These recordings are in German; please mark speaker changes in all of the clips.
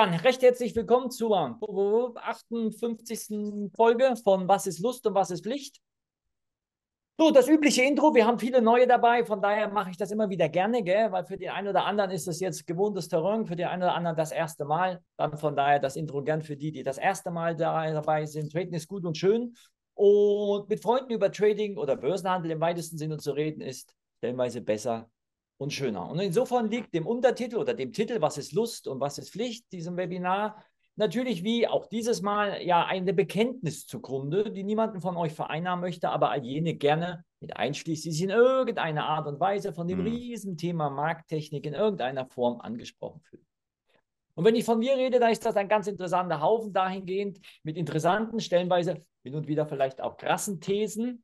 Speaker 1: Dann recht herzlich willkommen zur 58. Folge von Was ist Lust und was ist Pflicht. So, das übliche Intro, wir haben viele neue dabei, von daher mache ich das immer wieder gerne, gell? weil für den einen oder anderen ist das jetzt gewohntes Terrain, für den einen oder anderen das erste Mal. Dann von daher das Intro gern für die, die das erste Mal dabei sind. Trading ist gut und schön. Und mit Freunden über Trading oder Börsenhandel im weitesten Sinne zu reden, ist stellenweise besser und schöner. Und insofern liegt dem Untertitel oder dem Titel, was ist Lust und was ist Pflicht, diesem Webinar natürlich wie auch dieses Mal ja eine Bekenntnis zugrunde, die niemanden von euch vereinnahmen möchte, aber all jene gerne mit einschließt, die sich in irgendeiner Art und Weise von dem mhm. Riesenthema Markttechnik in irgendeiner Form angesprochen fühlen. Und wenn ich von mir rede, dann ist das ein ganz interessanter Haufen dahingehend mit interessanten, stellenweise hin und wieder vielleicht auch krassen Thesen,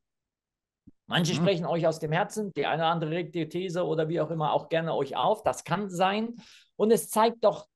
Speaker 1: Manche mhm. sprechen euch aus dem Herzen, die eine oder andere regt die These oder wie auch immer auch gerne euch auf. Das kann sein. Und es zeigt doch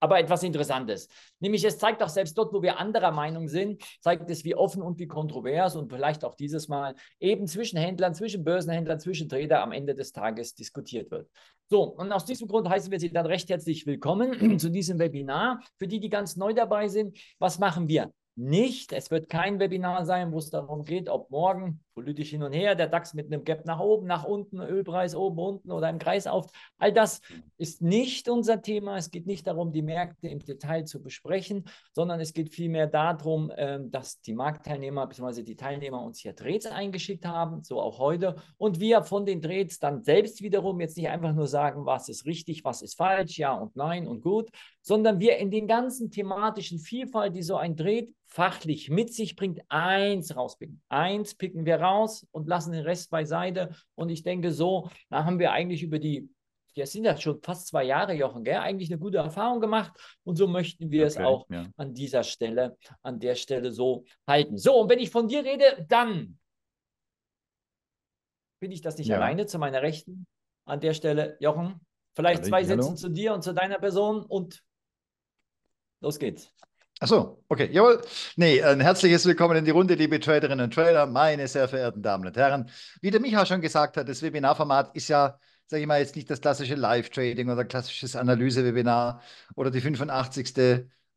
Speaker 1: aber etwas Interessantes. Nämlich, es zeigt doch selbst dort, wo wir anderer Meinung sind, zeigt es, wie offen und wie kontrovers und vielleicht auch dieses Mal eben zwischen Händlern, zwischen Börsenhändlern, zwischen Trader am Ende des Tages diskutiert wird. So, und aus diesem Grund heißen wir Sie dann recht herzlich willkommen zu diesem Webinar. Für die, die ganz neu dabei sind, was machen wir? Nicht. Es wird kein Webinar sein, wo es darum geht, ob morgen politisch hin und her, der DAX mit einem Gap nach oben, nach unten, Ölpreis oben, unten oder im Kreis auf. All das ist nicht unser Thema. Es geht nicht darum, die Märkte im Detail zu besprechen, sondern es geht vielmehr darum, ähm, dass die Marktteilnehmer bzw. die Teilnehmer uns hier Trades eingeschickt haben, so auch heute. Und wir von den Trades dann selbst wiederum jetzt nicht einfach nur sagen, was ist richtig, was ist falsch, ja und nein und gut, sondern wir in den ganzen thematischen Vielfalt, die so ein Dreh fachlich mit sich bringt, eins rauspicken. Eins picken wir raus raus und lassen den Rest beiseite. Und ich denke, so haben wir eigentlich über die, jetzt sind das schon fast zwei Jahre, Jochen, gell? eigentlich eine gute Erfahrung gemacht. Und so möchten wir okay, es auch ja. an dieser Stelle, an der Stelle so halten. So, und wenn ich von dir rede, dann bin ich das nicht ja. alleine zu meiner Rechten. An der Stelle, Jochen, vielleicht hallo, zwei hallo. Sätze zu dir und zu deiner Person und
Speaker 2: los geht's. Achso, okay, jawohl. Nee, ein herzliches Willkommen in die Runde, liebe Traderinnen und Trader, meine sehr verehrten Damen und Herren. Wie der Micha schon gesagt hat, das Webinarformat ist ja, sage ich mal, jetzt nicht das klassische Live-Trading oder klassisches Analyse-Webinar oder die 85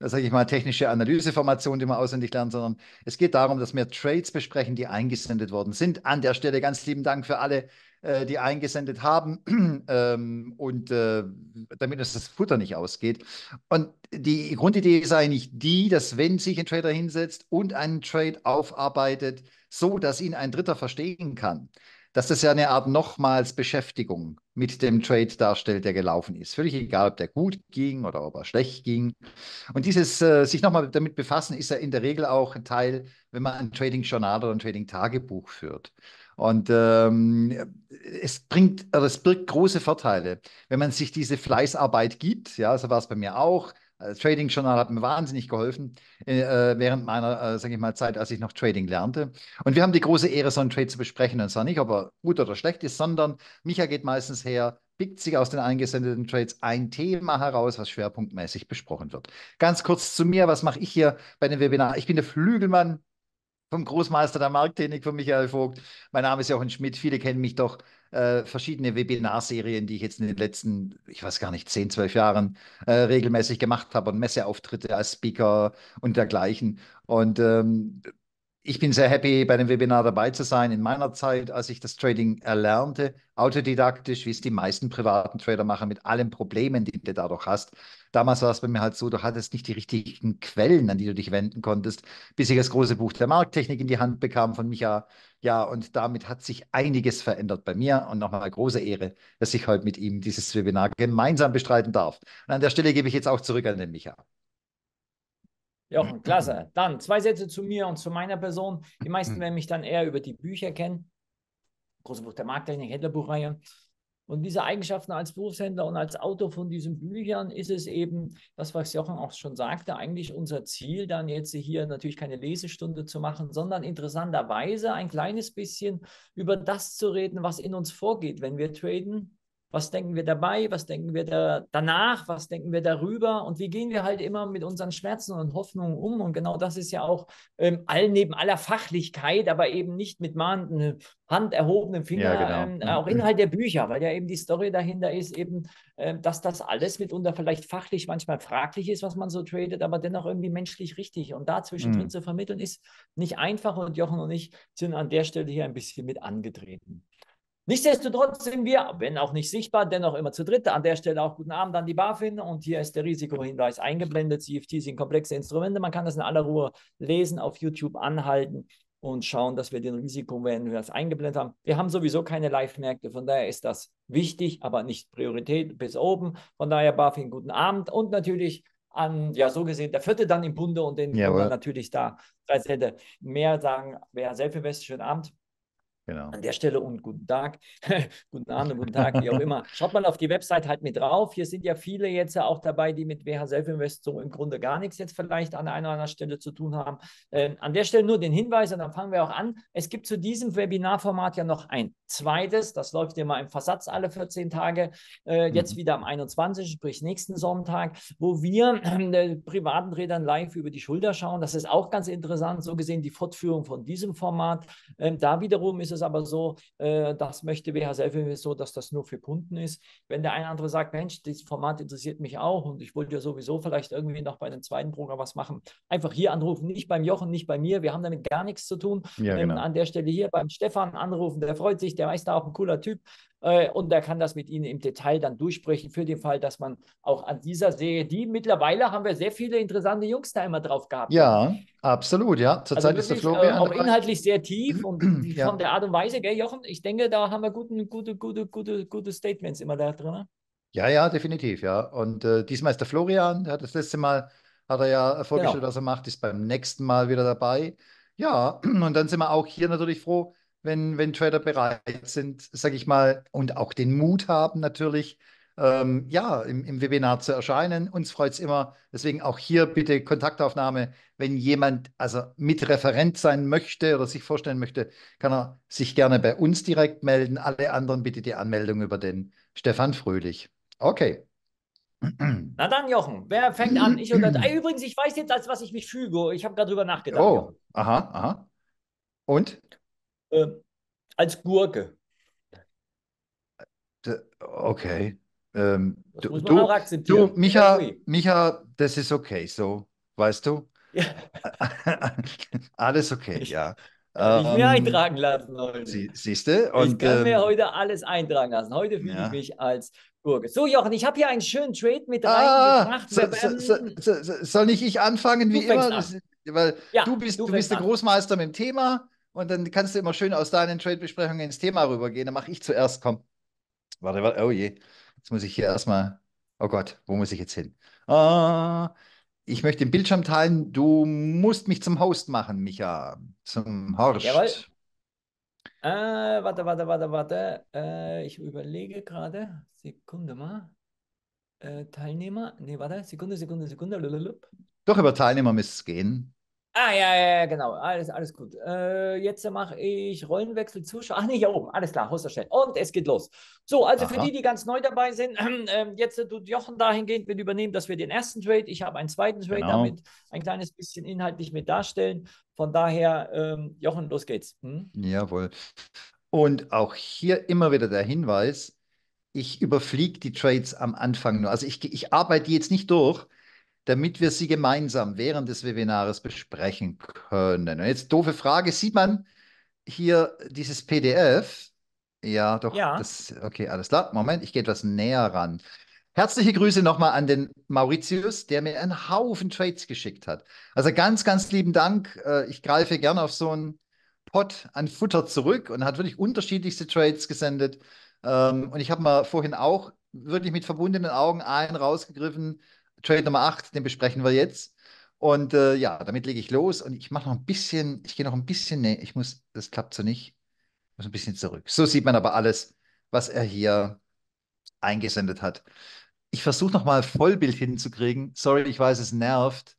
Speaker 2: sage ich mal, technische Analyseformation, die man auswendig lernt, sondern es geht darum, dass wir Trades besprechen, die eingesendet worden sind. An der Stelle ganz lieben Dank für alle, äh, die eingesendet haben ähm, und äh, damit das Futter nicht ausgeht. Und die Grundidee ist eigentlich die, dass wenn sich ein Trader hinsetzt und einen Trade aufarbeitet, so dass ihn ein Dritter verstehen kann, dass das ja eine Art nochmals Beschäftigung mit dem Trade darstellt, der gelaufen ist. Völlig egal, ob der gut ging oder ob er schlecht ging. Und dieses äh, sich nochmal damit befassen, ist ja in der Regel auch ein Teil, wenn man ein Trading-Journal oder ein Trading-Tagebuch führt. Und ähm, es bringt, also es birgt große Vorteile, wenn man sich diese Fleißarbeit gibt. Ja, so war es bei mir auch. Trading Journal hat mir wahnsinnig geholfen äh, während meiner, äh, sage ich mal, Zeit, als ich noch Trading lernte. Und wir haben die große Ehre, so einen Trade zu besprechen. Und zwar nicht, ob er gut oder schlecht ist, sondern Micha geht meistens her, pickt sich aus den eingesendeten Trades ein Thema heraus, was schwerpunktmäßig besprochen wird. Ganz kurz zu mir, was mache ich hier bei dem Webinar? Ich bin der Flügelmann, vom Großmeister der Markttechnik von Michael Vogt. Mein Name ist Jochen Schmidt. Viele kennen mich doch. Äh, verschiedene Webinarserien, die ich jetzt in den letzten, ich weiß gar nicht, 10, 12 Jahren äh, regelmäßig gemacht habe und Messeauftritte als Speaker und dergleichen. Und ähm, ich bin sehr happy, bei dem Webinar dabei zu sein. In meiner Zeit, als ich das Trading erlernte, autodidaktisch, wie es die meisten privaten Trader machen, mit allen Problemen, die du dadurch hast. Damals war es bei mir halt so, du hattest nicht die richtigen Quellen, an die du dich wenden konntest, bis ich das große Buch der Markttechnik in die Hand bekam von Micha. Ja, und damit hat sich einiges verändert bei mir. Und nochmal große Ehre, dass ich heute mit ihm dieses Webinar gemeinsam bestreiten darf. Und an der Stelle gebe ich jetzt auch zurück an den Micha.
Speaker 1: Jochen, klasse. Dann zwei Sätze zu mir und zu meiner Person. Die meisten hm. werden mich dann eher über die Bücher kennen. Große Buch der Markttechnik, Händlerbuchreihe. Und diese Eigenschaften als Berufshändler und als Autor von diesen Büchern ist es eben, das, was Jochen auch schon sagte, eigentlich unser Ziel, dann jetzt hier natürlich keine Lesestunde zu machen, sondern interessanterweise ein kleines bisschen über das zu reden, was in uns vorgeht, wenn wir traden, was denken wir dabei, was denken wir da, danach, was denken wir darüber und wie gehen wir halt immer mit unseren Schmerzen und Hoffnungen um. Und genau das ist ja auch ähm, all neben aller Fachlichkeit, aber eben nicht mit mahnenden Hand erhobenen Finger, ja, genau. ähm, mhm. auch Inhalt der Bücher, weil ja eben die Story dahinter ist, eben, ähm, dass das alles mitunter vielleicht fachlich manchmal fraglich ist, was man so tradet, aber dennoch irgendwie menschlich richtig. Und da zwischendrin mhm. zu vermitteln, ist nicht einfach. Und Jochen und ich sind an der Stelle hier ein bisschen mit angetreten. Nichtsdestotrotz sind wir, wenn auch nicht sichtbar, dennoch immer zu dritt. An der Stelle auch guten Abend an die BaFin und hier ist der Risikohinweis eingeblendet. CFTs sind komplexe Instrumente. Man kann das in aller Ruhe lesen, auf YouTube anhalten und schauen, dass wir den Risiko, wenn wir das eingeblendet haben. Wir haben sowieso keine Live-Märkte, von daher ist das wichtig, aber nicht Priorität bis oben. Von daher BaFin guten Abend und natürlich an, ja, so gesehen, der vierte dann im Bunde und den Jawohl. natürlich da, als hätte mehr sagen, wer Selfie-West, schönen Abend. Genau. An der Stelle und guten Tag, guten Abend, guten Tag, wie auch immer. Schaut mal auf die Website halt mit drauf. Hier sind ja viele jetzt auch dabei, die mit WH Self-Invest so im Grunde gar nichts jetzt vielleicht an einer anderen Stelle zu tun haben. Ähm, an der Stelle nur den Hinweis und dann fangen wir auch an. Es gibt zu diesem Webinarformat ja noch ein Zweites, das läuft immer im Versatz alle 14 Tage, äh, jetzt mhm. wieder am 21., sprich nächsten Sonntag, wo wir äh, äh, privaten Rädern live über die Schulter schauen. Das ist auch ganz interessant, so gesehen die Fortführung von diesem Format. Ähm, da wiederum ist es aber so, äh, das möchte WHSL so, dass das nur für Kunden ist. Wenn der eine oder andere sagt, Mensch, dieses Format interessiert mich auch und ich wollte ja sowieso vielleicht irgendwie noch bei dem zweiten Programm was machen, einfach hier anrufen, nicht beim Jochen, nicht bei mir, wir haben damit gar nichts zu tun. Ja, ähm, genau. ähm, an der Stelle hier beim Stefan anrufen, der freut sich der ist auch ein cooler Typ äh, und er kann das mit Ihnen im Detail dann durchsprechen, für den Fall, dass man auch an dieser Serie, die mittlerweile haben wir sehr viele interessante Jungs da immer drauf gehabt. Ja,
Speaker 2: absolut, ja. Also Zurzeit also ist der äh, Florian. auch
Speaker 1: inhaltlich sehr tief und ja. von der Art und Weise, gell, Jochen? Ich denke, da haben wir guten, gute, gute, gute, gute Statements immer da drin.
Speaker 2: Ja, ja, definitiv, ja. Und äh, diesmal ist der Florian, der hat das letzte Mal hat er ja vorgestellt, genau. was er macht, ist beim nächsten Mal wieder dabei. Ja, und dann sind wir auch hier natürlich froh, wenn, wenn Trader bereit sind, sage ich mal, und auch den Mut haben natürlich, ähm, ja, im, im, Webinar zu erscheinen. Uns freut es immer. Deswegen auch hier bitte Kontaktaufnahme. Wenn jemand also mit Referent sein möchte oder sich vorstellen möchte, kann er sich gerne bei uns direkt melden. Alle anderen bitte die Anmeldung über den Stefan Fröhlich. Okay.
Speaker 1: Na dann, Jochen, wer fängt an? Ich oder, ah, übrigens, ich weiß jetzt, als was ich mich füge. Ich habe gerade drüber nachgedacht. Oh, Jochen.
Speaker 2: aha, aha. Und? äh, als Gurke. Okay. Ähm, du, du, Micha, Micha, das ist okay so, weißt du? Ja. alles okay, ich, ja. Ich ähm, mir eintragen
Speaker 1: lassen heute. Sie,
Speaker 2: Siehst du? Ich kann ähm, mir
Speaker 1: heute alles eintragen lassen. Heute fühle ja. ich mich
Speaker 2: als Gurke. So, Jochen, ich habe hier einen schönen Trade mit ah, so, so, so, soll nicht ich anfangen, wie immer? An. Weil ja, du bist, du, du bist der Großmeister mit dem Thema. Und dann kannst du immer schön aus deinen Trade-Besprechungen ins Thema rübergehen. Dann mache ich zuerst, komm. Warte, warte, oh je. Jetzt muss ich hier erstmal. Oh Gott, wo muss ich jetzt hin? Ah, ich möchte den Bildschirm teilen. Du musst mich zum Host machen, Micha. Zum Horst. Jawohl.
Speaker 1: Äh, warte, warte, warte, warte. Äh, ich überlege gerade. Sekunde mal. Äh, Teilnehmer. Nee, warte. Sekunde, Sekunde, Sekunde. Lululup.
Speaker 2: Doch, über Teilnehmer müsste es gehen.
Speaker 1: Ah, ja, ja, genau. Alles, alles gut. Äh, jetzt mache ich Rollenwechsel Zuschauer. Ach, nicht hier oben. Alles klar, Hosterstelle. Und es geht los. So, also Aha. für die, die ganz neu dabei sind, ähm, äh, jetzt tut Jochen dahingehend mit übernehmen, dass wir den ersten Trade, ich habe einen zweiten Trade, genau. damit ein kleines bisschen inhaltlich mit darstellen. Von daher, ähm, Jochen, los geht's.
Speaker 2: Hm? Jawohl. Und auch hier immer wieder der Hinweis, ich überfliege die Trades am Anfang nur. Also ich, ich arbeite jetzt nicht durch, damit wir sie gemeinsam während des Webinars besprechen können. Und jetzt doofe Frage, sieht man hier dieses PDF? Ja, doch. Ja. Das, okay, alles klar. Moment, ich gehe etwas näher ran. Herzliche Grüße nochmal an den Mauritius, der mir einen Haufen Trades geschickt hat. Also ganz, ganz lieben Dank. Äh, ich greife gerne auf so einen Pot an Futter zurück und hat wirklich unterschiedlichste Trades gesendet. Ähm, und ich habe mal vorhin auch wirklich mit verbundenen Augen einen rausgegriffen, Trade Nummer 8, den besprechen wir jetzt. Und äh, ja, damit lege ich los und ich mache noch ein bisschen, ich gehe noch ein bisschen, nee, ich muss, das klappt so nicht, ich muss ein bisschen zurück. So sieht man aber alles, was er hier eingesendet hat. Ich versuche nochmal Vollbild hinzukriegen. Sorry, ich weiß, es nervt,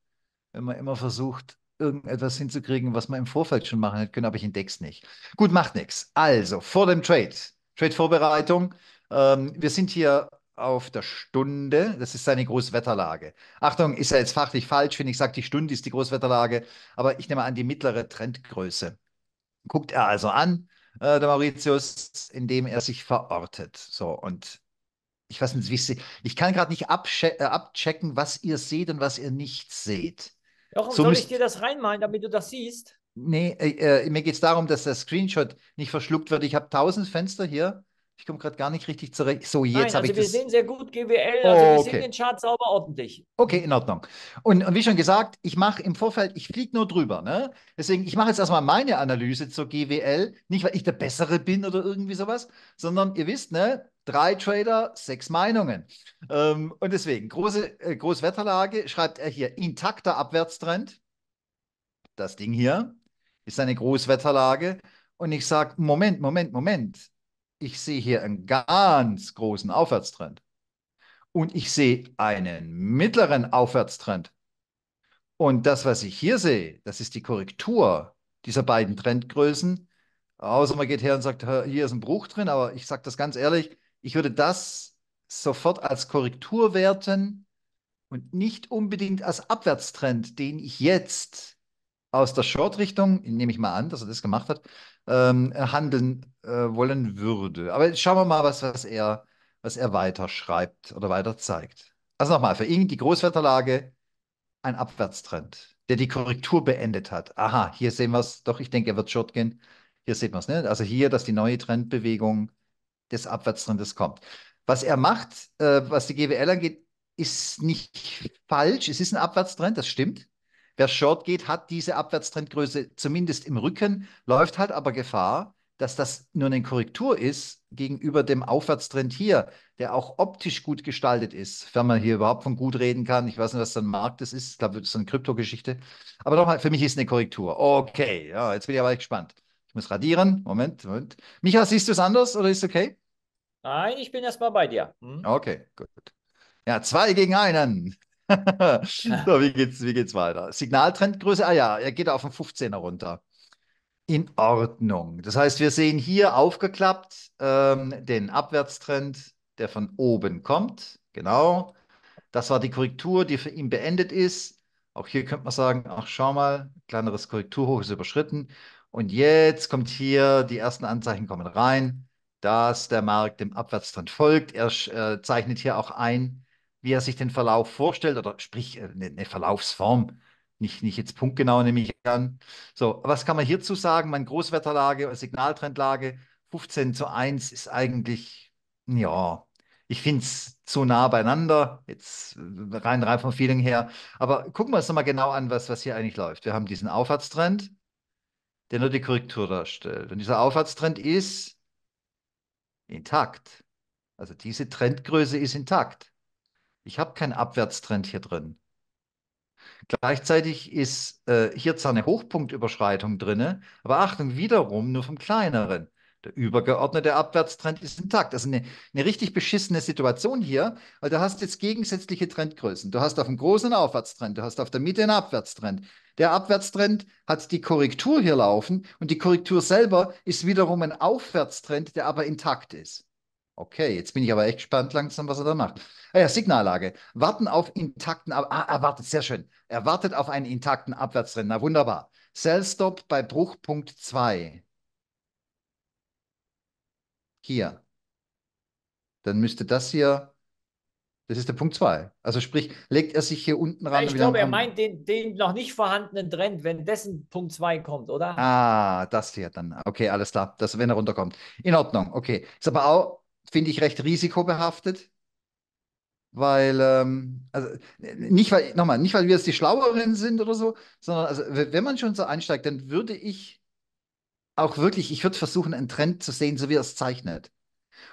Speaker 2: wenn man immer versucht, irgendetwas hinzukriegen, was man im Vorfeld schon machen hätte können, aber ich entdecke es nicht. Gut, macht nichts. Also, vor dem Trade, Trade-Vorbereitung. Ähm, wir sind hier auf der Stunde. Das ist seine Großwetterlage. Achtung, ist er jetzt fachlich falsch, wenn ich sage, die Stunde ist die Großwetterlage, aber ich nehme an, die mittlere Trendgröße. Guckt er also an, äh, der Mauritius, indem er sich verortet. So, und ich weiß nicht, wie ich Ich kann gerade nicht abche äh, abchecken, was ihr seht und was ihr nicht seht. Warum so soll ich dir
Speaker 1: das reinmalen, damit du das siehst?
Speaker 2: Nee, äh, äh mir geht es darum, dass der Screenshot nicht verschluckt wird. Ich habe tausend Fenster hier ich komme gerade gar nicht richtig zurecht. So, jetzt habe also ich wir das. Wir sind
Speaker 1: sehr gut GWL, also oh, wir sehen den
Speaker 2: Chart sauber ordentlich. Okay, in Ordnung. Und, und wie schon gesagt, ich mache im Vorfeld, ich fliege nur drüber. Ne? Deswegen, ich mache jetzt erstmal meine Analyse zur GWL. Nicht, weil ich der Bessere bin oder irgendwie sowas, sondern ihr wisst, ne? Drei Trader, sechs Meinungen. Ähm, und deswegen, große äh, Großwetterlage, schreibt er hier, intakter Abwärtstrend. Das Ding hier ist eine Großwetterlage. Und ich sage, Moment, Moment, Moment ich sehe hier einen ganz großen Aufwärtstrend und ich sehe einen mittleren Aufwärtstrend. Und das, was ich hier sehe, das ist die Korrektur dieser beiden Trendgrößen. Außer man geht her und sagt, hier ist ein Bruch drin, aber ich sage das ganz ehrlich, ich würde das sofort als Korrektur werten und nicht unbedingt als Abwärtstrend, den ich jetzt aus der Short-Richtung, nehme ich mal an, dass er das gemacht hat, ähm, handeln äh, wollen würde. Aber jetzt schauen wir mal, was, was, er, was er weiter schreibt oder weiter zeigt. Also nochmal, für ihn die Großwetterlage ein Abwärtstrend, der die Korrektur beendet hat. Aha, hier sehen wir es. Doch, ich denke, er wird short gehen. Hier sieht man es. Ne? Also hier, dass die neue Trendbewegung des Abwärtstrendes kommt. Was er macht, äh, was die GWL angeht, ist nicht falsch. Es ist ein Abwärtstrend, das stimmt. Wer Short geht, hat diese Abwärtstrendgröße zumindest im Rücken, läuft halt aber Gefahr, dass das nur eine Korrektur ist gegenüber dem Aufwärtstrend hier, der auch optisch gut gestaltet ist, wenn man hier überhaupt von gut reden kann. Ich weiß nicht, was dann Markt das ist. Ich glaube, das ist eine Kryptogeschichte. Aber nochmal, für mich ist eine Korrektur. Okay, ja, jetzt bin ich aber gespannt. Ich muss radieren. Moment, Moment. Micha, siehst du es anders oder ist es okay? Nein, ich bin erstmal bei dir. Hm? Okay, gut. Ja, zwei gegen einen so, wie geht's, wie geht's weiter? Signaltrendgröße, ah ja, er geht auf den 15er runter. In Ordnung. Das heißt, wir sehen hier aufgeklappt ähm, den Abwärtstrend, der von oben kommt. Genau. Das war die Korrektur, die für ihn beendet ist. Auch hier könnte man sagen, ach schau mal, kleineres Korrekturhoch ist überschritten. Und jetzt kommt hier, die ersten Anzeichen kommen rein, dass der Markt dem Abwärtstrend folgt. Er äh, zeichnet hier auch ein, wie er sich den Verlauf vorstellt oder sprich eine, äh, eine Verlaufsform. Nicht, nicht jetzt punktgenau, nehme ich an. So, was kann man hierzu sagen? Meine Großwetterlage, Signaltrendlage 15 zu 1 ist eigentlich, ja, ich finde es zu nah beieinander, jetzt äh, rein, rein vom Feeling her. Aber gucken wir uns nochmal genau an, was, was hier eigentlich läuft. Wir haben diesen Aufwärtstrend, der nur die Korrektur darstellt. Und dieser Aufwärtstrend ist intakt. Also diese Trendgröße ist intakt. Ich habe keinen Abwärtstrend hier drin. Gleichzeitig ist äh, hier zwar eine Hochpunktüberschreitung drin, aber Achtung, wiederum nur vom kleineren. Der übergeordnete Abwärtstrend ist intakt. Also eine, eine richtig beschissene Situation hier, weil du hast jetzt gegensätzliche Trendgrößen. Du hast auf dem großen einen Aufwärtstrend, du hast auf der Mitte einen Abwärtstrend. Der Abwärtstrend hat die Korrektur hier laufen und die Korrektur selber ist wiederum ein Aufwärtstrend, der aber intakt ist. Okay, jetzt bin ich aber echt gespannt langsam, was er da macht. Ah ja, Signallage. Warten auf intakten, Ab ah, erwartet, ah, sehr schön. Er wartet auf einen intakten Abwärtstrend. Na wunderbar. Sellstop bei Bruchpunkt 2. Hier. Dann müsste das hier, das ist der Punkt 2. Also sprich, legt er sich hier unten ran. Ich glaube, er meint
Speaker 1: den, den noch nicht vorhandenen Trend, wenn dessen Punkt 2 kommt, oder?
Speaker 2: Ah, das hier dann. Okay, alles klar. Das, wenn er runterkommt. In Ordnung, okay. Ist aber auch, finde ich recht risikobehaftet. Weil, ähm, also nicht, weil, nochmal, nicht, weil wir jetzt die Schlaueren sind oder so, sondern also, wenn man schon so einsteigt, dann würde ich auch wirklich, ich würde versuchen, einen Trend zu sehen, so wie er es zeichnet.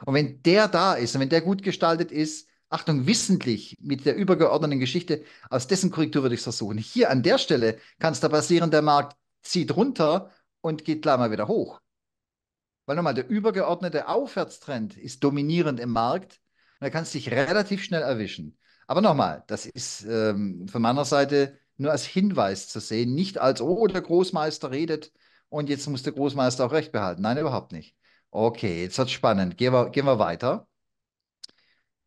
Speaker 2: Und wenn der da ist und wenn der gut gestaltet ist, Achtung, wissentlich mit der übergeordneten Geschichte, aus dessen Korrektur würde ich es versuchen. Hier an der Stelle kann es da passieren, der Markt zieht runter und geht gleich mal wieder hoch. Weil nochmal, der übergeordnete Aufwärtstrend ist dominierend im Markt und da kannst du dich relativ schnell erwischen. Aber nochmal, das ist ähm, von meiner Seite nur als Hinweis zu sehen, nicht als, oh, der Großmeister redet und jetzt muss der Großmeister auch recht behalten. Nein, überhaupt nicht. Okay, jetzt wird spannend. Gehen wir, gehen wir weiter.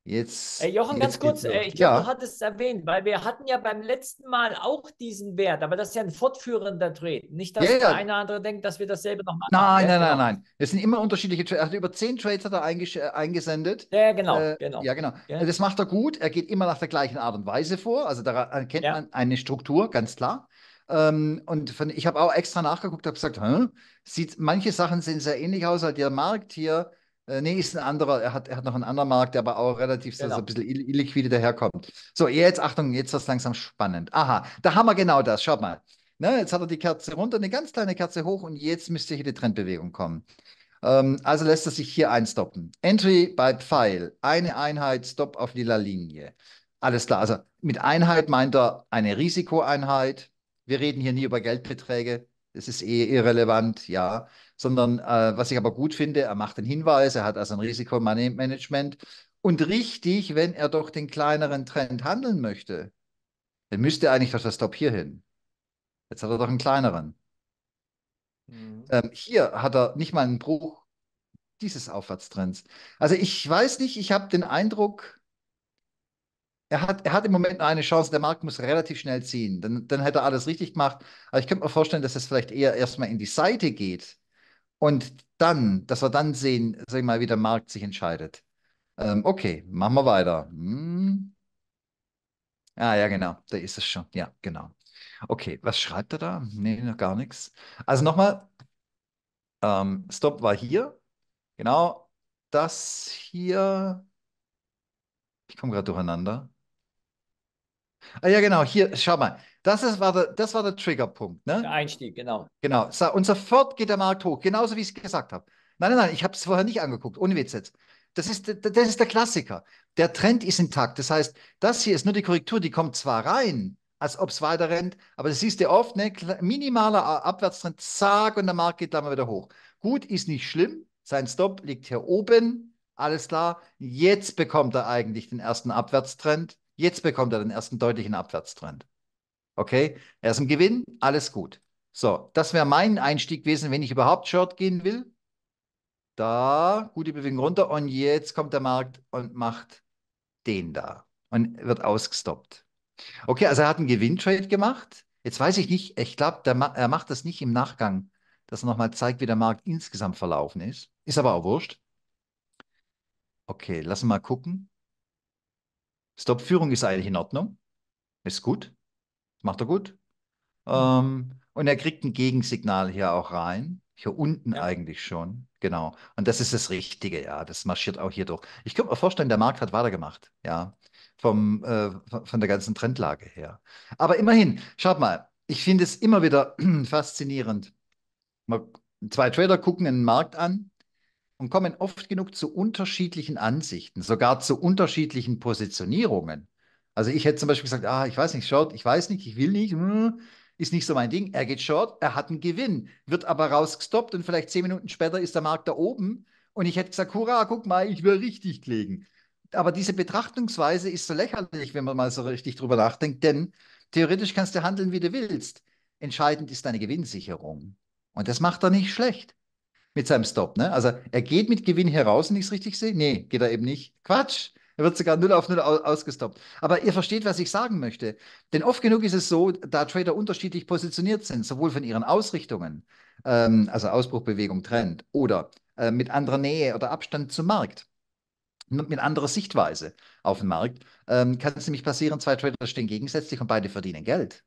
Speaker 2: Jetzt. Hey Jochen, jetzt ganz kurz, los. ich ja. du hattest
Speaker 1: es erwähnt, weil wir hatten ja beim letzten Mal auch diesen Wert, aber das ist ja ein fortführender Trade. Nicht, dass ja, der ja. eine andere denkt, dass wir dasselbe nochmal machen. Nein, nein, nein,
Speaker 2: genau. nein. Es sind immer unterschiedliche Trades. Also er hat über zehn Trades hat er äh, eingesendet. Ja, genau. Äh, genau. Ja, genau. Das macht er gut. Er geht immer nach der gleichen Art und Weise vor. Also da erkennt man eine Struktur, ganz klar. Ähm, und von, ich habe auch extra nachgeguckt, habe gesagt, sieht manche Sachen sehen sehr ähnlich aus, weil der Markt hier äh, nee, ist ein anderer. Er hat, er hat noch einen anderen Markt, der aber auch relativ genau. so, ein bisschen illiquide daherkommt. So, jetzt Achtung, jetzt wird es langsam spannend. Aha, da haben wir genau das. Schaut mal. Ne, jetzt hat er die Kerze runter, eine ganz kleine Kerze hoch und jetzt müsste hier die Trendbewegung kommen. Ähm, also lässt er sich hier einstoppen. Entry bei Pfeil, eine Einheit, Stop auf lila Linie. Alles klar, also mit Einheit meint er eine Risikoeinheit. Wir reden hier nie über Geldbeträge es ist eh irrelevant, ja. Sondern äh, was ich aber gut finde, er macht den Hinweis, er hat also ein Risikomanagement. Und richtig, wenn er doch den kleineren Trend handeln möchte, dann müsste er eigentlich doch das Stop hier hin. Jetzt hat er doch einen kleineren. Mhm. Ähm, hier hat er nicht mal einen Bruch dieses Aufwärtstrends. Also ich weiß nicht, ich habe den Eindruck, er hat, er hat im Moment eine Chance, der Markt muss relativ schnell ziehen. Dann, dann hätte er alles richtig gemacht. Aber ich könnte mir vorstellen, dass es vielleicht eher erstmal in die Seite geht und dann, dass wir dann sehen, sag ich mal, wie der Markt sich entscheidet. Ähm, okay, machen wir weiter. Hm. Ah, ja, genau, da ist es schon. Ja, genau. Okay, was schreibt er da? Nee, noch gar nichts. Also nochmal, ähm, Stop war hier. Genau, das hier. Ich komme gerade durcheinander. Ah, ja, genau, hier, schau mal. Das, ist, war, der, das war der Triggerpunkt. Ne? Der
Speaker 1: Einstieg, genau.
Speaker 2: Genau. Und sofort geht der Markt hoch, genauso wie ich es gesagt habe. Nein, nein, nein, ich habe es vorher nicht angeguckt, ohne Witz jetzt. Das ist, das ist der Klassiker. Der Trend ist intakt. Das heißt, das hier ist nur die Korrektur, die kommt zwar rein, als ob es weiter rennt, aber das siehst du oft, ne? minimaler Abwärtstrend, zack, und der Markt geht da mal wieder hoch. Gut, ist nicht schlimm. Sein Stop liegt hier oben, alles klar. Jetzt bekommt er eigentlich den ersten Abwärtstrend. Jetzt bekommt er den ersten deutlichen Abwärtstrend. Okay, er ist im Gewinn, alles gut. So, das wäre mein Einstieg gewesen, wenn ich überhaupt Short gehen will. Da, gute Bewegung runter und jetzt kommt der Markt und macht den da und wird ausgestoppt. Okay, also er hat einen Gewinntrade gemacht. Jetzt weiß ich nicht, ich glaube, er macht das nicht im Nachgang, dass er nochmal zeigt, wie der Markt insgesamt verlaufen ist. Ist aber auch wurscht. Okay, lassen wir mal gucken. Stop-Führung ist eigentlich in Ordnung. Ist gut. Macht er gut. Mhm. Ähm, und er kriegt ein Gegensignal hier auch rein. Hier unten ja. eigentlich schon. Genau. Und das ist das Richtige, ja. Das marschiert auch hier durch. Ich könnte mir vorstellen, der Markt hat weitergemacht, ja. Vom, äh, von der ganzen Trendlage her. Aber immerhin, schaut mal, ich finde es immer wieder faszinierend. Mal zwei Trader gucken einen Markt an und kommen oft genug zu unterschiedlichen Ansichten, sogar zu unterschiedlichen Positionierungen. Also ich hätte zum Beispiel gesagt, ah, ich weiß nicht, Short, ich weiß nicht, ich will nicht, hm, ist nicht so mein Ding. Er geht Short, er hat einen Gewinn, wird aber rausgestoppt und vielleicht zehn Minuten später ist der Markt da oben und ich hätte gesagt, hurra, guck mal, ich will richtig legen. Aber diese Betrachtungsweise ist so lächerlich, wenn man mal so richtig drüber nachdenkt, denn theoretisch kannst du handeln, wie du willst. Entscheidend ist deine Gewinnsicherung. Und das macht er nicht schlecht mit seinem Stop. Ne? Also er geht mit Gewinn heraus, wenn ich es richtig sehe. Nee, geht er eben nicht. Quatsch. Er wird sogar 0 auf 0 ausgestoppt. Aber ihr versteht, was ich sagen möchte. Denn oft genug ist es so, da Trader unterschiedlich positioniert sind, sowohl von ihren Ausrichtungen, ähm, also Ausbruchbewegung, Trend, oder äh, mit anderer Nähe oder Abstand zum Markt, mit anderer Sichtweise auf den Markt, ähm, kann es nämlich passieren, zwei Trader stehen gegensätzlich und beide verdienen Geld.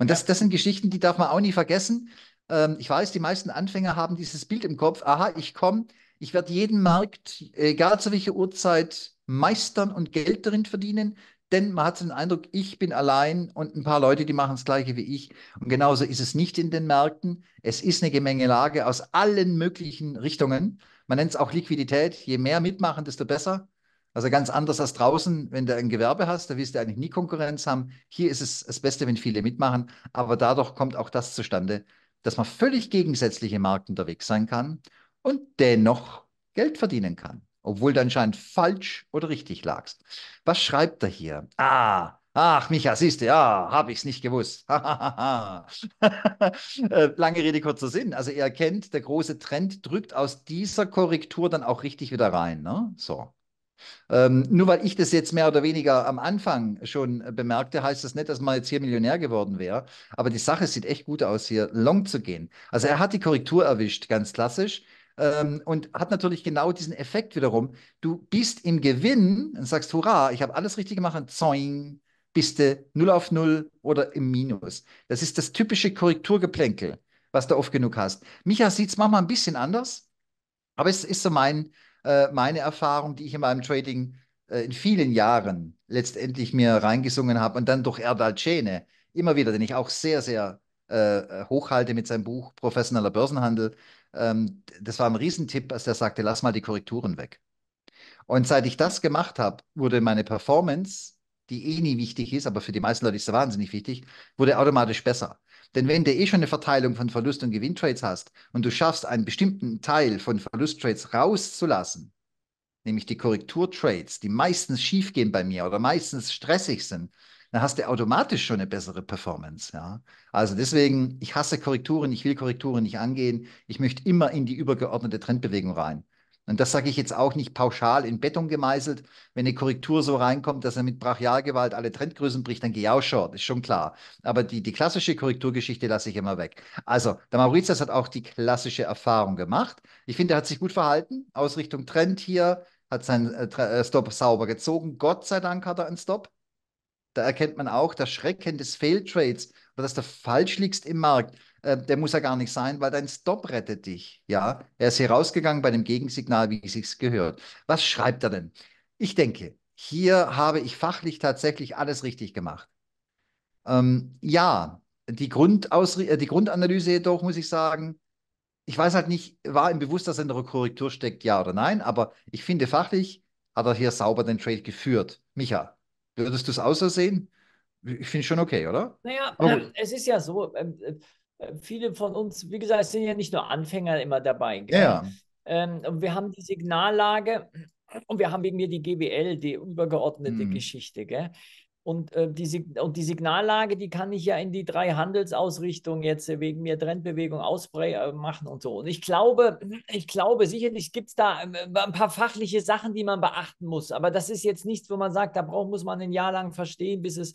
Speaker 2: Und das, das sind Geschichten, die darf man auch nie vergessen. Ähm, ich weiß, die meisten Anfänger haben dieses Bild im Kopf. Aha, ich komme, ich werde jeden Markt, egal zu welcher Uhrzeit, meistern und Geld darin verdienen. Denn man hat den Eindruck, ich bin allein und ein paar Leute, die machen das gleiche wie ich. Und genauso ist es nicht in den Märkten. Es ist eine Gemengelage aus allen möglichen Richtungen. Man nennt es auch Liquidität. Je mehr mitmachen, desto besser. Also ganz anders als draußen, wenn du ein Gewerbe hast, da wirst du eigentlich nie Konkurrenz haben. Hier ist es das Beste, wenn viele mitmachen, aber dadurch kommt auch das zustande, dass man völlig gegensätzliche Marken unterwegs sein kann und dennoch Geld verdienen kann, obwohl du anscheinend falsch oder richtig lagst. Was schreibt er hier? Ah, ach, Micha, siehst du, ja, habe ich es nicht gewusst. Äh, lange Rede, kurzer Sinn. Also er erkennt, der große Trend drückt aus dieser Korrektur dann auch richtig wieder rein. Ne? So. Ähm, nur weil ich das jetzt mehr oder weniger am Anfang schon bemerkte, heißt das nicht, dass man jetzt hier Millionär geworden wäre. Aber die Sache sieht echt gut aus, hier long zu gehen. Also er hat die Korrektur erwischt, ganz klassisch. Ähm, und hat natürlich genau diesen Effekt wiederum. Du bist im Gewinn und sagst, hurra, ich habe alles richtig gemacht, zoing, bist du null auf null oder im Minus. Das ist das typische Korrekturgeplänkel, was du oft genug hast. Micha sieht es manchmal ein bisschen anders, aber es ist so mein, äh, meine Erfahrung, die ich in meinem Trading äh, in vielen Jahren letztendlich mir reingesungen habe und dann durch Erdal Cene immer wieder, den ich auch sehr, sehr äh, äh, hochhalte mit seinem Buch Professioneller Börsenhandel. Ähm, das war ein Riesentipp, als der sagte, lass mal die Korrekturen weg. Und seit ich das gemacht habe, wurde meine Performance, die eh nie wichtig ist, aber für die meisten Leute ist sie wahnsinnig wichtig, wurde automatisch besser. Denn wenn du eh schon eine Verteilung von Verlust- und Gewinntrades hast und du schaffst, einen bestimmten Teil von Verlusttrades rauszulassen, nämlich die Korrekturtrades, die meistens schiefgehen bei mir oder meistens stressig sind, dann hast du automatisch schon eine bessere Performance. Ja? Also deswegen, ich hasse Korrekturen, ich will Korrekturen nicht angehen. Ich möchte immer in die übergeordnete Trendbewegung rein. Und das sage ich jetzt auch nicht pauschal in Beton gemeißelt. Wenn eine Korrektur so reinkommt, dass er mit Brachialgewalt alle Trendgrößen bricht, dann gehe ich auch short, ist schon klar. Aber die, die klassische Korrekturgeschichte lasse ich immer weg. Also, der Mauritius hat auch die klassische Erfahrung gemacht. Ich finde, er hat sich gut verhalten. Ausrichtung Trend hier, hat seinen äh, äh, Stop sauber gezogen. Gott sei Dank hat er einen Stop. Da erkennt man auch das Schrecken des Failtrades oder dass du falsch liegst im Markt äh, der muss ja gar nicht sein, weil dein Stop rettet dich. Ja, er ist hier rausgegangen bei dem Gegensignal, wie es sich gehört. Was schreibt er denn? Ich denke, hier habe ich fachlich tatsächlich alles richtig gemacht. Ähm, ja, die, Grundaus äh, die Grundanalyse jedoch, muss ich sagen, ich weiß halt nicht, war ihm bewusst, dass er in der Korrektur steckt, ja oder nein, aber ich finde fachlich hat er hier sauber den Trade geführt. Micha, würdest du es außersehen? Ich finde es schon okay, oder?
Speaker 1: Naja, oh. es ist ja so, ähm, äh, äh, viele von uns, wie gesagt, es sind ja nicht nur Anfänger immer dabei. Gell? Ja. Ähm, und wir haben die Signallage und wir haben wegen mir die GBL, die übergeordnete mhm. Geschichte. Gell? Und, äh, die, und die Signallage, die kann ich ja in die drei Handelsausrichtungen jetzt äh, wegen mir Trendbewegung ausbrechen äh, machen und so. Und ich glaube, ich glaube, sicherlich gibt es da ähm, äh, ein paar fachliche Sachen, die man beachten muss. Aber das ist jetzt nichts, wo man sagt, da braucht, muss man ein Jahr lang verstehen, bis es.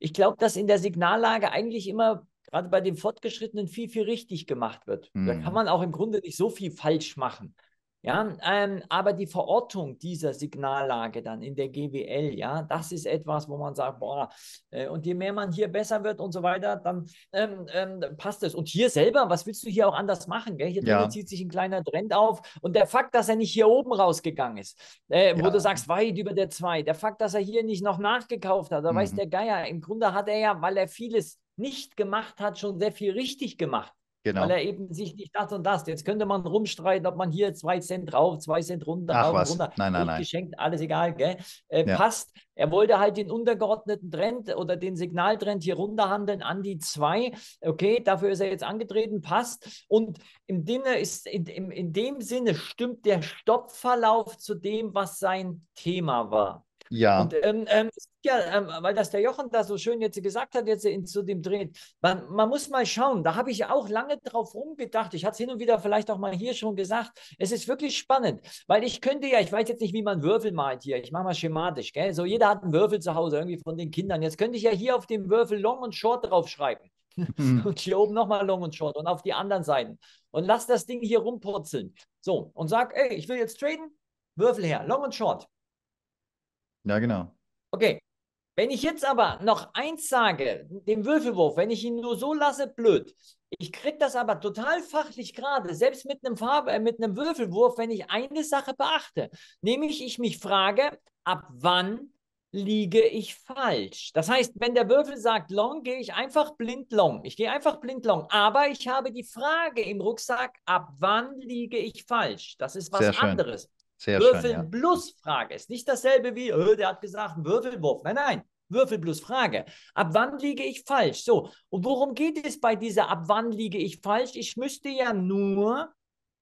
Speaker 1: Ich glaube, dass in der Signallage eigentlich immer gerade bei dem Fortgeschrittenen viel, viel richtig gemacht wird. Mhm. Da kann hm. man auch im Grunde nicht so viel falsch machen. Ja, ähm, aber die Verortung dieser Signallage dann in der GWL, ja, das ist etwas, wo man sagt, boah, äh, und je mehr man hier besser wird und so weiter, dann ähm, ähm, passt es. Und hier selber, was willst du hier auch anders machen? Gell? Hier ja. zieht sich ein kleiner Trend auf und der Fakt, dass er nicht hier oben rausgegangen ist, äh, wo ja. du sagst, weit über der 2, der Fakt, dass er hier nicht noch nachgekauft hat, da mhm. weiß der Geier, im Grunde hat er ja, weil er vieles nicht gemacht hat, schon sehr viel richtig gemacht. Genau. Weil er eben sich nicht das und das. Jetzt könnte man rumstreiten, ob man hier zwei Cent rauf, zwei Cent runter, Ach, was. runter. Nein, nein, nein. Geschenkt, alles egal, gell? Äh, ja. Passt. Er wollte halt den untergeordneten Trend oder den Signaltrend hier runterhandeln an die zwei. Okay, dafür ist er jetzt angetreten, passt. Und im Dinne ist, in, in, in dem Sinne stimmt der Stoppverlauf zu dem, was sein Thema war. Ja. Und, ähm, ähm, ja, ähm, weil das der Jochen da so schön jetzt gesagt hat, jetzt in zu dem Drehen. Man, man muss mal schauen, da habe ich auch lange drauf rumgedacht. Ich hatte es hin und wieder vielleicht auch mal hier schon gesagt. Es ist wirklich spannend, weil ich könnte ja, ich weiß jetzt nicht, wie man Würfel malt hier. Ich mache mal schematisch, gell? So, jeder hat einen Würfel zu Hause irgendwie von den Kindern. Jetzt könnte ich ja hier auf dem Würfel Long und Short draufschreiben.
Speaker 2: Mhm. und
Speaker 1: hier oben nochmal Long und Short und auf die anderen Seiten. Und lass das Ding hier rumpurzeln. So, und sag, ey, ich will jetzt traden, Würfel her, Long und Short. Ja, genau. Okay. Wenn ich jetzt aber noch eins sage, den Würfelwurf, wenn ich ihn nur so lasse, blöd. Ich kriege das aber total fachlich gerade, selbst mit einem, Farbe, äh, mit einem Würfelwurf, wenn ich eine Sache beachte. Nämlich, ich mich frage, ab wann liege ich falsch. Das heißt, wenn der Würfel sagt long, gehe ich einfach blind long. Ich gehe einfach blind long. Aber ich habe die Frage im Rucksack, ab wann liege ich falsch? Das ist was anderes.
Speaker 2: Sehr Würfeln schön, ja.
Speaker 1: plus Frage ist nicht dasselbe wie, oh, der hat gesagt, Würfelwurf. Nein, nein. Würfel plus Frage. Ab wann liege ich falsch? So, und worum geht es bei dieser Ab wann liege ich falsch? Ich müsste ja nur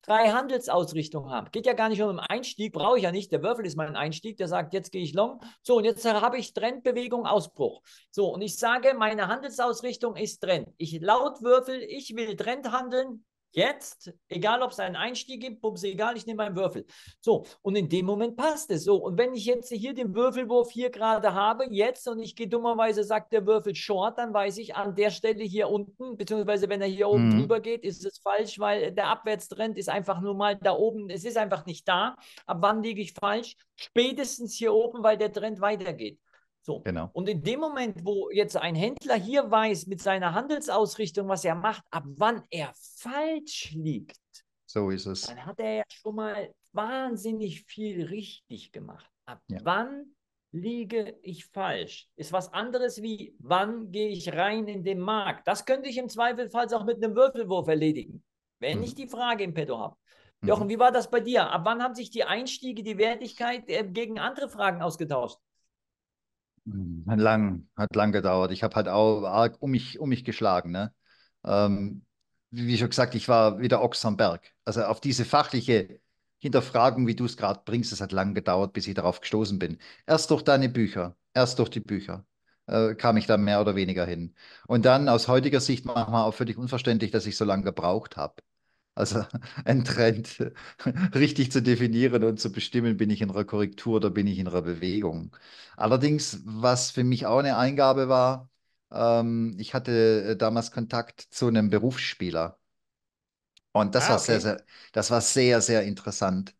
Speaker 1: drei Handelsausrichtungen haben. Geht ja gar nicht um den Einstieg, brauche ich ja nicht. Der Würfel ist mein Einstieg, der sagt, jetzt gehe ich long. So, und jetzt habe ich Trendbewegung, Ausbruch. So, und ich sage, meine Handelsausrichtung ist Trend. Ich laut Würfel, ich will Trend handeln, Jetzt, egal ob es einen Einstieg gibt, bums, egal, ich nehme einen Würfel. So, und in dem Moment passt es so. Und wenn ich jetzt hier den Würfelwurf hier gerade habe, jetzt, und ich gehe dummerweise, sagt der Würfel short, dann weiß ich, an der Stelle hier unten, beziehungsweise wenn er hier oben mhm. drüber geht, ist es falsch, weil der Abwärtstrend ist einfach nur mal da oben, es ist einfach nicht da. Ab wann liege ich falsch? Spätestens hier oben, weil der Trend weitergeht. So. Genau. Und in dem Moment, wo jetzt ein Händler hier weiß mit seiner Handelsausrichtung, was er macht, ab wann er falsch
Speaker 2: liegt, so ist es. Dann
Speaker 1: hat er ja schon mal wahnsinnig viel richtig gemacht. Ab ja. wann liege ich falsch? Ist was anderes wie, wann gehe ich rein in den Markt? Das könnte ich im Zweifelsfall auch mit einem Würfelwurf erledigen, wenn mhm. ich die Frage im Petto habe. Mhm. Jochen, wie war das bei dir? Ab wann haben sich die Einstiege, die Wertigkeit äh, gegen andere Fragen ausgetauscht?
Speaker 2: Hm, hat lang, hat lang gedauert. Ich habe halt auch arg um mich, um mich geschlagen. Ne? Ähm, wie schon gesagt, ich war wieder Ochs am Berg. Also auf diese fachliche Hinterfragung, wie du es gerade bringst, es hat lang gedauert, bis ich darauf gestoßen bin. Erst durch deine Bücher, erst durch die Bücher äh, kam ich da mehr oder weniger hin. Und dann aus heutiger Sicht manchmal auch völlig unverständlich, dass ich so lange gebraucht habe. Also ein Trend richtig zu definieren und zu bestimmen, bin ich in einer Korrektur oder bin ich in einer Bewegung. Allerdings, was für mich auch eine Eingabe war, ähm, ich hatte äh, damals Kontakt zu einem Berufsspieler. Und das ah, war okay. sehr, sehr, das war sehr, sehr interessant.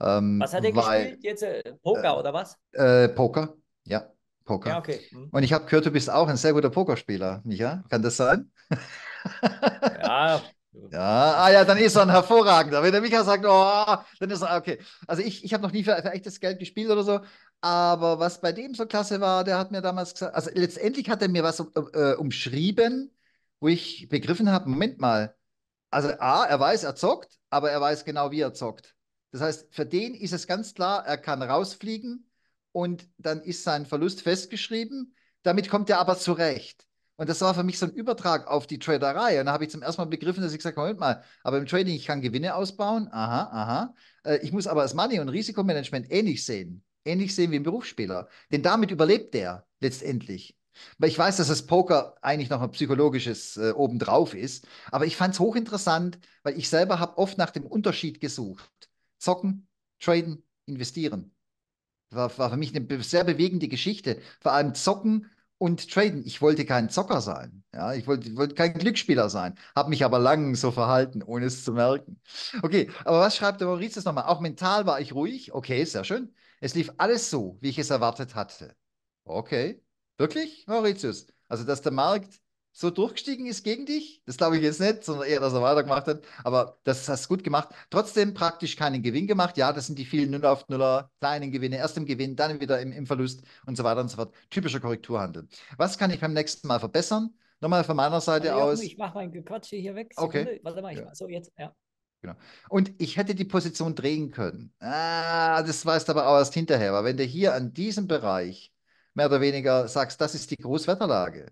Speaker 2: Ähm, was hat er gespielt?
Speaker 1: Jetzt äh, Poker äh, oder was?
Speaker 2: Äh, Poker, ja. Poker. Ja, okay. Hm. Und ich habe gehört, du bist auch ein sehr guter Pokerspieler, Micha. Kann das sein? ja, ja, ah ja, dann ist er ein hervorragender. Wenn der Micha sagt, oh, dann ist er, okay. Also ich, ich habe noch nie für, für echtes Geld gespielt oder so, aber was bei dem so klasse war, der hat mir damals gesagt, also letztendlich hat er mir was äh, äh, umschrieben, wo ich begriffen habe, Moment mal, also A, er weiß, er zockt, aber er weiß genau, wie er zockt. Das heißt, für den ist es ganz klar, er kann rausfliegen und dann ist sein Verlust festgeschrieben. Damit kommt er aber zurecht. Und das war für mich so ein Übertrag auf die Traderei. Und da habe ich zum ersten Mal begriffen, dass ich gesagt habe, Moment mal, aber im Trading, ich kann Gewinne ausbauen. Aha, aha. Äh, ich muss aber das Money- und Risikomanagement ähnlich sehen. Ähnlich sehen wie ein Berufsspieler. Denn damit überlebt der letztendlich. Weil ich weiß, dass das Poker eigentlich noch ein psychologisches äh, obendrauf ist. Aber ich fand es hochinteressant, weil ich selber habe oft nach dem Unterschied gesucht. Zocken, traden, investieren. War, war für mich eine sehr bewegende Geschichte. Vor allem zocken und traden. Ich wollte kein Zocker sein. Ja, ich wollte, wollte kein Glücksspieler sein, habe mich aber lang so verhalten, ohne es zu merken. Okay, aber was schreibt der Mauritius nochmal? Auch mental war ich ruhig. Okay, sehr schön. Es lief alles so, wie ich es erwartet hatte. Okay, wirklich, Mauritius? Also, dass der Markt so durchgestiegen ist gegen dich. Das glaube ich jetzt nicht, sondern eher, dass er weitergemacht hat. Aber das hast du gut gemacht. Trotzdem praktisch keinen Gewinn gemacht. Ja, das sind die vielen Nuller auf Nuller, kleinen Gewinne. Erst im Gewinn, dann wieder im, im Verlust und so weiter und so fort. Typischer Korrekturhandel. Was kann ich beim nächsten Mal verbessern? Nochmal von meiner Seite also, aus. Ich
Speaker 1: mache mein Gequatsche hier weg. Sekunde. Okay. Warte mal, ich ja. Mal. so jetzt, ja.
Speaker 2: Genau. Und ich hätte die Position drehen können. Ah, das weißt aber auch erst hinterher. Weil wenn du hier an diesem Bereich mehr oder weniger sagst, das ist die Großwetterlage,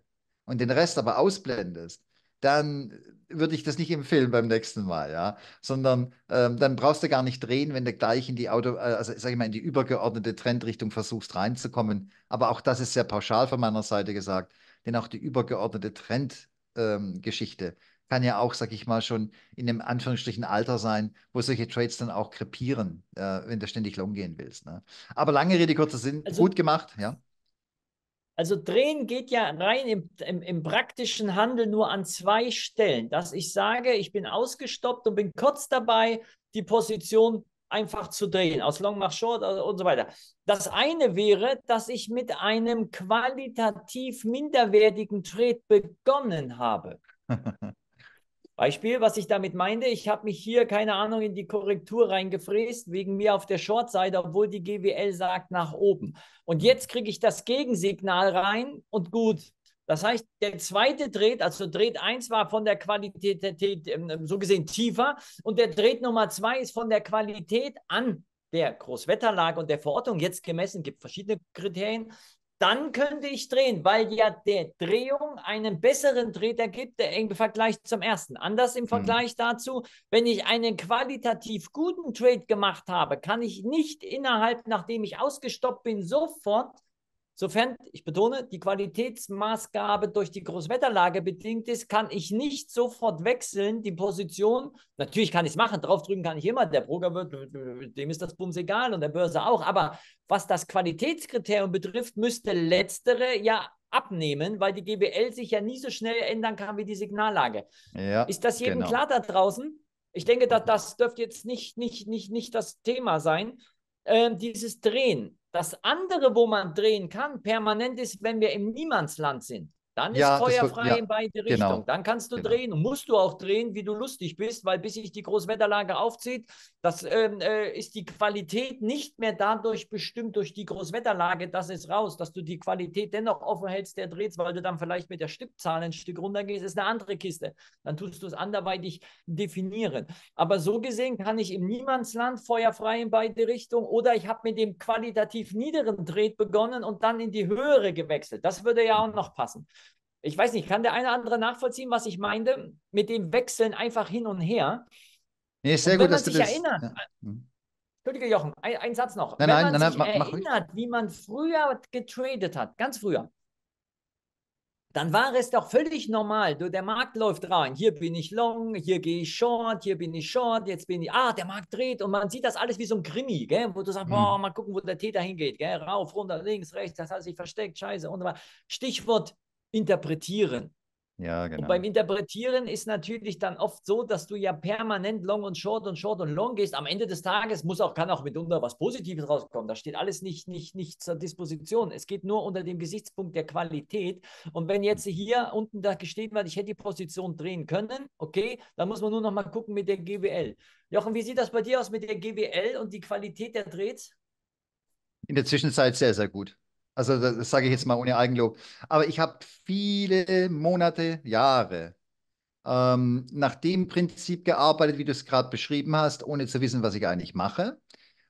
Speaker 2: und den Rest aber ausblendest, dann würde ich das nicht empfehlen beim nächsten Mal, ja, sondern ähm, dann brauchst du gar nicht drehen, wenn du gleich in die Auto, äh, also sag ich mal in die übergeordnete Trendrichtung versuchst reinzukommen. Aber auch das ist sehr pauschal von meiner Seite gesagt, denn auch die übergeordnete Trendgeschichte ähm, kann ja auch, sag ich mal, schon in einem Anführungsstrichen Alter sein, wo solche Trades dann auch krepieren, äh, wenn du ständig long gehen willst. Ne? Aber lange Rede kurzer Sinn, also, gut gemacht, ja.
Speaker 1: Also drehen geht ja rein im, im, im, praktischen Handel nur an zwei Stellen, dass ich sage, ich bin ausgestoppt und bin kurz dabei, die Position einfach zu drehen, aus Long nach Short und so weiter. Das eine wäre, dass ich mit einem qualitativ minderwertigen Trade begonnen habe. Beispiel, was ich damit meinte, ich habe mich hier, keine Ahnung, in die Korrektur reingefräst, wegen mir auf der Shortseite, obwohl die GWL sagt nach oben. Und jetzt kriege ich das Gegensignal rein und gut. Das heißt, der zweite Dreht, also Dreht 1 war von der Qualität äh, äh, so gesehen tiefer und der Dreht Nummer 2 ist von der Qualität an der Großwetterlage und der Verortung jetzt gemessen, gibt verschiedene Kriterien, dann könnte ich drehen, weil ja der Drehung einen besseren Dreher gibt, der im Vergleich zum ersten. Anders im hm. Vergleich mhm. dazu, wenn ich einen qualitativ guten Trade gemacht habe, kann ich nicht innerhalb, nachdem ich ausgestoppt bin, sofort Sofern, ich betone, die Qualitätsmaßgabe durch die Großwetterlage bedingt ist, kann ich nicht sofort wechseln die Position. Natürlich kann ich es machen, draufdrücken kann ich immer. Der Broker wird, dem ist das Bums egal und der Börse auch. Aber was das Qualitätskriterium betrifft, müsste letztere ja abnehmen, weil die GBL sich ja nie so schnell ändern kann wie die Signallage.
Speaker 2: Ja, ist das jedem genau. klar
Speaker 1: da draußen? Ich denke, dass, das dürfte jetzt nicht, nicht, nicht, nicht das Thema sein. Ähm, dieses Drehen das andere, wo man drehen kann, permanent ist, wenn wir im Niemandsland sind. Dann ist ja, Feuer ja, in beide genau, Richtungen. Genau, dann kannst du genau. drehen und musst du auch drehen, wie du lustig bist, weil bis sich die Großwetterlage aufzieht, das ähm, äh, ist die Qualität nicht mehr dadurch bestimmt durch die Großwetterlage, das ist raus, dass du die Qualität dennoch offen hältst, der dreht, weil du dann vielleicht mit der Stückzahl ein Stück runtergehst, ist eine andere Kiste. Dann tust du es anderweitig definieren. Aber so gesehen kann ich im Niemandsland feuerfrei in beide Richtungen oder ich habe mit dem qualitativ niederen Dreht begonnen und dann in die höhere gewechselt. Das würde ja auch noch passen. Ich weiß nicht, kann der eine oder andere nachvollziehen, was ich meinte? Mit dem Wechseln einfach hin und her.
Speaker 2: Nee, sehr wenn gut, man dass sich das... erinnert, ja. hm.
Speaker 1: Entschuldige Jochen, ein, ein, Satz noch. Nein, wenn nein, man nein, sich nein, erinnert, wie man früher getradet hat, ganz früher, dann war es doch völlig normal. Du, der Markt läuft rein. Hier bin ich long, hier gehe ich short, hier bin ich short, jetzt bin ich, ah, der Markt dreht und man sieht das alles wie so ein Krimi, gell? wo du sagst, mhm. boah, mal gucken, wo der Täter hingeht. Gell? Rauf, runter, links, rechts, das hat sich versteckt, scheiße und Stichwort Interpretieren.
Speaker 2: Ja, genau. Und beim
Speaker 1: Interpretieren ist natürlich dann oft so, dass du ja permanent long und short und short und long gehst. Am Ende des Tages muss auch, kann auch mitunter was Positives rauskommen. Da steht alles nicht, nicht, nicht zur Disposition. Es geht nur unter dem Gesichtspunkt der Qualität. Und wenn jetzt mhm. hier unten da gestehen wird, ich hätte die Position drehen können, okay, dann muss man nur noch mal gucken mit der GWL. Jochen, wie sieht das bei dir aus mit der GWL und die Qualität der Drehs?
Speaker 2: In der Zwischenzeit sehr, sehr gut. Also das, das sage ich jetzt mal ohne Eigenlob. Aber ich habe viele Monate, Jahre ähm, nach dem Prinzip gearbeitet, wie du es gerade beschrieben hast, ohne zu wissen, was ich eigentlich mache.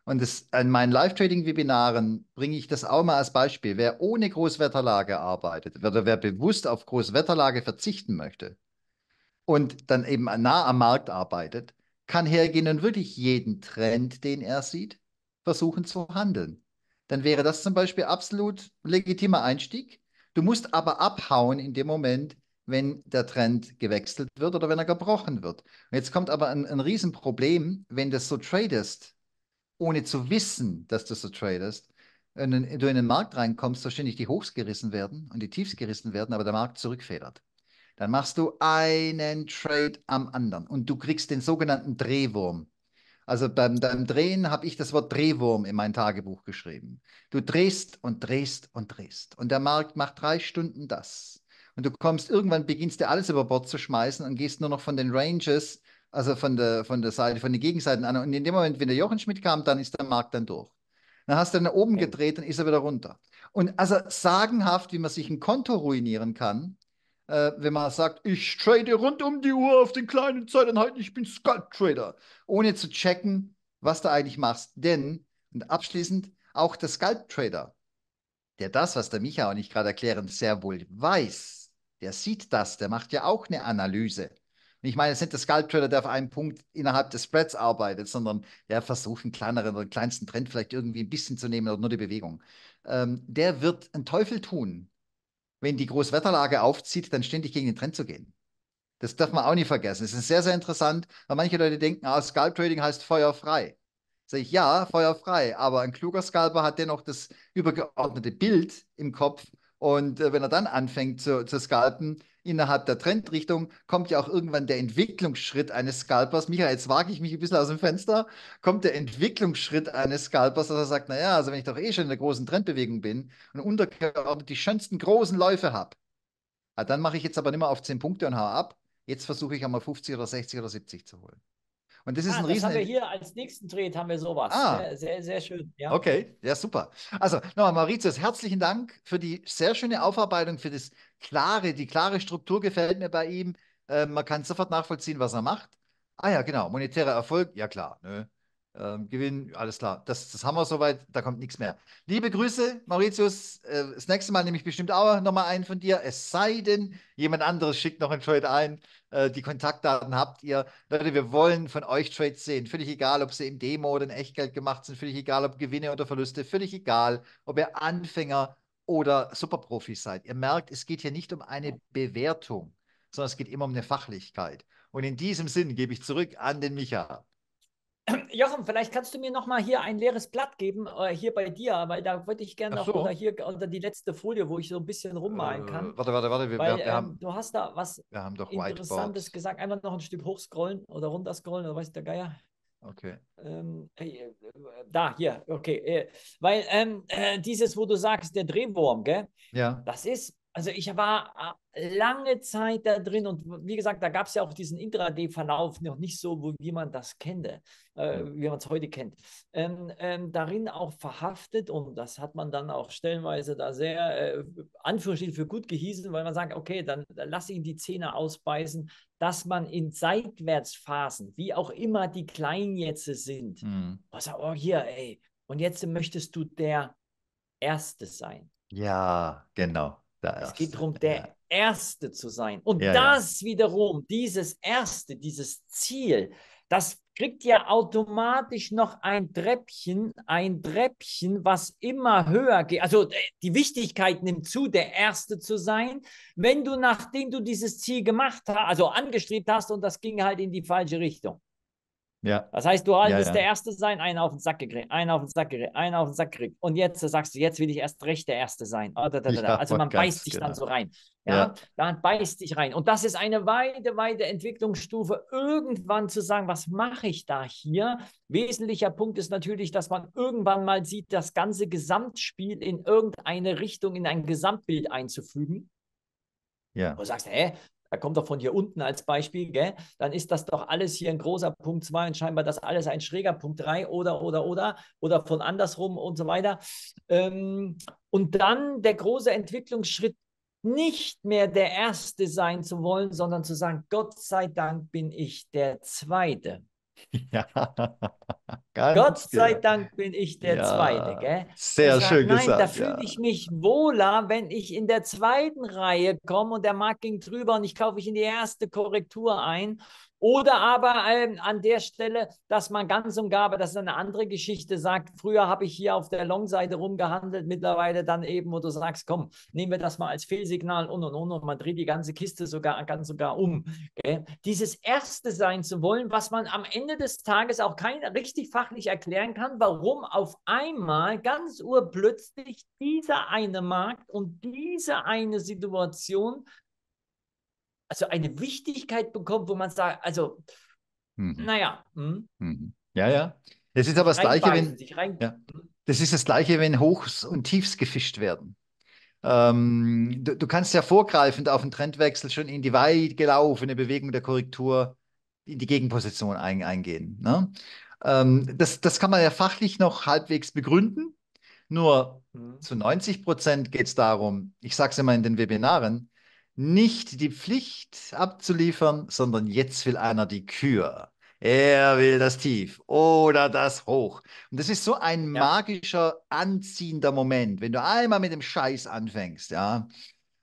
Speaker 2: Und das, in meinen Live-Trading-Webinaren bringe ich das auch mal als Beispiel. Wer ohne Großwetterlage arbeitet oder wer bewusst auf Großwetterlage verzichten möchte und dann eben nah am Markt arbeitet, kann hergehen und wirklich jeden Trend, den er sieht, versuchen zu handeln dann wäre das zum Beispiel absolut legitimer Einstieg. Du musst aber abhauen in dem Moment, wenn der Trend gewechselt wird oder wenn er gebrochen wird. Und jetzt kommt aber ein, ein Riesenproblem, wenn du so tradest, ohne zu wissen, dass du so tradest, wenn du in den Markt reinkommst, da ständig die Hochs gerissen werden und die Tiefs gerissen werden, aber der Markt zurückfedert. Dann machst du einen Trade am anderen und du kriegst den sogenannten Drehwurm. Also beim, beim Drehen habe ich das Wort Drehwurm in mein Tagebuch geschrieben. Du drehst und drehst und drehst. Und der Markt macht drei Stunden das. Und du kommst, irgendwann beginnst du alles über Bord zu schmeißen und gehst nur noch von den Ranges, also von der, von der Seite, von den Gegenseiten an. Und in dem Moment, wenn der Jochen Schmidt kam, dann ist der Markt dann durch. Dann hast du dann oben gedreht, dann ist er wieder runter. Und also sagenhaft, wie man sich ein Konto ruinieren kann, äh, wenn man sagt, ich trade rund um die Uhr auf den kleinen Zeiteinheiten, ich bin Scalp Trader, ohne zu checken, was du eigentlich machst. Denn, und abschließend, auch der Scalp Trader, der das, was der Micha und ich gerade erklären, sehr wohl weiß, der sieht das, der macht ja auch eine Analyse. Und ich meine, es ist nicht der Scalp Trader, der auf einem Punkt innerhalb des Spreads arbeitet, sondern der versucht, einen kleineren oder kleinsten Trend vielleicht irgendwie ein bisschen zu nehmen oder nur die Bewegung. Ähm, der wird einen Teufel tun, wenn die Großwetterlage aufzieht, dann ständig gegen den Trend zu gehen. Das darf man auch nicht vergessen. Es ist sehr, sehr interessant, weil manche Leute denken, ah, Scalp Trading heißt feuerfrei. Sage ich, ja, feuerfrei, aber ein kluger Scalper hat dennoch das übergeordnete Bild im Kopf und äh, wenn er dann anfängt zu, zu scalpen, innerhalb der Trendrichtung kommt ja auch irgendwann der Entwicklungsschritt eines Scalpers. Michael, jetzt wage ich mich ein bisschen aus dem Fenster. Kommt der Entwicklungsschritt eines Scalpers, dass er sagt, naja, also wenn ich doch eh schon in der großen Trendbewegung bin und untergeordnet die schönsten großen Läufe habe, ah, dann mache ich jetzt aber nicht mehr auf 10 Punkte und hau ab. Jetzt versuche ich einmal 50 oder 60 oder 70 zu holen. Und das ist ah, ein das riesen. Das haben wir
Speaker 1: hier als nächsten Dreh, haben wir sowas. Ah. Sehr, sehr, sehr schön. Ja. Okay,
Speaker 2: ja, super. Also nochmal, Mauritius, herzlichen Dank für die sehr schöne Aufarbeitung, für das klare, die klare Struktur gefällt mir bei ihm. Äh, man kann sofort nachvollziehen, was er macht. Ah ja, genau, monetärer Erfolg, ja klar. Ne? Ähm, Gewinn, alles klar. Das, das haben wir soweit, da kommt nichts mehr. Liebe Grüße, Mauritius. Äh, das nächste Mal nehme ich bestimmt auch nochmal einen von dir. Es sei denn, jemand anderes schickt noch einen Trade ein. Äh, die Kontaktdaten habt ihr. Leute, wir wollen von euch Trades sehen. Völlig egal, ob sie im Demo oder in Echtgeld gemacht sind. Völlig egal, ob Gewinne oder Verluste. Völlig egal, ob ihr Anfänger oder Superprofi seid. Ihr merkt, es geht hier nicht um eine Bewertung, sondern es geht immer um eine Fachlichkeit. Und in diesem Sinn gebe ich zurück an den Micha.
Speaker 1: Jochen, vielleicht kannst du mir nochmal hier ein leeres Blatt geben, äh, hier bei dir, weil da wollte ich gerne so. noch unter, hier, unter die letzte Folie, wo ich so ein bisschen rummalen äh, kann. Äh, warte, warte, warte. Wir, weil, wir ähm, haben, du hast da was wir haben doch Interessantes Whiteboard. gesagt. Einmal noch ein Stück hochscrollen oder runterscrollen oder weiß der Geier.
Speaker 2: Okay. Ähm, äh,
Speaker 1: da, hier, okay. Äh, weil ähm, äh, dieses, wo du sagst, der Drehwurm, gell? Ja. Das ist also ich war äh, lange Zeit da drin und wie gesagt, da gab es ja auch diesen Intraday-Verlauf noch nicht so, wie man das kenne, äh, wie man es heute kennt. Ähm, ähm, darin auch verhaftet und das hat man dann auch stellenweise da sehr äh, anführungsstrichen für gut gehiesen, weil man sagt, okay, dann, lass ihn die Zähne ausbeißen, dass man in Seitwärtsphasen, wie auch immer die Kleinjätze sind, mhm. was oh hier, ey, und jetzt möchtest du der Erste sein.
Speaker 2: Ja, genau es geht darum, der ja.
Speaker 1: Erste zu sein. Und ja, das ja. wiederum, dieses Erste, dieses Ziel, das kriegt ja automatisch noch ein Treppchen, ein Treppchen, was immer höher geht. Also äh, die Wichtigkeit nimmt zu, der Erste zu sein. Wenn du, nachdem du dieses Ziel gemacht hast, also angestrebt hast und das ging halt in die falsche Richtung. Ja. Das heißt, du haltest ja, ja. der Erste sein, einen auf den Sack gekriegt, einen auf den Sack gekriegt, einen auf den Sack gekriegt. Und jetzt sagst du, jetzt will ich erst recht der Erste sein. Oh, also man oh beißt sich genau. dann so rein. Ja? ja, dann beißt dich rein. Und das ist eine weite, weite Entwicklungsstufe, irgendwann zu sagen, was mache ich da hier? Wesentlicher Punkt ist natürlich, dass man irgendwann mal sieht, das ganze Gesamtspiel in irgendeine Richtung, in ein Gesamtbild einzufügen. Ja. Und du sagst, hä, da kommt doch von hier unten als Beispiel, gell? dann ist das doch alles hier ein großer Punkt 2 und scheinbar das alles ein schräger Punkt 3 oder, oder, oder, oder von andersrum und so weiter. Ähm, und dann der große Entwicklungsschritt, nicht mehr der Erste sein zu wollen, sondern zu sagen, Gott sei Dank bin ich der Zweite.
Speaker 2: Ja. Gott sei genau.
Speaker 1: Dank bin ich der ja, Zweite, gell? Sehr sag, schön nein, gesagt. Nein, da fühle ja. ich mich wohler, wenn ich in der zweiten Reihe komme und der Markt ging drüber und ich kaufe ich in die erste Korrektur ein oder aber ähm, an der Stelle, dass man ganz und gar, aber das ist eine andere Geschichte, sagt, früher habe ich hier auf der Long-Seite rumgehandelt, mittlerweile dann eben, wo du sagst, komm, nehmen wir das mal als Fehlsignal und und und und man dreht die ganze Kiste sogar ganz sogar um. Okay? Dieses Erste sein zu wollen, was man am Ende des Tages auch kein, richtig fachlich erklären kann, warum auf einmal ganz urplötzlich dieser eine Markt und diese eine Situation also eine Wichtigkeit bekommt, wo man sagt, also, mhm. naja. Hm?
Speaker 2: Mhm. Ja, ja. Das ist aber das Gleiche, wenn, ja. das ist das Gleiche, wenn Hochs und Tiefs gefischt werden. Ähm, du, du, kannst ja vorgreifend auf den Trendwechsel schon in die weit gelaufene Bewegung der Korrektur in die Gegenposition ein, eingehen. Ne? Ähm, das, das kann man ja fachlich noch halbwegs begründen. Nur mhm. zu 90 Prozent geht es darum, ich sage es immer in den Webinaren, nicht die Pflicht abzuliefern, sondern jetzt will einer die Kür. Er will das Tief oder das Hoch. Und das ist so ein ja. magischer, anziehender Moment, wenn du einmal mit dem Scheiß anfängst, ja.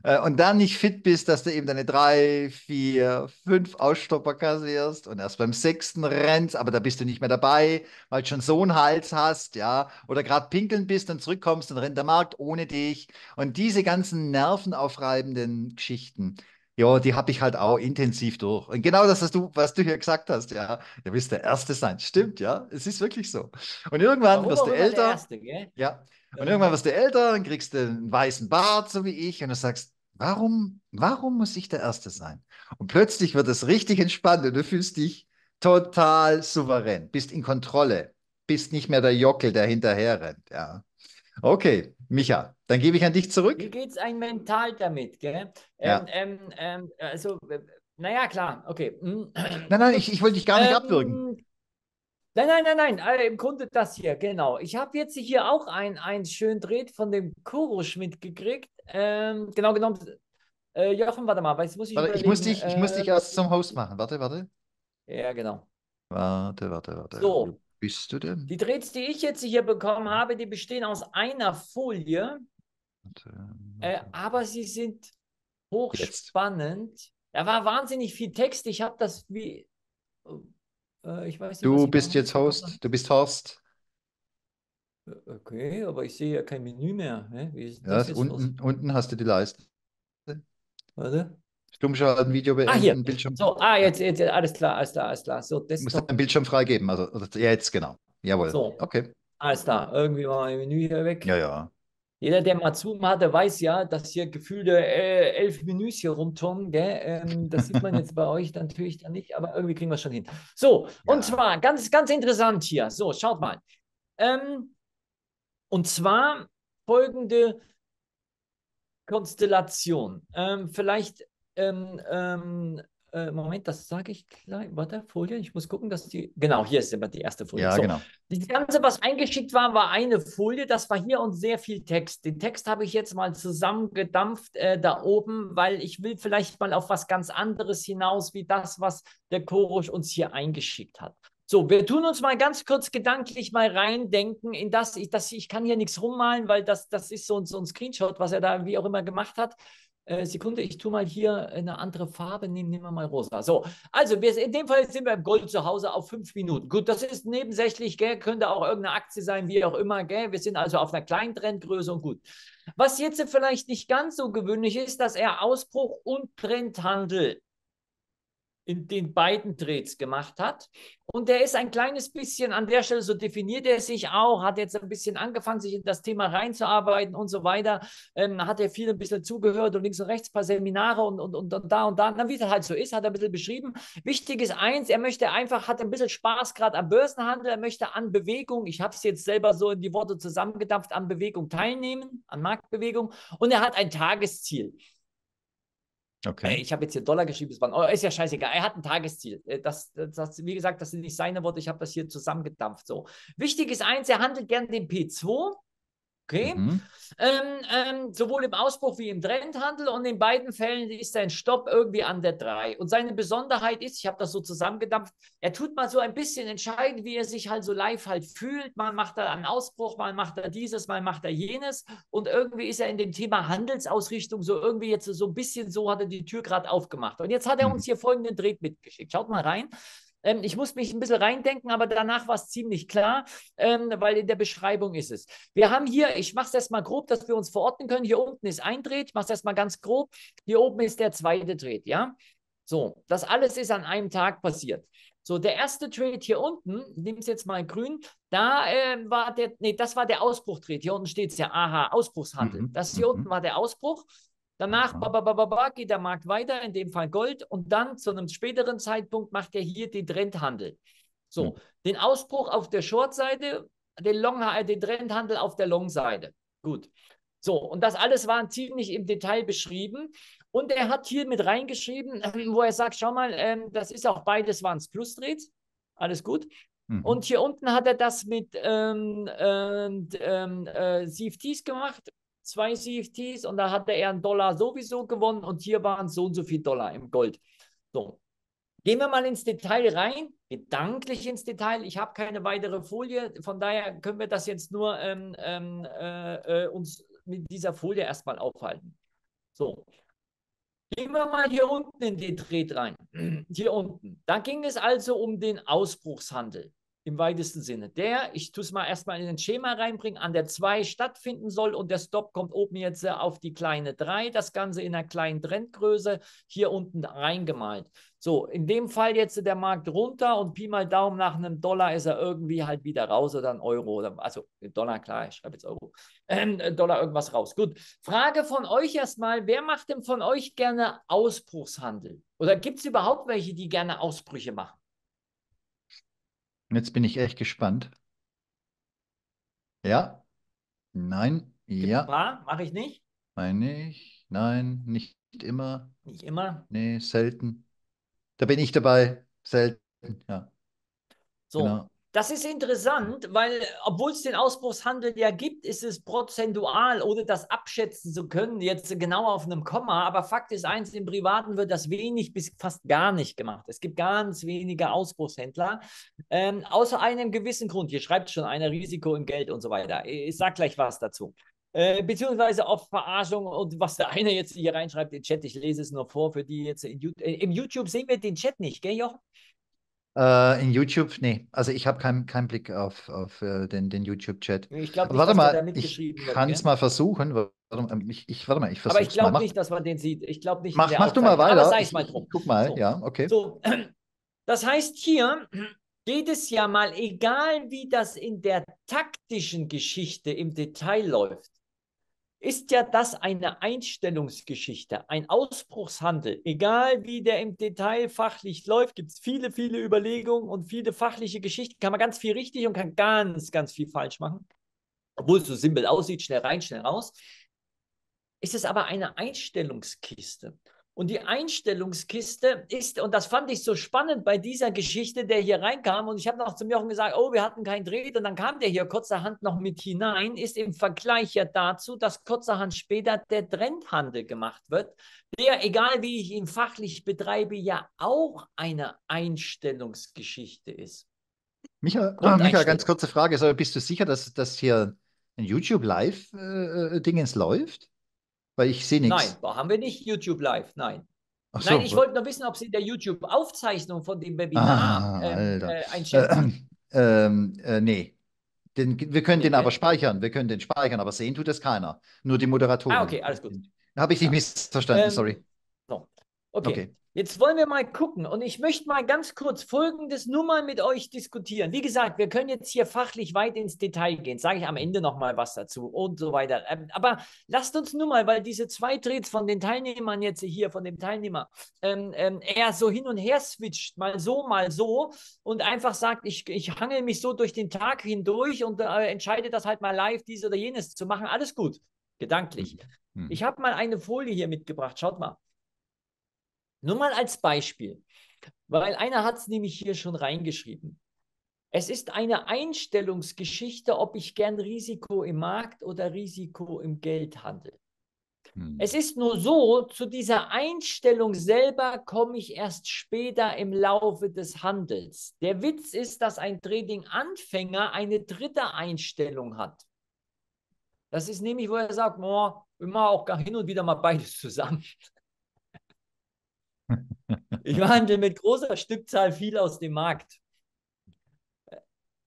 Speaker 2: Äh, und dann nicht fit bist, dass du eben deine drei, vier, fünf Ausstopper kassierst und erst beim sechsten rennst, aber da bist du nicht mehr dabei, weil du schon so einen Hals hast, ja, oder gerade pinkeln bist und zurückkommst, und rennt der Markt ohne dich und diese ganzen nervenaufreibenden Geschichten. Ja, die habe ich halt auch intensiv durch. Und genau das, was du, was du hier gesagt hast, ja, du wirst der Erste sein. Stimmt, ja, es ist wirklich so. Und irgendwann Warum wirst du älter. Der Erste, gell? ja, und ähm. irgendwann wirst du älter, dann kriegst du einen weißen Bart, so wie ich, und du sagst, Warum, warum muss ich der Erste sein? Und plötzlich wird es richtig entspannt und du fühlst dich total souverän, bist in Kontrolle, bist nicht mehr der Jockel, der hinterher rennt. Ja. Okay, Micha, dann gebe ich an dich zurück. Wie
Speaker 1: geht es einem mental damit? Gell? Ja. Ähm, ähm, ähm also, naja, klar, okay. Hm. Nein,
Speaker 2: nein, ich, ich wollte dich gar nicht ähm, abwürgen.
Speaker 1: Nein, nein, nein, nein, äh, im Grunde das hier, genau. Ich habe jetzt hier auch ein, einen schönen Dreh von dem Kurosch mitgekriegt. Ähm, genau genommen, äh, Jochen, warte mal, jetzt muss ich. Warte, ich muss dich, ich muss dich äh,
Speaker 2: erst zum Host machen. Warte, warte.
Speaker 1: Ja, genau.
Speaker 2: Warte, warte, warte. So. bist du denn? Die
Speaker 1: Drehs, die ich jetzt hier bekommen habe, die bestehen aus einer Folie. Warte, äh, warte. Äh, aber sie sind hochspannend. Jetzt. Da war wahnsinnig viel Text. Ich habe das wie äh, ich weiß nicht, Du ich bist
Speaker 2: jetzt Host, du bist Horst.
Speaker 1: Äh, okay, aber ich sehe ja kein Menü mehr. Hä? Wie ist Ja, das unten, unten
Speaker 2: hast du die Leiste. Warte. Stummschalten, Video Ah, hier. beenden, Bildschirm.
Speaker 1: So, ah, Ja, jetzt, jetzt, alles klar, alles klar, alles klar. So, du musst deinen
Speaker 2: Bildschirm freigeben. Also, jetzt genau. Jawohl. So, Okay.
Speaker 1: alles klar. Irgendwie war mein Menü hier weg. Ja, ja. Jeder, der mal Zoom hatte, weiß ja, dass hier gefühlte äh, elf Menüs hier rumturnen. Ähm, das sieht man jetzt bei euch natürlich dann nicht, aber irgendwie kriegen wir es schon hin. So, ja. und zwar ganz, ganz interessant hier. So, schaut mal. Ähm, und zwar folgende Konstellation. Ähm, vielleicht ähm, ähm, äh, Moment, das sage ich gleich. Warte, Folie, ich muss gucken, dass die. Genau, hier ist aber die erste Folie. Ja, so. genau. Das Ganze, was eingeschickt war, war eine Folie. Das war hier und sehr viel Text. Den Text habe ich jetzt mal zusammengedampft äh, da oben, weil ich will vielleicht mal auf was ganz anderes hinaus, wie das, was der Korosch uns hier eingeschickt hat. So, wir tun uns mal ganz kurz gedanklich mal reindenken in das. Ich, das, ich kann hier nichts rummalen, weil das, das ist so, so ein Screenshot, was er da wie auch immer gemacht hat. Äh, Sekunde, ich tue mal hier eine andere Farbe, nehmen, nehmen wir mal rosa. So, also wir, in dem Fall sind wir im Gold zu Hause auf fünf Minuten. Gut, das ist nebensächlich, gell? könnte auch irgendeine Aktie sein, wie auch immer. Gell? Wir sind also auf einer kleinen Trendgröße und gut. Was jetzt vielleicht nicht ganz so gewöhnlich ist, dass er Ausbruch und Trend handelt in den beiden Trades gemacht hat. Und er ist ein kleines bisschen an der Stelle, so definiert er sich auch, hat jetzt ein bisschen angefangen, sich in das Thema reinzuarbeiten und so weiter. Ähm, hat er viel ein bisschen zugehört und links und rechts ein paar Seminare und, und, und, und da und da. Und dann, wie es halt so ist, hat er ein bisschen beschrieben. Wichtig ist eins, er möchte einfach, hat ein bisschen Spaß gerade am Börsenhandel, er möchte an Bewegung, ich habe es jetzt selber so in die Worte zusammengedampft, an Bewegung teilnehmen, an Marktbewegung. Und er hat ein Tagesziel. Okay. Ich habe jetzt hier Dollar geschrieben, es waren Euro. Ist ja scheißegal. Er hat ein Tagesziel. Äh, das, das, wie gesagt, das sind nicht seine Worte. Ich habe das hier zusammengedampft. So. Wichtig ist eins, er handelt gern den P2 Okay? Mhm. Ähm, ähm, sowohl im Ausbruch wie im Trendhandel und in beiden Fällen ist sein Stopp irgendwie an der 3. Und seine Besonderheit ist, ich habe das so zusammengedampft, er tut mal so ein bisschen entscheiden, wie er sich halt so live halt fühlt. Man macht da einen Ausbruch, man macht da dieses, man macht da jenes. Und irgendwie ist er in dem Thema Handelsausrichtung so irgendwie jetzt so ein bisschen so hat er die Tür gerade aufgemacht. Und jetzt hat er mhm. uns hier folgenden Dreh mitgeschickt. Schaut mal rein. Ähm, ich muss mich ein bisschen reindenken, aber danach war es ziemlich klar, ähm, weil in der Beschreibung ist es. Wir haben hier, ich mache es erstmal grob, dass wir uns verorten können. Hier unten ist ein Dreh, ich mache es erstmal ganz grob. Hier oben ist der zweite Dreh, ja? So, das alles ist an einem Tag passiert. So, der erste Trade hier unten, nimm es jetzt mal grün, da äh, war der, nee, das war der Ausbruch-Trade. Hier unten steht es ja, aha, Ausbruchshandel. Mhm. Das mhm. hier mhm. unten war der Ausbruch. Danach ba, ba, ba, geht der Markt weiter, in dem Fall Gold, und dann zu einem späteren Zeitpunkt macht er hier den Trendhandel. So, den Ausbruch auf der Short-Seite, den, Long, äh, den Trendhandel auf der Long-Seite. Gut. So, und das alles war ziemlich im Detail beschrieben. Und er hat hier mit reingeschrieben, ähm, wo er sagt: Schau mal, ähm, das ist auch beides waren es Plus-Trades. Alles gut. Mhm. Und hier unten hat er das mit ähm, ähm, ähm äh, äh, CFTs gemacht zwei CFTs und da hatte er einen Dollar sowieso gewonnen und hier waren so und so viel Dollar im Gold. So. Gehen wir mal ins Detail rein, gedanklich ins Detail. Ich habe keine weitere Folie, von daher können wir das jetzt nur ähm, ähm äh, äh, uns mit dieser Folie erstmal aufhalten. So, Gehen wir mal hier unten in den Dreh rein. Hier unten. Da ging es also um den Ausbruchshandel im weitesten Sinne. Der, ich tue es mal erstmal in ein Schema reinbringen, an der 2 stattfinden soll und der Stop kommt oben jetzt äh, auf die kleine 3, das Ganze in einer kleinen Trendgröße hier unten reingemalt. So, in dem Fall jetzt äh, der Markt runter und Pi mal Daumen nach einem Dollar ist er irgendwie halt wieder raus oder ein Euro oder, also äh, Dollar, klar, ich schreibe jetzt Euro, ähm, Dollar irgendwas raus. Gut, Frage von euch erstmal, wer macht denn von euch gerne Ausbruchshandel? Oder gibt es überhaupt welche, die gerne Ausbrüche machen?
Speaker 2: Jetzt bin ich echt gespannt. Ja, nein, ja. War, mache ich nicht. Meine ich, nein, nicht immer. Nicht immer. Nee, selten. Da bin ich dabei. Selten, ja. So, Genau.
Speaker 1: Das ist interessant, weil obwohl es den Ausbruchshandel ja gibt, ist es prozentual, ohne das abschätzen zu können, jetzt genau auf einem Komma. Aber Fakt ist eins, im Privaten wird das wenig bis fast gar nicht gemacht. Es gibt ganz wenige Ausbruchshändler, ähm, außer einem gewissen Grund. Hier schreibt schon einer Risiko im Geld und so weiter. Ich sage gleich was dazu. Äh, beziehungsweise auf Verarschung und was der eine jetzt hier reinschreibt im Chat, ich lese es nur vor für die jetzt in, äh, im YouTube sehen wir den Chat nicht, gell Jochen?
Speaker 2: Äh, in YouTube, nee, also ich habe keinen kein Blick auf, auf äh, den, den YouTube-Chat. Ich glaube, warte mal, ich kann es mal versuchen. Warte, ich, ich, warte mal, ich versuche. Aber ich glaube nicht,
Speaker 1: dass man den sieht. Ich glaube nicht. Mach, mach du mal weiter. Aber sei ich, mal
Speaker 2: drum. Guck mal, so. ja, okay. So,
Speaker 1: das heißt hier geht es ja mal, egal wie das in der taktischen Geschichte im Detail läuft, ist ja das eine Einstellungsgeschichte, ein Ausbruchshandel. Egal wie der im Detail fachlich läuft, gibt es viele, viele Überlegungen und viele fachliche Geschichten. Kann man ganz viel richtig und kann ganz, ganz viel falsch machen. Obwohl es so simpel aussieht, schnell rein, schnell raus. Ist es aber eine Einstellungskiste. Und die Einstellungskiste ist, und das fand ich so spannend bei dieser Geschichte, der hier reinkam, und ich habe noch zum Jochen gesagt, oh, wir hatten keinen Dreh, und dann kam der hier kurzerhand noch mit hinein, ist im Vergleich ja dazu, dass kurzerhand später der Trendhandel gemacht wird, der, egal wie ich ihn fachlich betreibe, ja auch eine Einstellungsgeschichte ist.
Speaker 2: Micha, ah, Micha ganz kurze Frage, also bist du sicher, dass das hier ein YouTube-Live-Dingens äh, äh, läuft? Weil ich sehe nichts.
Speaker 1: Nein, haben wir nicht YouTube Live, nein. So, nein, ich wollte nur wissen, ob Sie in der YouTube-Aufzeichnung von dem Webinar ah, ähm, äh, einschätzen.
Speaker 2: Ähm, äh, nee. Den, wir können den aber speichern. Wir können den speichern, aber sehen tut es keiner. Nur die Moderatoren. Ah, okay, alles gut. Habe ich dich ja. missverstanden, ähm, sorry.
Speaker 1: Okay. okay. Jetzt wollen wir mal gucken und ich möchte mal ganz kurz Folgendes nur mal mit euch diskutieren. Wie gesagt, wir können jetzt hier fachlich weit ins Detail gehen, sage ich am Ende nochmal was dazu und so weiter. Ähm, aber lasst uns nur mal, weil diese zwei Trades von den Teilnehmern jetzt hier, von dem Teilnehmer, ähm, ähm, er so hin und her switcht, mal so, mal so und einfach sagt, ich, ich hangel mich so durch den Tag hindurch und äh, entscheide das halt mal live, dies oder jenes zu machen. Alles gut, gedanklich. Hm. Ich habe mal eine Folie hier mitgebracht, schaut mal. Nur mal als Beispiel, weil einer hat es nämlich hier schon reingeschrieben. Es ist eine Einstellungsgeschichte, ob ich gern Risiko im Markt oder Risiko im Geld handle. Hm. Es ist nur so, zu dieser Einstellung selber komme ich erst später im Laufe des Handels. Der Witz ist, dass ein Trading-Anfänger eine dritte Einstellung hat. Das ist nämlich, wo er sagt, oh, immer auch hin und wieder mal beides zusammen. Ich wandle mit großer Stückzahl viel aus dem Markt.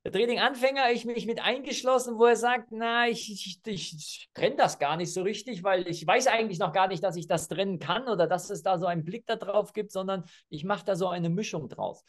Speaker 1: Der Trading-Anfänger, ich mich mit eingeschlossen, wo er sagt, na, ich, ich, ich trenne das gar nicht so richtig, weil ich weiß eigentlich noch gar nicht, dass ich das trennen kann oder dass es da so einen Blick darauf gibt, sondern ich mache da so eine Mischung draus.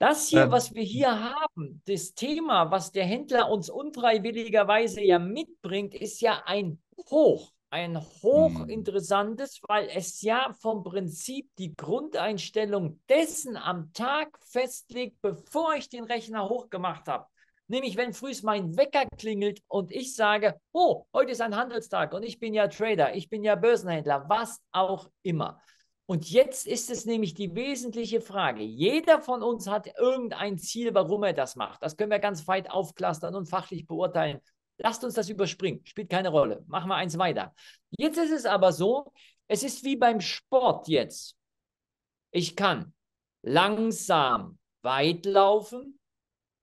Speaker 1: Das hier, ähm. was wir hier haben, das Thema, was der Händler uns unfreiwilligerweise ja mitbringt, ist ja ein Hoch ein hm. hochinteressantes, weil es ja vom Prinzip die Grundeinstellung dessen am Tag festlegt, bevor ich den Rechner hochgemacht habe. Nämlich, wenn früh mein Wecker klingelt und ich sage, oh, heute ist ein Handelstag und ich bin ja Trader, ich bin ja Börsenhändler, was auch immer. Und jetzt ist es nämlich die wesentliche Frage. Jeder von uns hat irgendein Ziel, warum er das macht. Das können wir ganz weit aufklastern und fachlich beurteilen. Lasst uns das überspringen, spielt keine Rolle. Machen wir eins weiter. Jetzt ist es aber so, es ist wie beim Sport jetzt. Ich kann langsam weit laufen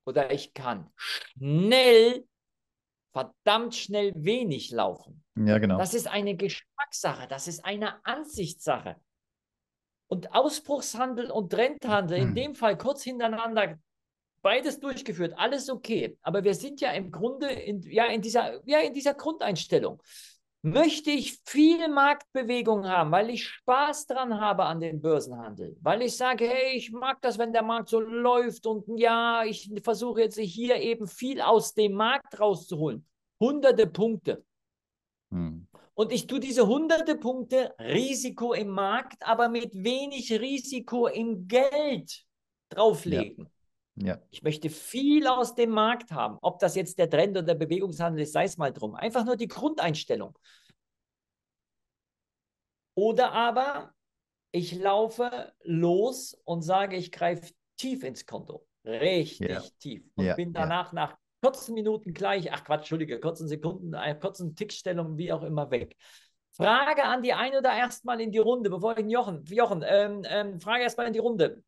Speaker 1: oder ich kann schnell, verdammt schnell wenig laufen. Ja, genau. Das ist eine Geschmackssache, das ist eine Ansichtssache. Und Ausbruchshandel und Trendhandel, hm. in dem Fall kurz hintereinander beides durchgeführt, alles okay. Aber wir sind ja im Grunde in, ja, in, dieser, ja, in dieser Grundeinstellung. Möchte ich viel Marktbewegung haben, weil ich Spaß dran habe an den Börsenhandel, weil ich sage, hey, ich mag das, wenn der Markt so läuft und ja, ich versuche jetzt hier eben viel aus dem Markt rauszuholen. Hunderte Punkte. Hm. Und ich tue diese hunderte Punkte Risiko im Markt, aber mit wenig Risiko im Geld drauflegen. Ja. Ja. Ich möchte viel aus dem Markt haben. Ob das jetzt der Trend oder der Bewegungshandel ist, sei es mal drum. Einfach nur die Grundeinstellung. Oder aber ich laufe los und sage, ich greife tief ins Konto. Richtig yeah. tief. Und yeah. bin danach yeah. nach kurzen Minuten gleich, ach Quatsch, Entschuldige, kurzen Sekunden, äh, kurzen Tickstellungen, wie auch immer weg. Frage an die ein oder erstmal in die Runde, bevor ich Jochen, Jochen, ähm, ähm, Frage erstmal in die Runde.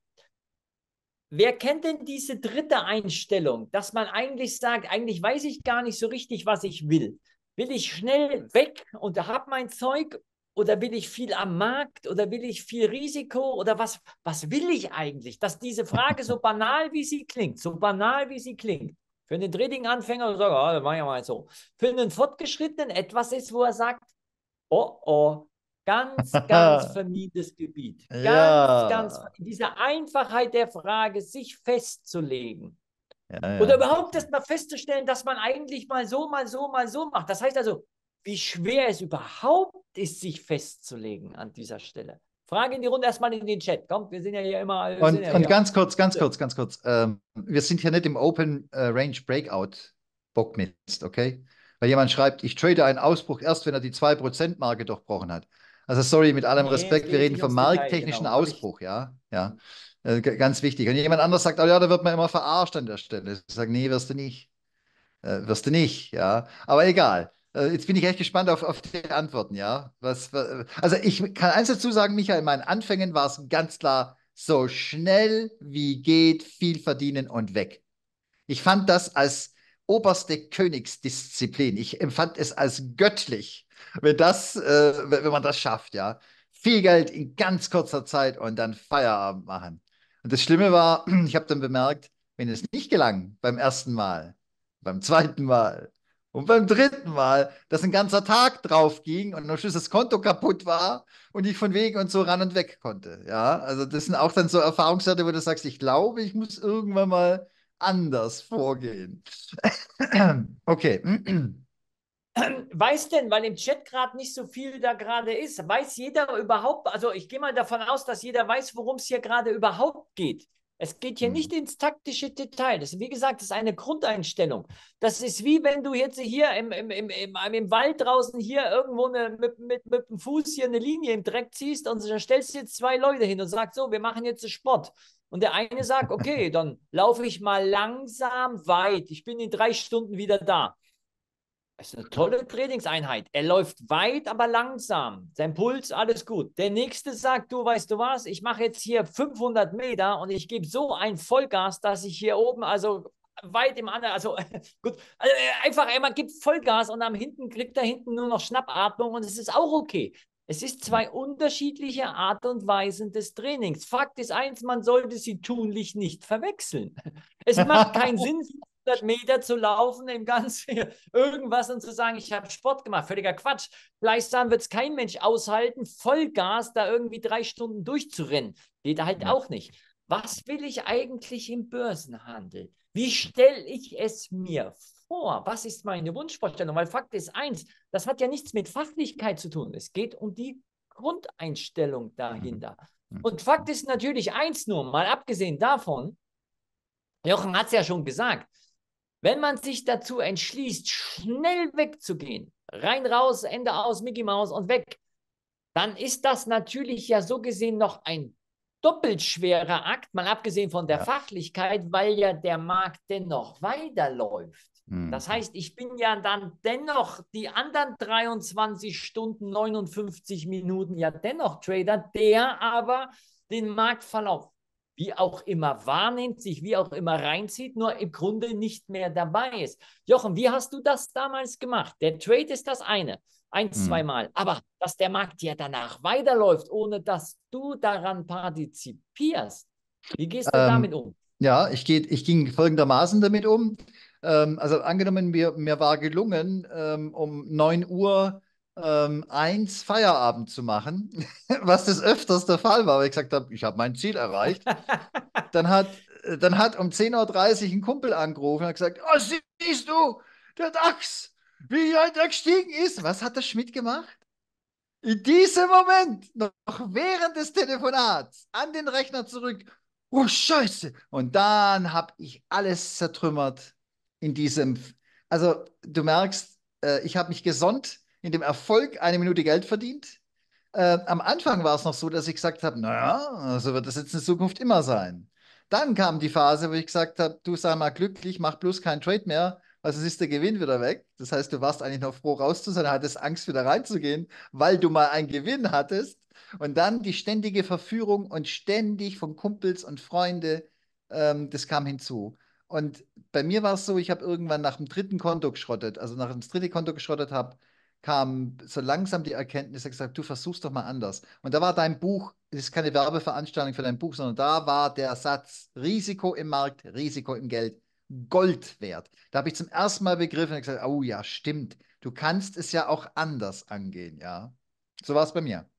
Speaker 1: Wer kennt denn diese dritte Einstellung, dass man eigentlich sagt, eigentlich weiß ich gar nicht so richtig, was ich will? Will ich schnell weg und habe mein Zeug oder will ich viel am Markt oder will ich viel Risiko oder was, was will ich eigentlich? Dass diese Frage so banal, wie sie klingt, so banal, wie sie klingt, für einen Trading-Anfänger, sage ich, ah, das mache ich mal so. Für einen Fortgeschrittenen etwas ist, wo er sagt, oh, oh, Ganz, ganz vermiedes Gebiet. Ganz, ja. ganz, diese Einfachheit der Frage, sich festzulegen. Ja, ja. Oder überhaupt erst mal festzustellen, dass man eigentlich mal so, mal so, mal so macht. Das heißt also, wie schwer es überhaupt ist, sich festzulegen an dieser Stelle. Frage in die Runde erstmal in den Chat. Kommt, wir sind ja hier immer. Und, ja und hier. ganz kurz, ganz kurz,
Speaker 2: ganz kurz. Ähm, wir sind hier nicht im Open äh, Range Breakout Bockmist, okay? Weil jemand schreibt, ich trade einen Ausbruch erst, wenn er die 2%-Marke durchbrochen hat. Also sorry, mit allem nee, Respekt, wir reden vom markttechnischen genau, Ausbruch, ja. Ja. Äh, ganz wichtig. Und jemand anderes sagt, oh ja, da wird man immer verarscht an der Stelle. Ich sage, nee, wirst du nicht. Äh, wirst du nicht, ja. Aber egal. Äh, jetzt bin ich echt gespannt auf, auf die Antworten, ja. Was, also ich kann eins dazu sagen, Michael, in meinen Anfängen war es ganz klar, so schnell wie geht, viel verdienen und weg. Ich fand das als oberste Königsdisziplin. Ich empfand es als göttlich, wenn, das, äh, wenn man das schafft, ja. Viel Geld in ganz kurzer Zeit und dann Feierabend machen. Und das Schlimme war, ich habe dann bemerkt, wenn es nicht gelang beim ersten Mal, beim zweiten Mal und beim dritten Mal, dass ein ganzer Tag drauf ging und am Schluss das Konto kaputt war und ich von wegen und so ran und weg konnte. Ja, also das sind auch dann so Erfahrungswerte, wo du sagst, ich glaube, ich muss irgendwann mal anders vorgehen. okay.
Speaker 1: Weiß denn, weil im Chat gerade nicht so viel da gerade ist, weiß jeder überhaupt, also ich gehe mal davon aus, dass jeder weiß, worum es hier gerade überhaupt geht. Es geht hier nicht hm. ins taktische Detail. Das, wie gesagt, das ist eine Grundeinstellung. Das ist wie wenn du jetzt hier im, im, im, im, im Wald draußen hier irgendwo eine, mit, mit, mit dem Fuß hier eine Linie im Dreck ziehst und dann stellst du jetzt zwei Leute hin und sagst, so, wir machen jetzt Sport. Und der eine sagt, okay, dann laufe ich mal langsam weit. Ich bin in drei Stunden wieder da. Das ist eine tolle Trainingseinheit. Er läuft weit, aber langsam. Sein Puls, alles gut. Der nächste sagt, du weißt du was, ich mache jetzt hier 500 Meter und ich gebe so ein Vollgas, dass ich hier oben, also weit im anderen, also gut, also, äh, einfach einmal gibt Vollgas und am hinten kriegt er hinten nur noch Schnappatmung und es ist auch okay. Es ist zwei unterschiedliche Art und Weisen des Trainings. Fakt ist eins, man sollte sie tunlich nicht verwechseln. Es macht keinen Sinn, 100 Meter zu laufen, im Ganzen irgendwas und zu sagen, ich habe Sport gemacht. Völliger Quatsch. Gleichsam wird es kein Mensch aushalten, Vollgas da irgendwie drei Stunden durchzurennen. Geht halt ja. auch nicht. Was will ich eigentlich im Börsenhandel? Wie stelle ich es mir vor? Was ist meine Wunschvorstellung? Weil Fakt ist eins, das hat ja nichts mit Fachlichkeit zu tun. Es geht um die Grundeinstellung mhm. dahinter. Mhm. Und Fakt ist natürlich eins nur, mal abgesehen davon, Jochen hat es ja schon gesagt, wenn man sich dazu entschließt, schnell wegzugehen, rein, raus, Ende aus, Mickey Mouse und weg, dann ist das natürlich ja so gesehen noch ein doppelt schwerer Akt, mal abgesehen von der ja. Fachlichkeit, weil ja der Markt dennoch weiterläuft. Hm. Das heißt, ich bin ja dann dennoch die anderen 23 Stunden 59 Minuten ja dennoch Trader, der aber den Marktverlauf wie auch immer wahrnimmt, sich wie auch immer reinzieht, nur im Grunde nicht mehr dabei ist. Jochen, wie hast du das damals gemacht? Der Trade ist das eine, ein, mhm. zweimal, aber dass der Markt ja danach weiterläuft, ohne dass du daran partizipierst, wie gehst du ähm, damit um?
Speaker 2: Ja, ich, geh, ich ging folgendermaßen damit um ähm, also angenommen, mir, mir war gelungen, ähm, um 9 Uhr ähm, eins Feierabend zu machen, was das Öfters der Fall war, weil ich gesagt habe, ich habe mein Ziel erreicht. dann, hat, äh, dann hat um 10.30 Uhr ein Kumpel angerufen und hat gesagt, oh, siehst du, der DAX, wie er gestiegen ist. Was hat der Schmidt gemacht? In diesem Moment, noch während des Telefonats, an den Rechner zurück. Oh Scheiße! Und dann habe ich alles zertrümmert in diesem, also du merkst, äh, ich habe mich gesonnt in dem Erfolg, eine Minute Geld verdient. Äh, am Anfang war es noch so, dass ich gesagt habe, naja, so also wird das jetzt in Zukunft immer sein. Dann kam die Phase, wo ich gesagt habe, du sei mal glücklich, mach bloß keinen Trade mehr, weil sonst ist der Gewinn wieder weg. Das heißt, du warst eigentlich noch froh raus zu sein, hattest Angst wieder reinzugehen, weil du mal einen Gewinn hattest. Und dann die ständige Verführung und ständig von Kumpels und Freunde, ähm, das kam hinzu. Und bei mir war es so, ich habe irgendwann nach dem dritten Konto geschrottet, also nach dem dritten Konto geschrottet habe, kam so langsam die Erkenntnis, ich gesagt, du versuchst doch mal anders. Und da war dein Buch, es ist keine Werbeveranstaltung für dein Buch, sondern da war der Satz Risiko im Markt, Risiko im Geld, Gold wert. Da habe ich zum ersten Mal begriffen und gesagt, oh ja, stimmt, du kannst es ja auch anders angehen, ja. So war es bei mir.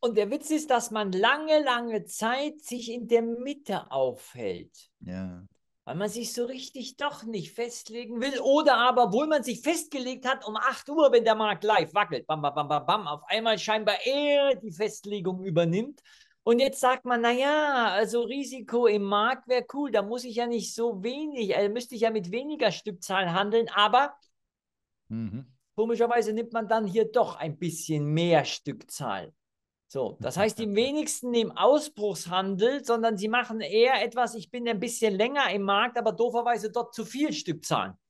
Speaker 1: Und der Witz ist, dass man lange, lange Zeit sich in der Mitte aufhält. Ja weil man sich so richtig doch nicht festlegen will oder aber, obwohl man sich festgelegt hat, um 8 Uhr, wenn der Markt live wackelt, bam, bam, bam, bam, bam, auf einmal scheinbar eher die Festlegung übernimmt. Und jetzt sagt man, naja, also Risiko im Markt wäre cool, da muss ich ja nicht so wenig, also müsste ich ja mit weniger Stückzahlen handeln, aber mhm. komischerweise nimmt man dann hier doch ein bisschen mehr Stückzahlen. So, das heißt, die wenigsten nehmen Ausbruchshandel, sondern sie machen eher etwas, ich bin ein bisschen länger im Markt, aber dooferweise dort zu viel Stückzahlen.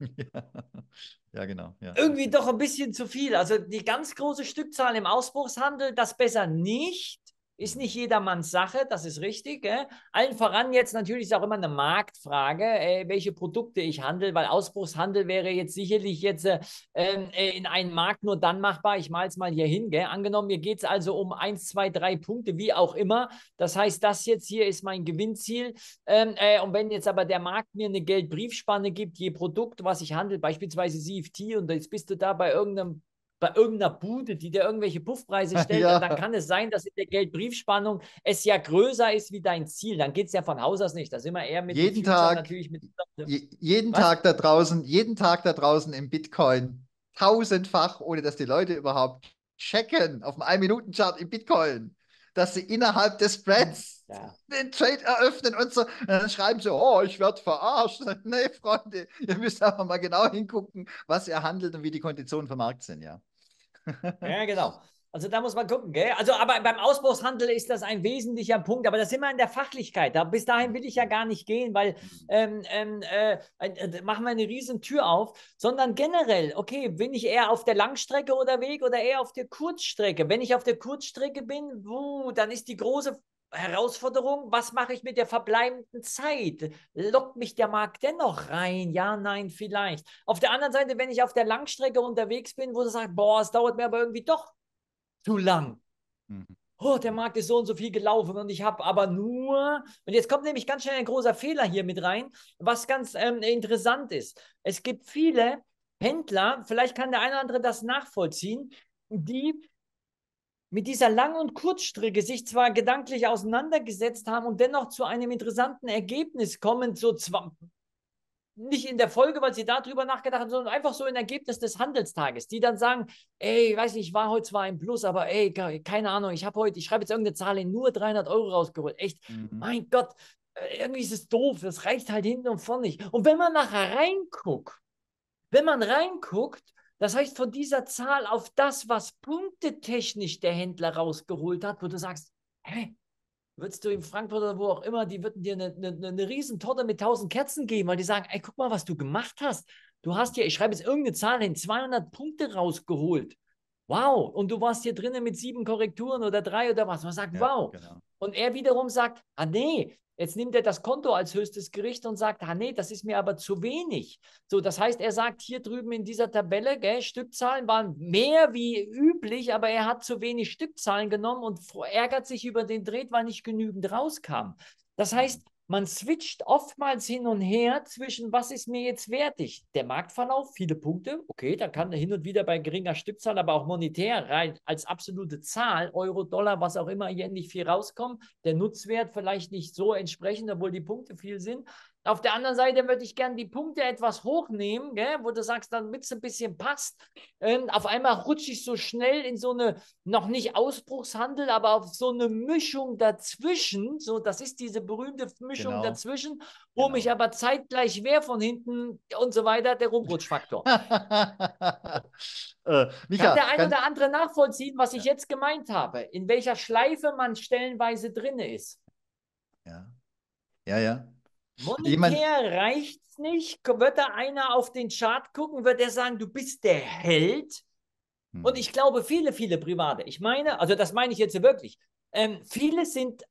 Speaker 2: Ja, ja genau. Ja. Irgendwie
Speaker 1: doch ein bisschen zu viel. Also die ganz große Stückzahl im Ausbruchshandel, das besser nicht. Ist nicht jedermanns Sache, das ist richtig. Äh? Allen voran jetzt natürlich ist auch immer eine Marktfrage, äh, welche Produkte ich handle, weil Ausbruchshandel wäre jetzt sicherlich jetzt äh, ähm, äh in einem Markt nur dann machbar. Ich male es mal hier hin. Angenommen, mir geht es also um 1, 2, 3 Punkte, wie auch immer. Das heißt, das jetzt hier ist mein Gewinnziel. Ähm, äh, und wenn jetzt aber der Markt mir eine Geldbriefspanne gibt, je Produkt, was ich handle, beispielsweise CFT, und jetzt bist du da bei irgendeinem bei irgendeiner Bude, die dir irgendwelche Puffpreise stellt, ja. dann kann es sein, dass in der Geldbriefspannung es ja größer ist wie dein Ziel. Dann geht es ja von Haus aus nicht. Da sind wir eher mit jeden Tag natürlich
Speaker 2: mit, je, jeden was? Tag da draußen, jeden Tag da draußen im Bitcoin tausendfach, ohne dass die Leute überhaupt checken auf dem 1-Minuten-Chart im Bitcoin dass sie innerhalb des Spreads ja. den Trade eröffnen und so. Und dann schreiben sie, oh, ich werde verarscht. nee, Freunde, ihr müsst einfach mal genau hingucken, was ihr handelt und wie die Konditionen vom Markt sind, ja.
Speaker 1: ja, genau. Also da muss man gucken, gell? Also, aber beim Ausbruchshandel ist das ein wesentlicher Punkt, aber das sind wir in der Fachlichkeit. Da, bis dahin will ich ja gar nicht gehen, weil ähm, ähm äh, äh, machen wir eine riesen Tür auf, sondern generell, okay, bin ich eher auf der Langstrecke oder Weg oder eher auf der Kurzstrecke? Wenn ich auf der Kurzstrecke bin, wuh, dann ist die große Herausforderung, was mache ich mit der verbleibenden Zeit? Lockt mich der Markt dennoch rein? Ja, nein, vielleicht. Auf der anderen Seite, wenn ich auf der Langstrecke unterwegs bin, wo du sagst, boah, es dauert mir aber irgendwie doch zu lang. Mhm. Oh, der Markt ist so und so viel gelaufen und ich habe aber nur. Und jetzt kommt nämlich ganz schnell ein großer Fehler hier mit rein, was ganz ähm, interessant ist. Es gibt viele Händler, vielleicht kann der eine oder andere das nachvollziehen, die mit dieser Lang- und Kurzstrecke sich zwar gedanklich auseinandergesetzt haben und dennoch zu einem interessanten Ergebnis kommen, so nicht in der Folge, weil sie darüber nachgedacht haben, sondern einfach so ein Ergebnis des Handelstages, die dann sagen, ey, weiß nicht, ich war heute zwar ein Plus, aber ey, keine Ahnung, ich habe heute, ich schreibe jetzt irgendeine Zahl in nur 300 Euro rausgeholt. Echt, mhm. mein Gott, äh, irgendwie ist es doof, das reicht halt hinten und vorne nicht. Und wenn man nachher reinguckt, wenn man reinguckt, das heißt von dieser Zahl auf das, was punktetechnisch der Händler rausgeholt hat, wo du sagst, hä, würdest du in Frankfurt oder wo auch immer, die würden dir eine, eine, eine riesen Torte mit tausend Kerzen geben, weil die sagen, ey, guck mal, was du gemacht hast. Du hast ja, ich schreibe jetzt irgendeine Zahl hin, 200 Punkte rausgeholt. Wow. Und du warst hier drinnen mit sieben Korrekturen oder drei oder was. Man sagt, ja, wow. Genau. Und er wiederum sagt, ah nee, Jetzt nimmt er das Konto als höchstes Gericht und sagt, ah nee, das ist mir aber zu wenig. So, das heißt, er sagt hier drüben in dieser Tabelle, gell, Stückzahlen waren mehr wie üblich, aber er hat zu wenig Stückzahlen genommen und ärgert sich über den Dreh, weil nicht genügend rauskam. Das heißt, man switcht oftmals hin und her zwischen, was ist mir jetzt wertig? Der Marktverlauf, viele Punkte, okay, da kann hin und wieder bei geringer Stückzahl, aber auch monetär rein als absolute Zahl, Euro, Dollar, was auch immer, hier endlich viel rauskommen. Der Nutzwert vielleicht nicht so entsprechend, obwohl die Punkte viel sind. Auf der anderen Seite würde ich gerne die Punkte etwas hochnehmen, gell, wo du sagst, damit es ein bisschen passt. Ähm, auf einmal rutsche ich so schnell in so eine, noch nicht Ausbruchshandel, aber auf so eine Mischung dazwischen. So, das ist diese berühmte Mischung genau. dazwischen, wo genau. mich aber zeitgleich wer von hinten und so weiter, der Rumrutschfaktor. äh,
Speaker 2: Micha, kann der ein kann... oder
Speaker 1: andere nachvollziehen, was ich jetzt gemeint habe, in welcher Schleife man stellenweise drin ist.
Speaker 2: Ja, ja, ja. Monetär
Speaker 1: es nicht. Wird da einer auf den Chart gucken, wird der sagen, du bist der
Speaker 2: Held?
Speaker 1: Hm. Und ich glaube, viele, viele Private, ich meine, also das meine ich jetzt wirklich, ähm, viele sind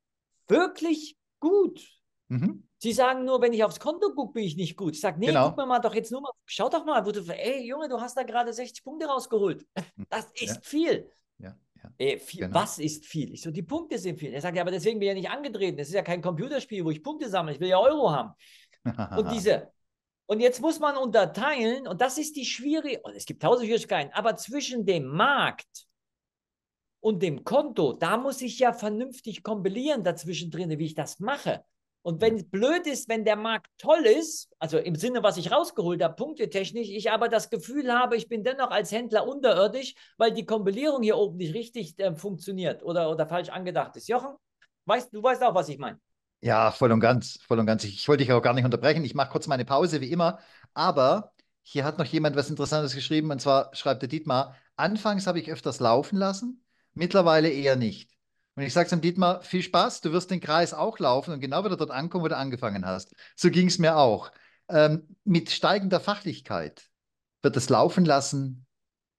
Speaker 1: wirklich gut. Mhm. Sie sagen nur, wenn ich aufs Konto gucke, bin ich nicht gut. Ich sage, nee, genau. guck mir mal doch jetzt nur mal, schau doch mal, wo du, ey Junge, du hast da gerade 60 Punkte rausgeholt. Hm. Das ist ja. viel. Ja. Ey, äh, viel, genau. Was ist viel? Ich so, die Punkte sind viel. Er sagt, ja, aber deswegen bin ich ja nicht angetreten. Das ist ja kein Computerspiel, wo ich Punkte sammle. Ich will ja Euro haben. und diese. Und jetzt muss man unterteilen, und das ist die schwierige, und es gibt tausend Schwierigkeiten, aber zwischen dem Markt und dem Konto, da muss ich ja vernünftig kompilieren dazwischen drin, wie ich das mache. Und wenn es blöd ist, wenn der Markt toll ist, also im Sinne, was ich rausgeholt habe, punktetechnisch, ich aber das Gefühl habe, ich bin dennoch als Händler unterirdisch, weil die Kompilierung hier oben nicht richtig äh, funktioniert oder, oder falsch angedacht ist. Jochen, weißt, du weißt auch, was ich meine.
Speaker 2: Ja, voll und ganz, voll und ganz. Ich wollte dich auch gar nicht unterbrechen. Ich mache kurz meine Pause, wie immer. Aber hier hat noch jemand was Interessantes geschrieben, und zwar schreibt der Dietmar, anfangs habe ich öfters laufen lassen, mittlerweile eher nicht. Und ich sage zum Dietmar, viel Spaß, du wirst den Kreis auch laufen und genau wieder dort ankommen, wo du angefangen hast. So ging es mir auch. Ähm, mit steigender Fachlichkeit wird das Laufen lassen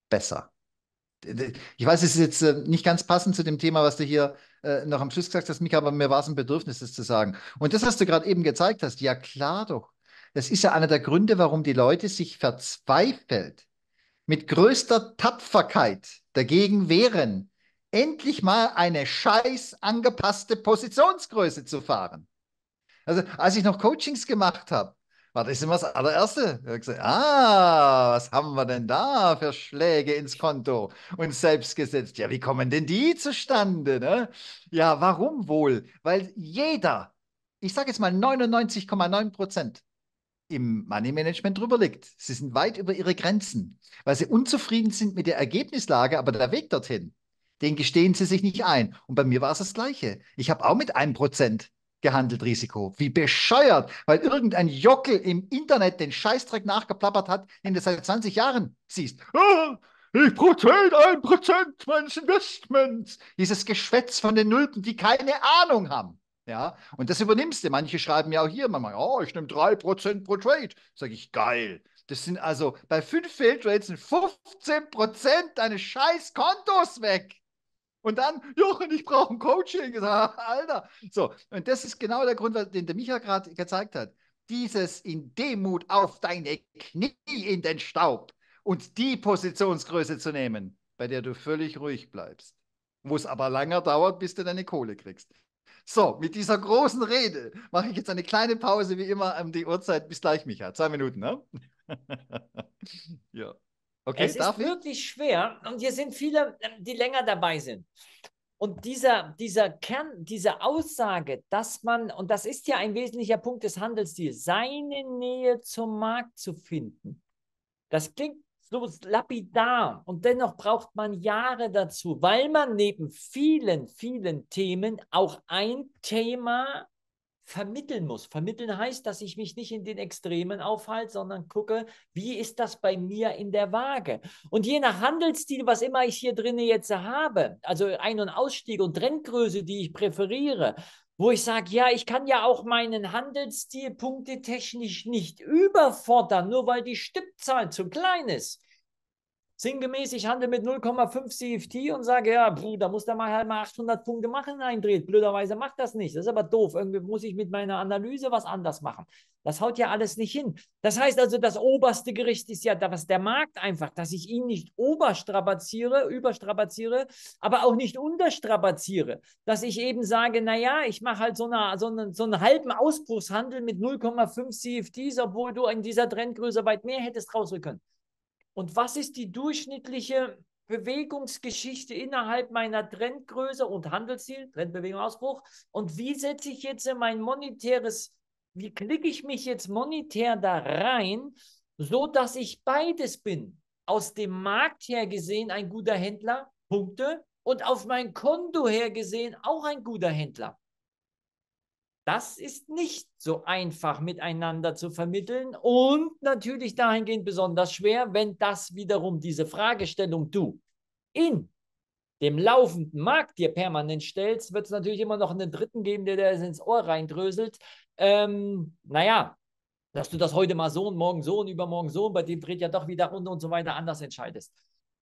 Speaker 2: besser. Ich weiß, es ist jetzt äh, nicht ganz passend zu dem Thema, was du hier äh, noch am Schluss gesagt hast, Micha, aber mir war es ein Bedürfnis, das zu sagen. Und das, was du gerade eben gezeigt hast, ja klar doch. Das ist ja einer der Gründe, warum die Leute sich verzweifelt mit größter Tapferkeit dagegen wehren, endlich mal eine scheiß angepasste Positionsgröße zu fahren. Also als ich noch Coachings gemacht habe, war das immer das allererste. Ich gesagt, ah, was haben wir denn da für Schläge ins Konto und selbst gesetzt? Ja, wie kommen denn die zustande? Ne? Ja, warum wohl? Weil jeder, ich sage jetzt mal 99,9 Prozent im Money Management drüber liegt. Sie sind weit über ihre Grenzen, weil sie unzufrieden sind mit der Ergebnislage, aber der Weg dorthin den gestehen sie sich nicht ein. Und bei mir war es das Gleiche. Ich habe auch mit einem Prozent gehandelt Risiko. Wie bescheuert, weil irgendein Jockel im Internet den Scheißdreck nachgeplappert hat, den du seit 20 Jahren siehst. Ah, ich prozent, ein Prozent meines Investments. Dieses Geschwätz von den Nulpen, die keine Ahnung haben. Ja, und das übernimmst du. Manche schreiben ja auch hier, man oh, ich nehme 3% pro Trade. Sag ich, geil. Das sind also bei fünf Failtrades sind 15% deines scheiß Kontos weg. Und dann, Jochen, ich brauche ein Coaching. Ich sage, Alter. So, und das ist genau der Grund, den der Micha gerade gezeigt hat. Dieses in Demut auf deine Knie in den Staub und die Positionsgröße zu nehmen, bei der du völlig ruhig bleibst. Wo es aber länger dauert, bis du deine Kohle kriegst. So, mit dieser großen Rede mache ich jetzt eine kleine Pause, wie immer, an die Uhrzeit. Bis gleich, Micha. Zwei Minuten, ne? ja. Okay, es ist
Speaker 1: wirklich schwer und hier sind viele, ähm, die länger dabei sind. Und dieser, dieser Kern, diese Aussage, dass man, und das ist ja ein wesentlicher Punkt des Handels, die seine Nähe zum Markt zu finden, das klingt so lapidar und dennoch braucht man Jahre dazu, weil man neben vielen, vielen Themen auch ein Thema vermitteln muss. Vermitteln heißt, dass ich mich nicht in den Extremen aufhalte, sondern gucke, wie ist das bei mir in der Waage? Und je nach Handelsstil, was immer ich hier drinne jetzt habe, also Ein- und Ausstieg und Trendgröße, die ich präferiere, wo ich sage, ja, ich kann ja auch meinen Handelsstil punktetechnisch nicht überfordern, nur weil die Stippzahl zu klein ist sinngemäß, ich handle mit 0,5 CFT und sage, ja, da muss der mal halt mal 800 Punkte machen, eindreht. Blöderweise macht das nicht. Das ist aber doof. Irgendwie muss ich mit meiner Analyse was anders machen. Das haut ja alles nicht hin. Das heißt also, das oberste Gericht ist ja, was der Markt einfach, dass ich ihn nicht oberstrapaziere, überstrapaziere, aber auch nicht unterstrapaziere. Dass ich eben sage, naja, ich mache halt so, eine, so, einen, so einen halben Ausbruchshandel mit 0,5 CFTs, obwohl du in dieser Trendgröße weit mehr hättest rausrücken können. Und was ist die durchschnittliche Bewegungsgeschichte innerhalb meiner Trendgröße und Handelsziel, Trendbewegung, Ausbruch? Und wie setze ich jetzt mein monetäres, wie klicke ich mich jetzt monetär da rein, so dass ich beides bin? Aus dem Markt her gesehen ein guter Händler, Punkte, und auf mein Konto her gesehen auch ein guter Händler. Das ist nicht so einfach miteinander zu vermitteln und natürlich dahingehend besonders schwer, wenn das wiederum diese Fragestellung du in dem laufenden Markt dir permanent stellst, wird es natürlich immer noch einen Dritten geben, der dir ins Ohr reindröselt. Ähm, naja, dass du das heute mal so und morgen so und übermorgen so und bei dem dreht ja doch wieder Runde und so weiter anders entscheidest.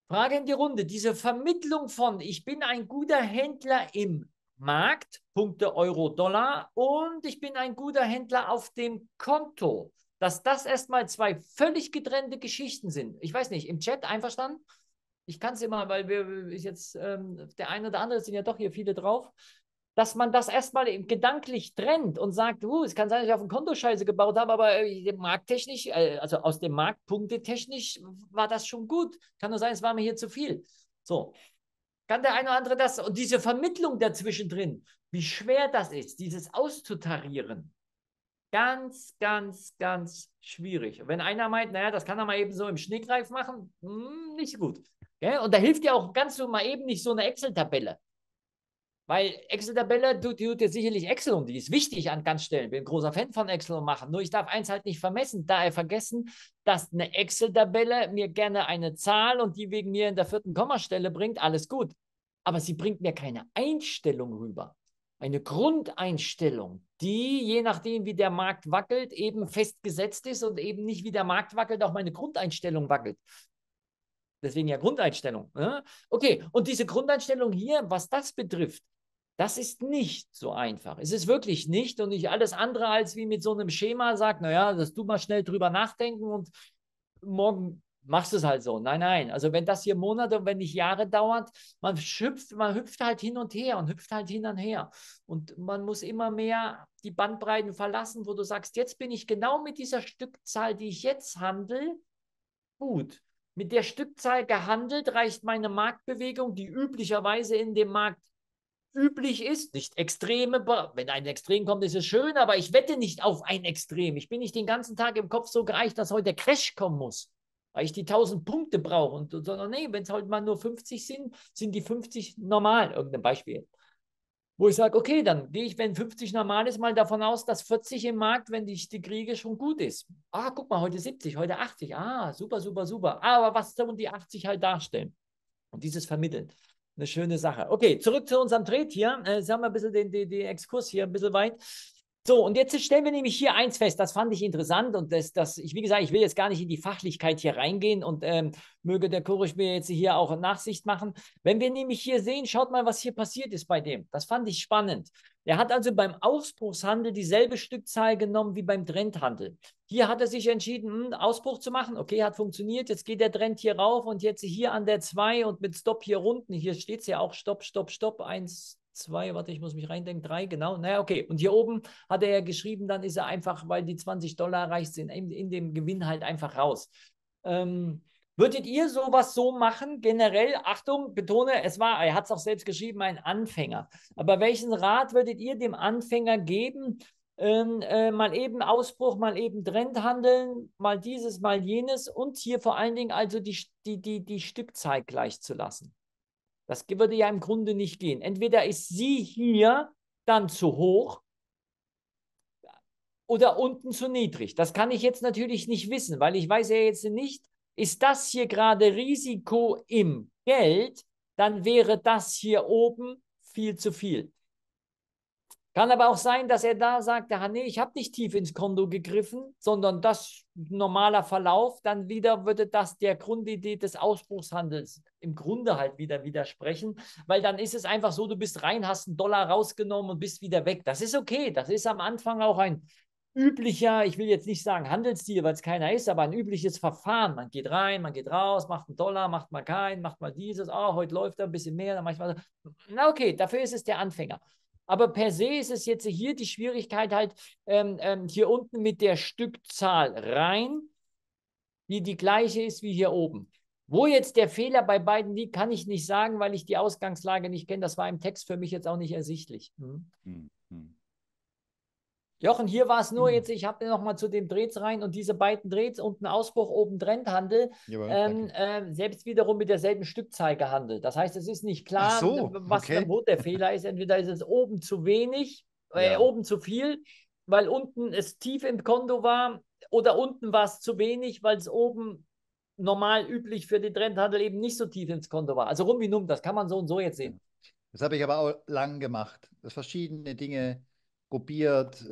Speaker 1: Frage in die Runde. Diese Vermittlung von, ich bin ein guter Händler im Markt, Punkte Euro, Dollar und ich bin ein guter Händler auf dem Konto. Dass das erstmal zwei völlig getrennte Geschichten sind. Ich weiß nicht, im Chat einverstanden? Ich kann es immer, weil wir jetzt ähm, der eine oder andere sind ja doch hier viele drauf, dass man das erstmal gedanklich trennt und sagt, uh, es kann sein, dass ich auf dem Konto Scheiße gebaut habe, aber äh, markttechnisch, äh, also aus dem Markt punktetechnisch war das schon gut. Kann nur sein, es war mir hier zu viel. So, kann der eine oder andere das? Und diese Vermittlung dazwischen drin, wie schwer das ist, dieses auszutarieren. Ganz, ganz, ganz schwierig. Und wenn einer meint, naja, das kann er mal eben so im Schneegreif machen, mh, hm, nicht gut. Gell? Und da hilft ja auch ganz so mal eben nicht so eine Excel-Tabelle. Weil Excel-Tabelle tut, tut jetzt sicherlich Excel und die ist wichtig an ganz Stellen. Bin ein großer Fan von Excel und machen. Nur ich darf eins halt nicht vermessen, daher vergessen, dass eine Excel-Tabelle mir gerne eine Zahl und die wegen mir in der vierten Kommastelle bringt, alles gut. Aber sie bringt mir keine Einstellung rüber. Eine Grundeinstellung, die, je nachdem, wie der Markt wackelt, eben festgesetzt ist und eben nicht wie der Markt wackelt, auch meine Grundeinstellung wackelt. Deswegen ja Grundeinstellung. Ne? Okay, und diese Grundeinstellung hier, was das betrifft, das ist nicht so einfach. Es ist wirklich nicht und nicht alles andere als wie mit so einem Schema sagt, naja, dass du mal schnell drüber nachdenken und morgen machst du es halt so. Nein, nein. Also wenn das hier Monate und wenn nicht Jahre dauert, man schüpft, man hüpft halt hin und her und hüpft halt hin und her. Und man muss immer mehr die Bandbreiten verlassen, wo du sagst, jetzt bin ich genau mit dieser Stückzahl, die ich jetzt handle, gut. Mit der Stückzahl gehandelt reicht meine Marktbewegung, die üblicherweise in dem Markt üblich ist, nicht Extreme, wenn ein Extrem kommt, ist es schön, aber ich wette nicht auf ein Extrem. Ich bin nicht den ganzen Tag im Kopf so gereicht, dass heute der Crash kommen muss, weil ich die 1000 Punkte brauche. Und, und sondern nee, wenn es heute halt mal nur 50 sind, sind die 50 normal, irgendein Beispiel. Wo ich sage, okay, dann gehe ich, wenn 50 normal ist, mal davon aus, dass 40 im Markt, wenn ich die kriege, schon gut ist. Ah, guck mal, heute 70, heute 80. Ah, super, super, super. Aber was sollen die 80 halt darstellen? Und dieses Vermitteln eine schöne Sache. Okay, zurück zu unserem Tret hier. Äh, Sie haben ein bisschen den, den, den Exkurs hier ein bisschen weit. So, und jetzt stellen wir nämlich hier eins fest, das fand ich interessant und das, das ich, wie gesagt, ich will jetzt gar nicht in die Fachlichkeit hier reingehen und ähm, möge der Kurisch mir jetzt hier auch Nachsicht machen. Wenn wir nämlich hier sehen, schaut mal, was hier passiert ist bei dem. Das fand ich spannend. Er hat also beim Ausbruchshandel dieselbe Stückzahl genommen wie beim Trendhandel. Hier hat er sich entschieden, einen hm, Ausbruch zu machen. Okay, hat funktioniert. Jetzt geht der Trend hier rauf und jetzt hier an der 2 und mit Stopp hier unten. Hier steht es ja auch Stopp, Stopp, Stopp. 1, zwei, warte, ich muss mich reindenken, drei, genau. Naja, okay. Und hier oben hat er ja geschrieben, dann ist er einfach, weil die 20 Dollar reich sind, in, in dem Gewinn halt einfach raus. Ähm, würdet ihr sowas so machen? Generell, Achtung, betone, es war, er hat es auch selbst geschrieben, ein Anfänger. Aber welchen Rat würdet ihr dem Anfänger geben? Ähm, äh, mal eben Ausbruch, mal eben Trend handeln, mal dieses, mal jenes und hier vor allen Dingen also die, die, die, die Stückzeit gleich zu lassen. Das würde ja im Grunde nicht gehen. Entweder ist sie hier dann zu hoch oder unten zu niedrig. Das kann ich jetzt natürlich nicht wissen, weil ich weiß ja jetzt nicht, ist das hier gerade Risiko im Geld, dann wäre das hier oben viel zu viel. Kann aber auch sein, dass er da sagt, nee, ich habe nicht tief ins Konto gegriffen, sondern das normaler Verlauf, dann wieder würde das der Grundidee des Ausbruchshandels im Grunde halt wieder widersprechen, weil dann ist es einfach so, du bist rein, hast einen Dollar rausgenommen und bist wieder weg. Das ist okay, das ist am Anfang auch ein üblicher, ich will jetzt nicht sagen Handelsstil, weil es keiner ist, aber ein übliches Verfahren. Man geht rein, man geht raus, macht einen Dollar, macht mal keinen, macht mal dieses, oh, heute läuft er ein bisschen mehr, dann manchmal. Na okay, dafür ist es der Anfänger. Aber per se ist es jetzt hier die Schwierigkeit halt ähm, ähm, hier unten mit der Stückzahl rein, die die gleiche ist wie hier oben. Wo jetzt der Fehler bei beiden liegt, kann ich nicht sagen, weil ich die Ausgangslage nicht kenne. Das war im Text für mich jetzt auch nicht ersichtlich. Mhm. Mhm. Jochen, hier war es nur mhm. jetzt, ich habe nochmal zu den Drehs rein und diese beiden Drehs unten Ausbruch, oben Trendhandel, ähm, äh, selbst wiederum mit derselben Stückzahl gehandelt. Das heißt, es ist nicht klar, so, was okay. der, wo der Fehler ist. Entweder ist es oben zu wenig, äh, ja. oben zu viel, weil unten es tief im Konto war, oder unten war es zu wenig, weil es oben normal üblich für den Trendhandel eben nicht so tief ins
Speaker 2: Konto war. Also rum wie numm, das kann man so und so jetzt sehen. Das habe ich aber auch lang gemacht, dass verschiedene Dinge probiert, äh,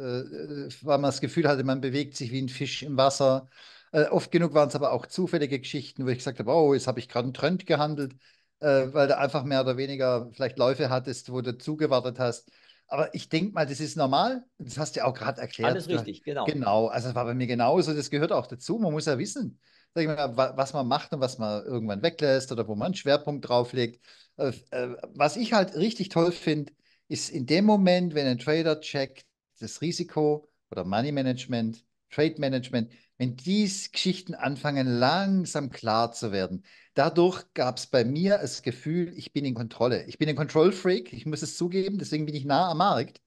Speaker 2: weil man das Gefühl hatte, man bewegt sich wie ein Fisch im Wasser. Äh, oft genug waren es aber auch zufällige Geschichten, wo ich gesagt habe, oh, jetzt habe ich gerade einen Trend gehandelt, äh, weil du einfach mehr oder weniger vielleicht Läufe hattest, wo du zugewartet hast. Aber ich denke mal, das ist normal. Das hast du ja auch gerade erklärt. Alles richtig, genau. Genau, also das war bei mir genauso. Das gehört auch dazu. Man muss ja wissen, mal, was man macht und was man irgendwann weglässt oder wo man einen Schwerpunkt drauf legt. Äh, äh, was ich halt richtig toll finde, ist in dem Moment, wenn ein Trader checkt, das Risiko oder Money Management, Trade Management, wenn diese Geschichten anfangen langsam klar zu werden, dadurch gab es bei mir das Gefühl, ich bin in Kontrolle. Ich bin ein Control Freak, ich muss es zugeben, deswegen bin ich nah am Markt.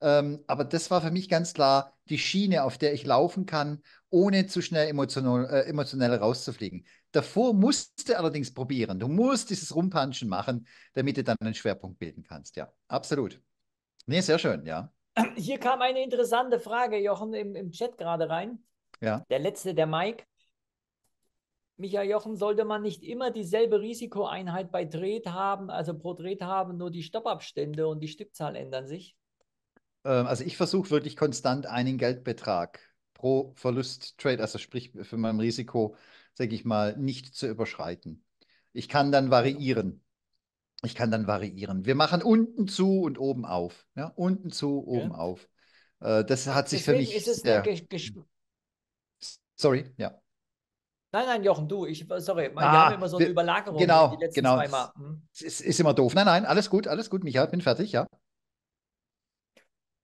Speaker 2: Ähm, aber das war für mich ganz klar die Schiene, auf der ich laufen kann, ohne zu schnell emotional, äh, emotionell rauszufliegen. Davor musst du allerdings probieren. Du musst dieses Rumpanschen machen, damit du dann einen Schwerpunkt bilden kannst. Ja, absolut. Nee, sehr schön, ja.
Speaker 1: Hier kam eine interessante Frage, Jochen, im, im Chat gerade rein. Ja. Der letzte, der Mike. Michael Jochen, sollte man nicht immer dieselbe Risikoeinheit bei Dreht haben, also pro Dreht haben, nur die Stoppabstände und die Stückzahl ändern sich?
Speaker 2: Ähm, also ich versuche wirklich konstant einen Geldbetrag pro Verlust Trade, also sprich für mein Risiko sage ich mal, nicht zu überschreiten. Ich kann dann variieren. Ich kann dann variieren. Wir machen unten zu und oben auf. Ja, unten zu, oben ja. auf. Äh, das hat sich Deswegen für mich. Ist es ja, hm. sorry, ja.
Speaker 1: Nein, nein, Jochen, du, ich, sorry, wir ah, haben immer so eine Überlagerung genau, die letzten genau. zweimal. Hm?
Speaker 2: Es ist, ist immer doof. Nein, nein, alles gut, alles gut, Michael, bin fertig, ja.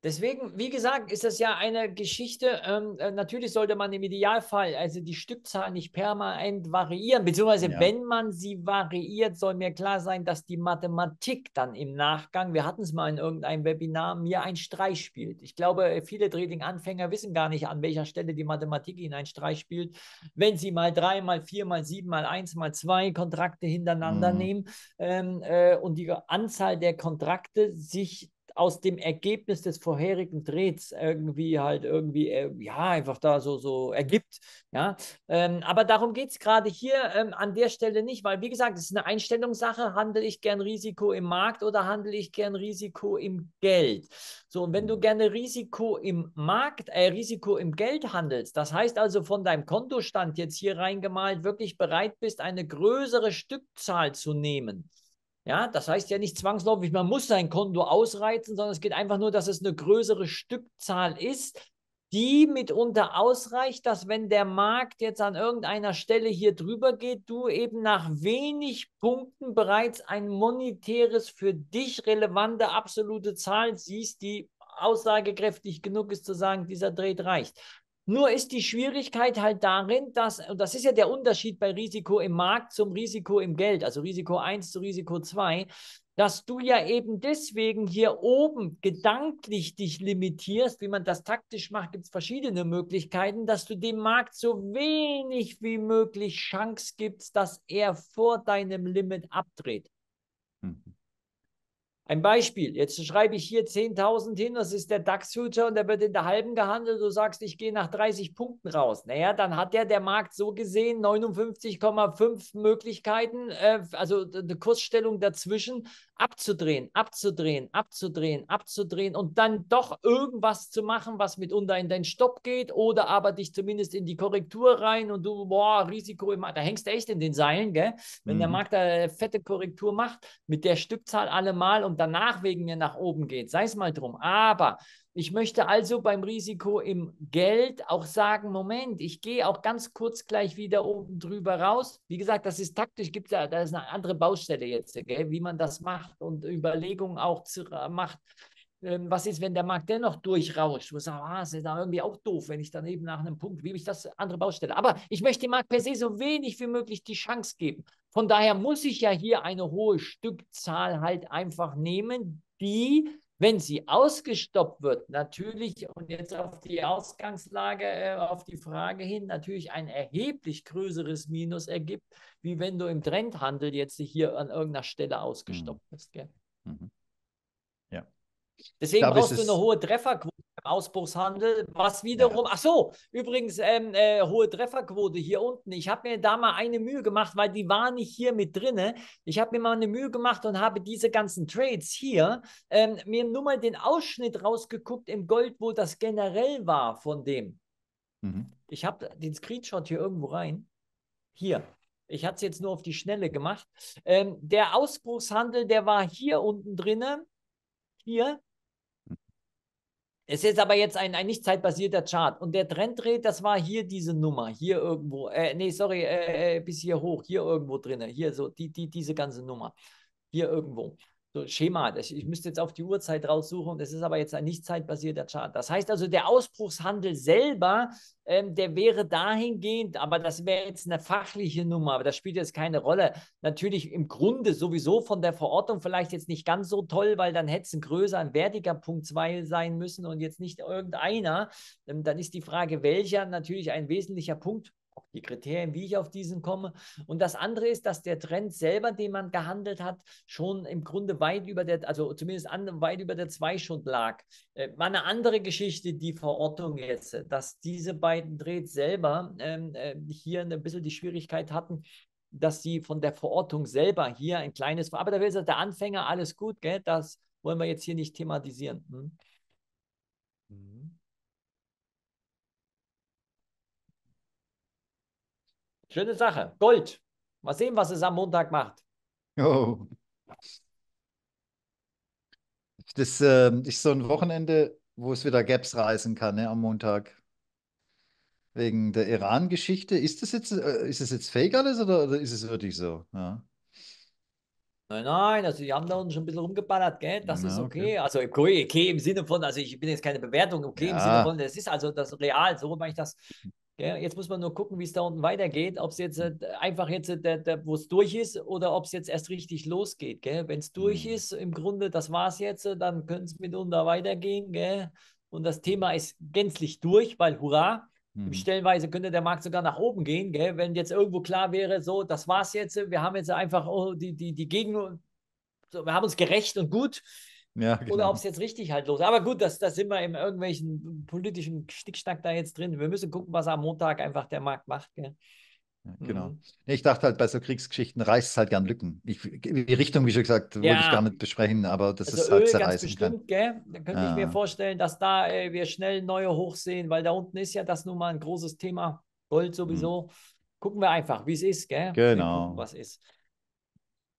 Speaker 1: Deswegen, wie gesagt, ist das ja eine Geschichte. Ähm, äh, natürlich sollte man im Idealfall also die Stückzahl nicht permanent variieren, beziehungsweise ja. wenn man sie variiert, soll mir klar sein, dass die Mathematik dann im Nachgang, wir hatten es mal in irgendeinem Webinar, mir einen Streich spielt. Ich glaube, viele Trading-Anfänger wissen gar nicht, an welcher Stelle die Mathematik ihnen einen Streich spielt, wenn sie mal drei, mal vier, mal sieben, mal eins, mal zwei Kontrakte hintereinander mhm. nehmen ähm, äh, und die Anzahl der Kontrakte sich aus dem Ergebnis des vorherigen Drehs irgendwie halt irgendwie, äh, ja, einfach da so, so ergibt. Ja? Ähm, aber darum geht es gerade hier ähm, an der Stelle nicht, weil wie gesagt, es ist eine Einstellungssache, handle ich gern Risiko im Markt oder handle ich gern Risiko im Geld. So, und wenn du mhm. gerne Risiko im Markt, äh, Risiko im Geld handelst, das heißt also von deinem Kontostand jetzt hier reingemalt, wirklich bereit bist, eine größere Stückzahl zu nehmen. Ja, das heißt ja nicht zwangsläufig, man muss sein Konto ausreizen, sondern es geht einfach nur, dass es eine größere Stückzahl ist, die mitunter ausreicht, dass wenn der Markt jetzt an irgendeiner Stelle hier drüber geht, du eben nach wenig Punkten bereits ein monetäres, für dich relevante absolute Zahl siehst, die aussagekräftig genug ist zu sagen, dieser Dreh reicht. Nur ist die Schwierigkeit halt darin, dass, und das ist ja der Unterschied bei Risiko im Markt zum Risiko im Geld, also Risiko 1 zu Risiko 2, dass du ja eben deswegen hier oben gedanklich dich limitierst, wie man das taktisch macht, gibt es verschiedene Möglichkeiten, dass du dem Markt so wenig wie möglich Chance gibst, dass er vor deinem Limit abdreht. Ein Beispiel, jetzt schreibe ich hier 10.000 hin, das ist der DAX-Future und der wird in der halben gehandelt, du sagst, ich gehe nach 30 Punkten raus. Naja, dann hat ja der Markt so gesehen 59,5 Möglichkeiten, äh, also eine Kursstellung dazwischen, abzudrehen, abzudrehen, abzudrehen, abzudrehen und dann doch irgendwas zu machen, was mitunter in deinen Stopp geht oder aber dich zumindest in die Korrektur rein und du, boah, Risiko da hängst du echt in den Seilen, gell? Wenn mhm. der Markt da fette Korrektur macht, mit der Stückzahl allemal und danach wegen mir nach oben geht, sei es mal drum. Aber ich möchte also beim Risiko im Geld auch sagen, Moment, ich gehe auch ganz kurz gleich wieder oben drüber raus. Wie gesagt, das ist taktisch, gibt ja, da ist eine andere Baustelle jetzt, gell, wie man das macht und Überlegungen auch zu, macht. Ähm, was ist, wenn der Markt dennoch durchrauscht? Wo sagen, ah, ist da irgendwie auch doof, wenn ich dann eben nach einem Punkt, wie ich das andere Baustelle. Aber ich möchte dem Markt per se so wenig wie möglich die Chance geben. Von daher muss ich ja hier eine hohe Stückzahl halt einfach nehmen, die wenn sie ausgestoppt wird, natürlich, und jetzt auf die Ausgangslage, äh, auf die Frage hin, natürlich ein erheblich größeres Minus ergibt, wie wenn du im Trendhandel jetzt hier an irgendeiner Stelle ausgestoppt mhm. bist. Mhm. Ja. Deswegen brauchst du eine hohe Trefferquote Ausbruchshandel, was wiederum, ach so, übrigens, ähm, äh, hohe Trefferquote hier unten. Ich habe mir da mal eine Mühe gemacht, weil die war nicht hier mit drinne. Ich habe mir mal eine Mühe gemacht und habe diese ganzen Trades hier, ähm, mir nur mal den Ausschnitt rausgeguckt im Gold, wo das generell war von dem. Mhm. Ich habe den Screenshot hier irgendwo rein. Hier, ich hatte es jetzt nur auf die Schnelle gemacht. Ähm, der Ausbruchshandel, der war hier unten drinne. Hier es ist aber jetzt ein, ein nicht zeitbasierter Chart. Und der Trenddreht, das war hier diese Nummer, hier irgendwo, äh, nee, sorry, äh, äh bis hier hoch, hier irgendwo drin, hier so, die, die, diese ganze Nummer, hier irgendwo so Schema. Ich müsste jetzt auf die Uhrzeit raussuchen, das ist aber jetzt ein nicht zeitbasierter Chart. Das heißt also, der Ausbruchshandel selber, ähm, der wäre dahingehend, aber das wäre jetzt eine fachliche Nummer, aber das spielt jetzt keine Rolle. Natürlich im Grunde sowieso von der Verortung vielleicht jetzt nicht ganz so toll, weil dann hätte es ein größer, ein wertiger Punkt 2 sein müssen und jetzt nicht irgendeiner. Ähm, dann ist die Frage, welcher natürlich ein wesentlicher Punkt die Kriterien, wie ich auf diesen komme. Und das andere ist, dass der Trend selber, den man gehandelt hat, schon im Grunde weit über der, also zumindest an, weit über der 2 schon lag. Äh, war eine andere Geschichte, die Verortung jetzt, dass diese beiden Trades selber ähm, äh, hier ein bisschen die Schwierigkeit hatten, dass sie von der Verortung selber hier ein kleines, aber da will es der Anfänger, alles gut, gell? das wollen wir jetzt hier nicht thematisieren. Hm? Schöne Sache. Gold. Mal sehen, was es am Montag macht.
Speaker 2: Oh. Das äh, ist so ein Wochenende, wo es wieder Gaps reißen kann, ne, am Montag. Wegen der Iran-Geschichte. Ist das jetzt, äh, ist das jetzt fake alles oder, oder ist es wirklich so? Ja.
Speaker 1: Nein, nein, also die haben da uns schon ein bisschen rumgeballert, gell? Das ja, ist okay. okay.
Speaker 2: Also okay, okay im Sinne
Speaker 1: von, also ich bin jetzt keine Bewertung, okay ja. im Sinne von, das ist also das real, so mache ich das. Ja, jetzt muss man nur gucken, wie es da unten weitergeht, ob es jetzt äh, einfach jetzt, äh, wo es durch ist oder ob es jetzt erst richtig losgeht. Wenn es durch mhm. ist, im Grunde, das war es jetzt, äh, dann könnte es mitunter weitergehen. Gell? Und das Thema ist gänzlich durch, weil hurra, hm. Stellenweise könnte der Markt sogar nach oben gehen, gell? wenn jetzt irgendwo klar wäre, so, das es jetzt, wir haben jetzt einfach oh, die, die, die Gegen, so, wir haben uns gerecht und gut, ja, genau. Oder ob es jetzt richtig halt los ist. Aber gut, da das sind wir in irgendwelchen politischen Stickstack da jetzt drin. Wir müssen gucken, was am Montag einfach der Markt macht. Gell?
Speaker 2: Ja, genau. Mhm. Ich dachte halt, bei so Kriegsgeschichten reißt es halt gern Lücken. Ich, die Richtung, wie schon gesagt, ja. wollte ich gar nicht besprechen, aber das also ist halt Öl zerreißen bestimmt, gell? Da könnte ja. ich mir ah.
Speaker 1: vorstellen, dass da äh, wir schnell neue hochsehen, weil da unten ist ja das nun mal ein großes Thema. Gold mhm. sowieso. Mhm. Gucken wir einfach, wie es ist, gell? Genau. Gucken, was ist.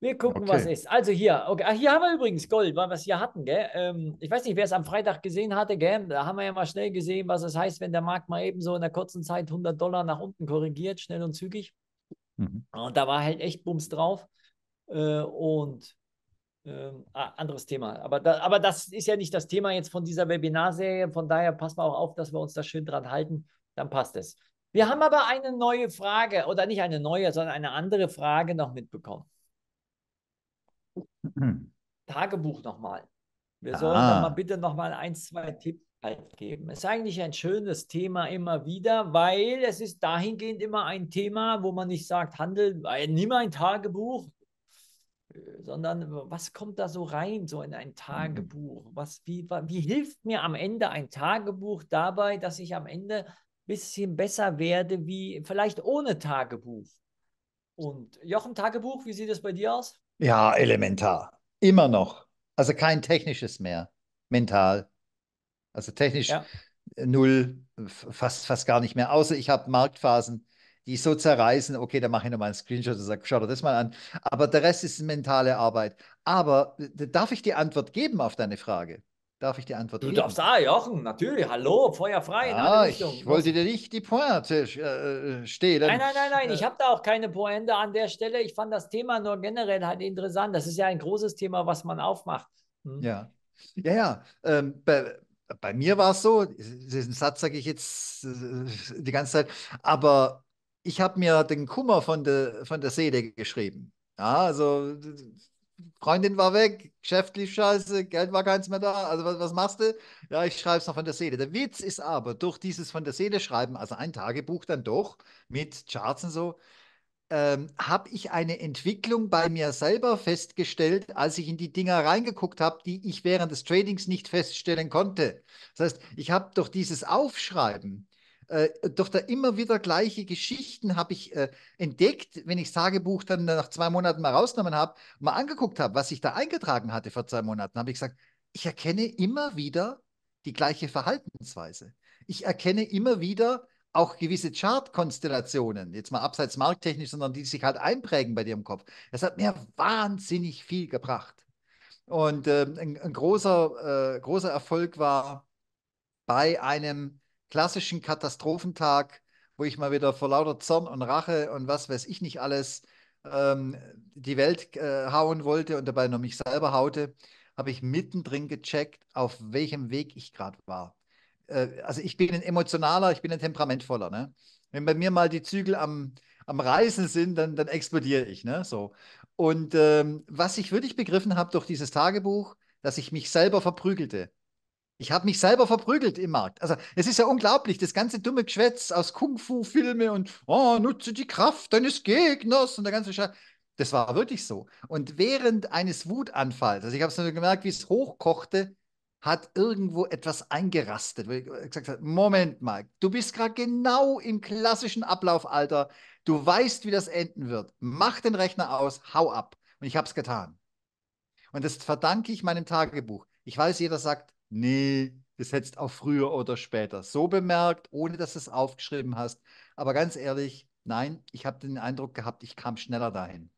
Speaker 1: Wir gucken, okay. was ist. Also hier, okay. Ach, hier haben wir übrigens Gold, weil wir es hier hatten, gell? Ähm, ich weiß nicht, wer es am Freitag gesehen hatte, gell? Da haben wir ja mal schnell gesehen, was es heißt, wenn der Markt mal eben so in einer kurzen Zeit 100 Dollar nach unten korrigiert, schnell und zügig. Mhm. Und da war halt echt Bums drauf. Äh, und äh, anderes Thema. Aber, da, aber das ist ja nicht das Thema jetzt von dieser Webinarserie. Von daher passen wir auch auf, dass wir uns da schön dran halten. Dann passt es. Wir haben aber eine neue Frage, oder nicht eine neue, sondern eine andere Frage noch mitbekommen. Hm. Tagebuch nochmal.
Speaker 2: Wir ah. sollen ah. mal bitte
Speaker 1: nochmal ein, zwei Tipps halt geben. Ist eigentlich ein schönes Thema immer wieder, weil es ist dahingehend immer ein Thema, wo man nicht sagt, handel, äh, nimm ein Tagebuch, sondern was kommt da so rein, so in ein Tagebuch? Hm. Was, wie, wie hilft mir am Ende ein Tagebuch dabei, dass ich am Ende ein bisschen besser werde, wie vielleicht ohne Tagebuch? Und Jochen, Tagebuch, wie sieht es bei dir aus?
Speaker 2: Ja, elementar. Immer noch. Also kein technisches mehr. Mental. Also technisch ja. null, fast, fast gar nicht mehr. Außer ich habe Marktphasen, die so zerreißen. Okay, da mache ich nochmal einen Screenshot und sage, schau dir das mal an. Aber der Rest ist mentale Arbeit. Aber darf ich die Antwort geben auf deine Frage? Darf ich die Antwort Du geben? darfst ah, Jochen, natürlich. Hallo, Feuer frei. Ja, ah, ich wollte dir nicht die Pointe äh, äh, stehlen. Nein, nein, nein, nein. Äh, ich habe
Speaker 1: da auch keine Pointe an der Stelle. Ich fand das Thema nur generell halt interessant. Das ist ja ein großes Thema, was man aufmacht.
Speaker 2: Hm? Ja. Ja, ja. Ähm, bei, bei, mir war es so, diesen Satz sage ich jetzt äh, die ganze Zeit, aber ich habe mir den Kummer von der, von der Seele geschrieben. Ja, also Freundin war weg, Geschäft lief scheiße, Geld war keins mehr da. Also was, was machst du? Ja, ich schreibe es noch von der Seele. Der Witz ist aber, durch dieses von der Seele schreiben, also ein Tagebuch dann doch mit Charts und so, ähm, habe ich eine Entwicklung bei mir selber festgestellt, als ich in die Dinger reingeguckt habe, die ich während des Tradings nicht feststellen konnte. Das heißt, ich habe durch dieses Aufschreiben äh, doch da immer wieder gleiche Geschichten habe ich äh, entdeckt, wenn ich das Tagebuch dann nach zwei Monaten mal rausgenommen habe, mal angeguckt habe, was ich da eingetragen hatte vor zwei Monaten, habe ich gesagt, ich erkenne immer wieder die gleiche Verhaltensweise. Ich erkenne immer wieder auch gewisse Chartkonstellationen, jetzt mal abseits markttechnisch, sondern die sich halt einprägen bei dir im Kopf. Das hat mir wahnsinnig viel gebracht. Und ähm, ein, ein, großer, äh, großer Erfolg war bei einem klassischen Katastrophentag, wo ich mal wieder vor lauter Zorn und Rache und was weiß ich nicht alles ähm, die Welt äh, hauen wollte und dabei nur mich selber haute, habe ich mittendrin gecheckt, auf welchem Weg ich gerade war. Äh, also ich bin ein emotionaler, ich bin ein temperamentvoller. Ne? Wenn bei mir mal die Zügel am, am Reißen sind, dann, dann explodiere ich. Ne? So. Und ähm, was ich wirklich begriffen habe durch dieses Tagebuch, dass ich mich selber verprügelte. Ich habe mich selber verprügelt im Markt. Also es ist ja unglaublich, das ganze dumme Geschwätz aus Kung-Fu-Filme und oh, nutze die Kraft deines Gegners und der ganze Scheiß. Das war wirklich so. Und während eines Wutanfalls, also ich habe es nur gemerkt, wie es hochkochte, hat irgendwo etwas eingerastet, weil ich gesagt habe, Moment mal, du bist gerade genau im klassischen Ablaufalter, du weißt, wie das enden wird. Mach den Rechner aus, hau ab. Und ich habe es getan. Und das verdanke ich meinem Tagebuch. Ich weiß, jeder sagt, nee, das hättest auch früher oder später so bemerkt, ohne dass du es aufgeschrieben hast. Aber ganz ehrlich, nein, ich habe den Eindruck gehabt, ich kam schneller dahin.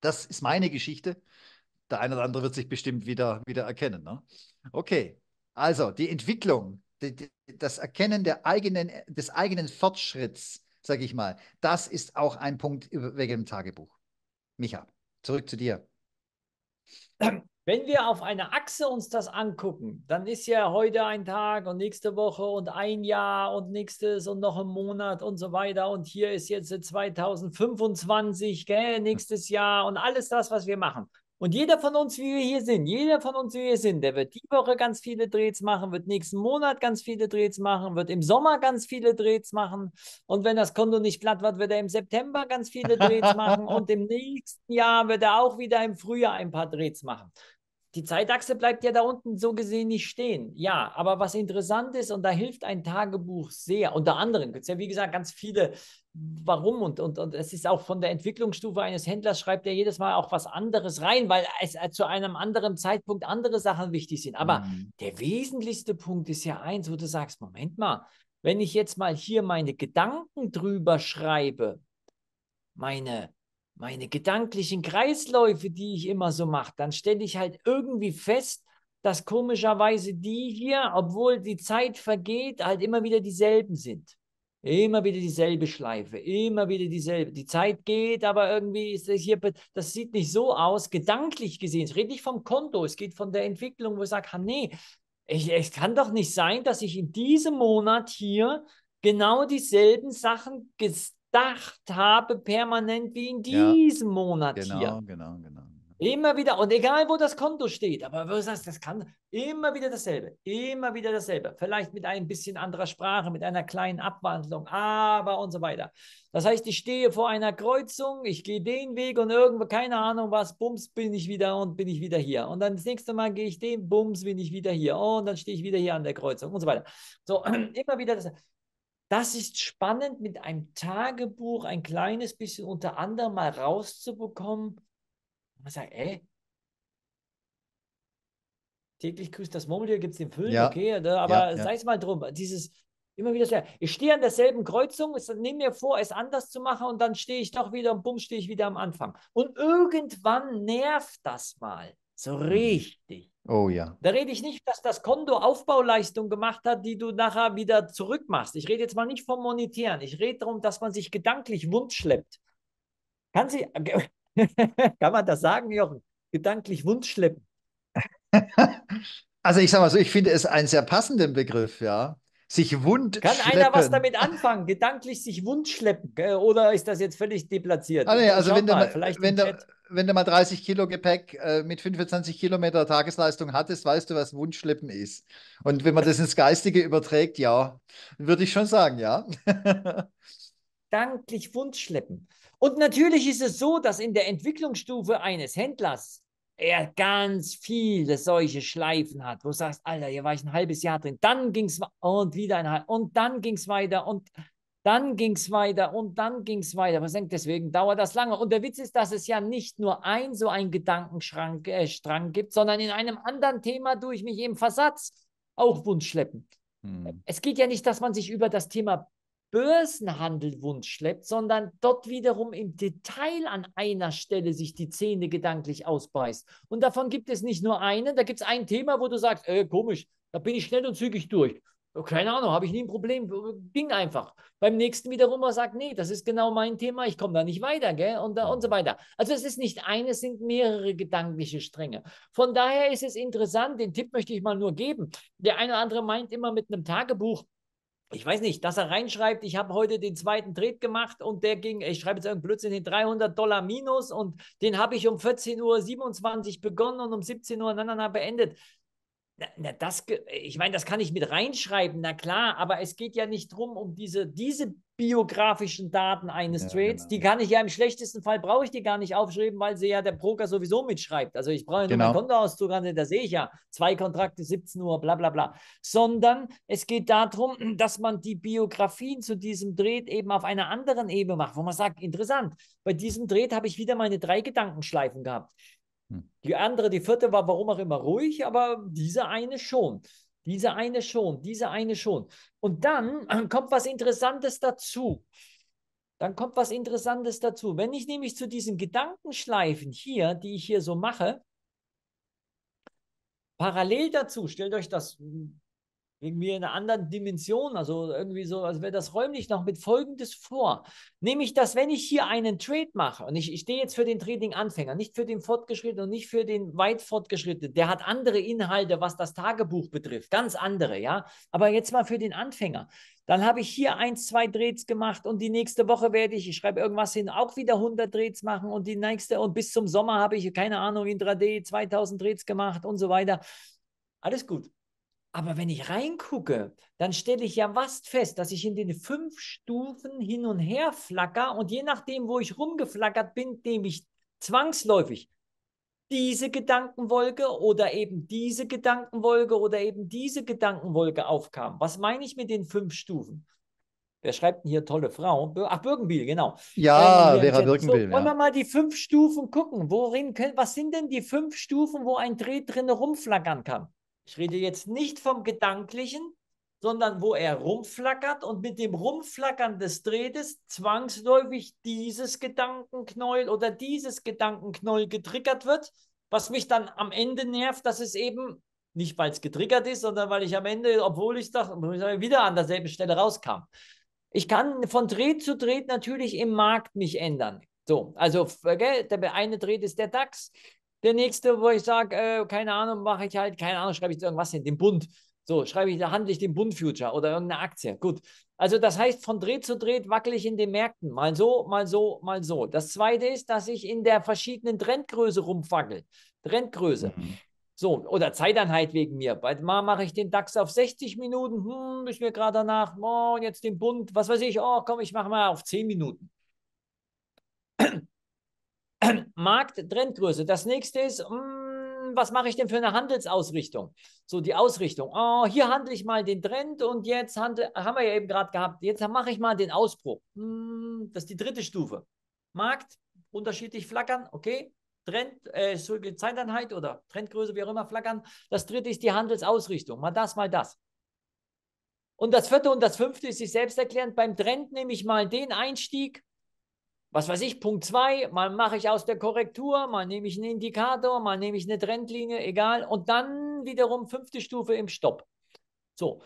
Speaker 2: Das ist meine Geschichte. Der eine oder andere wird sich bestimmt wieder, wieder erkennen. Ne? Okay, also die Entwicklung, die, die, das Erkennen der eigenen, des eigenen Fortschritts, sage ich mal, das ist auch ein Punkt wegen dem Tagebuch. Micha, zurück zu dir. Wenn wir auf einer Achse uns das angucken, dann ist ja
Speaker 1: heute ein Tag und nächste Woche und ein Jahr und nächstes und noch ein Monat und so weiter. Und hier ist jetzt 2025, gell, nächstes Jahr und alles das, was wir machen. Und jeder von uns, wie wir hier sind, jeder von uns, wie wir sind, der wird die Woche ganz viele Drehs machen, wird nächsten Monat ganz viele Drehs machen, wird im Sommer ganz viele Drehs machen. Und wenn das Konto nicht platt wird, wird er im September ganz viele Drehs machen. Und im nächsten Jahr wird er auch wieder im Frühjahr ein paar Drehs machen. Die Zeitachse bleibt ja da unten so gesehen nicht stehen. Ja, aber was interessant ist, und da hilft ein Tagebuch sehr, unter anderem gibt es ja, wie gesagt, ganz viele Warum und, und, und es ist auch von der Entwicklungsstufe eines Händlers, schreibt er jedes Mal auch was anderes rein, weil es äh, zu einem anderen Zeitpunkt andere Sachen wichtig sind. Aber mhm. der wesentlichste Punkt ist ja eins, wo du sagst: Moment mal, wenn ich jetzt mal hier meine Gedanken drüber schreibe, meine meine gedanklichen Kreisläufe, die ich immer so mache, dann stelle ich halt irgendwie fest, dass komischerweise die hier, obwohl die Zeit vergeht, halt immer wieder dieselben sind. Immer wieder dieselbe Schleife, immer wieder dieselbe. Die Zeit geht, aber irgendwie ist das hier, das sieht nicht so aus, gedanklich gesehen. Es redet nicht vom Konto, es geht von der Entwicklung, wo ich sage, nee, es kann doch nicht sein, dass ich in diesem Monat hier genau dieselben Sachen gedacht habe, permanent wie in diesem ja, Monat genau, hier. Genau, genau, genau, Immer wieder, und egal wo das Konto steht, aber wo du sagst, das kann immer wieder dasselbe, immer wieder dasselbe. Vielleicht mit ein bisschen anderer Sprache, mit einer kleinen Abwandlung, aber und so weiter. Das heißt, ich stehe vor einer Kreuzung, ich gehe den Weg und irgendwo, keine Ahnung was, bums, bin ich wieder und bin ich wieder hier. Und dann das nächste Mal gehe ich den, bums, bin ich wieder hier. Und dann stehe ich wieder hier an der Kreuzung und so weiter. So, immer wieder das. Das ist spannend, mit einem Tagebuch ein kleines bisschen unter anderem mal rauszubekommen. Man sagt, ey, täglich grüßt das Murmeltier, gibt es den Film, ja. okay, ne, aber ja, sei es mal drum, dieses immer wieder, ich stehe an derselben Kreuzung, es, nehme mir vor, es anders zu machen und dann stehe ich doch wieder und bumm, stehe ich wieder am Anfang. Und irgendwann nervt das mal,
Speaker 2: so mhm. richtig. Oh ja.
Speaker 1: Da rede ich nicht, dass das Konto Aufbauleistung gemacht hat, die du nachher wieder zurückmachst. Ich rede jetzt mal nicht vom Monetären. Ich rede darum, dass man sich gedanklich wund schleppt. Kann, sie, kann man das sagen,
Speaker 2: Jochen? Gedanklich wund schleppen. also ich sage mal so, ich finde es einen sehr passenden Begriff, ja. Sich wund Kann einer was
Speaker 1: damit anfangen? Gedanklich sich wund
Speaker 2: Oder ist das jetzt völlig deplatziert? Ah, nee, also wenn, mal, du, mal, wenn, du, wenn du mal 30 Kilo Gepäck äh, mit 25 Kilometer Tagesleistung hattest, weißt du, was Wundschleppen ist. Und wenn man das ins Geistige überträgt, ja, würde ich schon sagen, ja.
Speaker 1: Gedanklich
Speaker 2: Wundschleppen.
Speaker 1: Und natürlich ist es so, dass in der Entwicklungsstufe eines Händlers er ganz viele solche Schleifen hat, wo du sagst, Alter, hier war ich ein halbes Jahr drin, dann ging es und wieder ein halbes, und dann ging es weiter und dann ging es weiter und dann ging es weiter. Man denkt, deswegen dauert das lange. Und der Witz ist, dass es ja nicht nur ein so ein Gedankenstrang äh, gibt, sondern in einem anderen Thema tue ich mich eben Versatz, auch Wunschschleppen. Hm. Es geht ja nicht, dass man sich über das Thema Börsenhandelwunsch schleppt, sondern dort wiederum im Detail an einer Stelle sich die Zähne gedanklich ausbeißt. Und davon gibt es nicht nur einen, da gibt es ein Thema, wo du sagst, äh, komisch, da bin ich schnell und zügig durch. Äh, keine Ahnung, habe ich nie ein Problem, äh, ging einfach. Beim nächsten wiederum man sagt, nee, das ist genau mein Thema, ich komme da nicht weiter, gell? Und, äh, und so weiter. Also es ist nicht eines, sind mehrere gedankliche Stränge. Von daher ist es interessant, den Tipp möchte ich mal nur geben. Der eine oder andere meint immer mit einem Tagebuch, ich weiß nicht, dass er reinschreibt, ich habe heute den zweiten Tret gemacht und der ging, ich schreibe jetzt irgendwie Blödsinn, den 300 Dollar minus und den habe ich um 14.27 Uhr begonnen und um 17 Uhr na, beendet. Na, na, das, ich meine, das kann ich mit reinschreiben, na klar, aber es geht ja nicht drum, um diese, diese biografischen Daten eines ja, Trades. Genau. Die kann ich ja im schlechtesten Fall brauche ich die gar nicht aufschreiben, weil sie ja der Broker sowieso mitschreibt. Also ich brauche ja genau. nur meinen genau. Kontoauszug da sehe ich ja zwei Kontrakte, 17 Uhr, bla bla bla. Sondern es geht darum, dass man die Biografien zu diesem Trade eben auf einer anderen Ebene macht, wo man sagt, interessant, bei diesem Trade habe ich wieder meine drei Gedankenschleifen gehabt. Hm. Die andere, die vierte war warum auch immer ruhig, aber diese eine schon. Diese eine schon, diese eine schon. Und dann äh, kommt was Interessantes dazu. Dann kommt was Interessantes dazu. Wenn ich nämlich zu diesen Gedankenschleifen hier, die ich hier so mache, parallel dazu, stellt euch das irgendwie in einer anderen Dimension, also irgendwie so, als wäre das räumlich noch mit folgendes vor. Nämlich, dass wenn ich hier einen Trade mache, und ich, ich stehe jetzt für den Trading-Anfänger, nicht für den Fortgeschrittenen und nicht für den weit Fortgeschrittenen, der hat andere Inhalte, was das Tagebuch betrifft, ganz andere, ja. Aber jetzt mal für den Anfänger. Dann habe ich hier eins, zwei Trades gemacht und die nächste Woche werde ich, ich schreibe irgendwas hin, auch wieder 100 Trades machen und die nächste und bis zum Sommer habe ich, keine Ahnung, Intraday 2000 Trades gemacht und so weiter. Alles gut. Aber wenn ich reingucke, dann stelle ich ja fast fest, dass ich in den fünf Stufen hin und her flacker und je nachdem, wo ich rumgeflackert bin, nehme ich zwangsläufig diese Gedankenwolke oder eben diese Gedankenwolke oder eben diese Gedankenwolke aufkam. Was meine ich mit den fünf Stufen? Wer schreibt denn hier tolle Frau? Ach, Birkenbiel, genau. Ja, ähm, Vera Birkenbiel. So, wollen wir mal die fünf Stufen gucken? Worin können, was sind denn die fünf Stufen, wo ein Dreh drin rumflackern kann? Ich rede jetzt nicht vom Gedanklichen, sondern wo er rumflackert und mit dem Rumflackern des Drehtes zwangsläufig dieses Gedankenknäuel oder dieses Gedankenknäuel getriggert wird, was mich dann am Ende nervt, dass es eben nicht, weil es getriggert ist, sondern weil ich am Ende, obwohl ich doch wieder an derselben Stelle rauskam. Ich kann von Dreh zu Dreh natürlich im Markt mich ändern. So, also okay, der eine Dreh ist der DAX, der nächste, wo ich sage, äh, keine Ahnung, mache ich halt, keine Ahnung, schreibe ich irgendwas hin, den Bund. So, schreibe ich, da handle ich den Bund Future oder irgendeine Aktie. Gut. Also das heißt, von Dreh zu Dreh wackele ich in den Märkten. Mal so, mal so, mal so. Das zweite ist, dass ich in der verschiedenen Trendgröße rumfackel. Trendgröße. Mhm. So, oder Zeiteinheit wegen mir. Bald Mal mache ich den DAX auf 60 Minuten, hm, ich mir gerade danach, oh, jetzt den Bund, was weiß ich, oh, komm, ich mache mal auf 10 Minuten. Markt, Trendgröße. Das nächste ist, mh, mm, was mache ich denn für eine Handelsausrichtung? So die Ausrichtung. Oh, hier handle ich mal den Trend und jetzt handle, haben wir ja eben gerade gehabt. Jetzt mache ich mal den Ausbruch. Mh, mm, das ist die dritte Stufe. Markt, unterschiedlich flackern, okay. Trend, äh, Zeiteinheit oder Trendgröße, wie auch immer, flackern. Das dritte ist die Handelsausrichtung. Mal das, mal das. Und das vierte und das fünfte ist sich selbst erklärend. Beim Trend nehme ich mal den Einstieg was weiß ich, Punkt 2, mal mache ich aus der Korrektur, mal nehme ich einen Indikator, mal nehme ich eine Trendlinie, egal. Und dann wiederum fünfte Stufe im Stopp. So.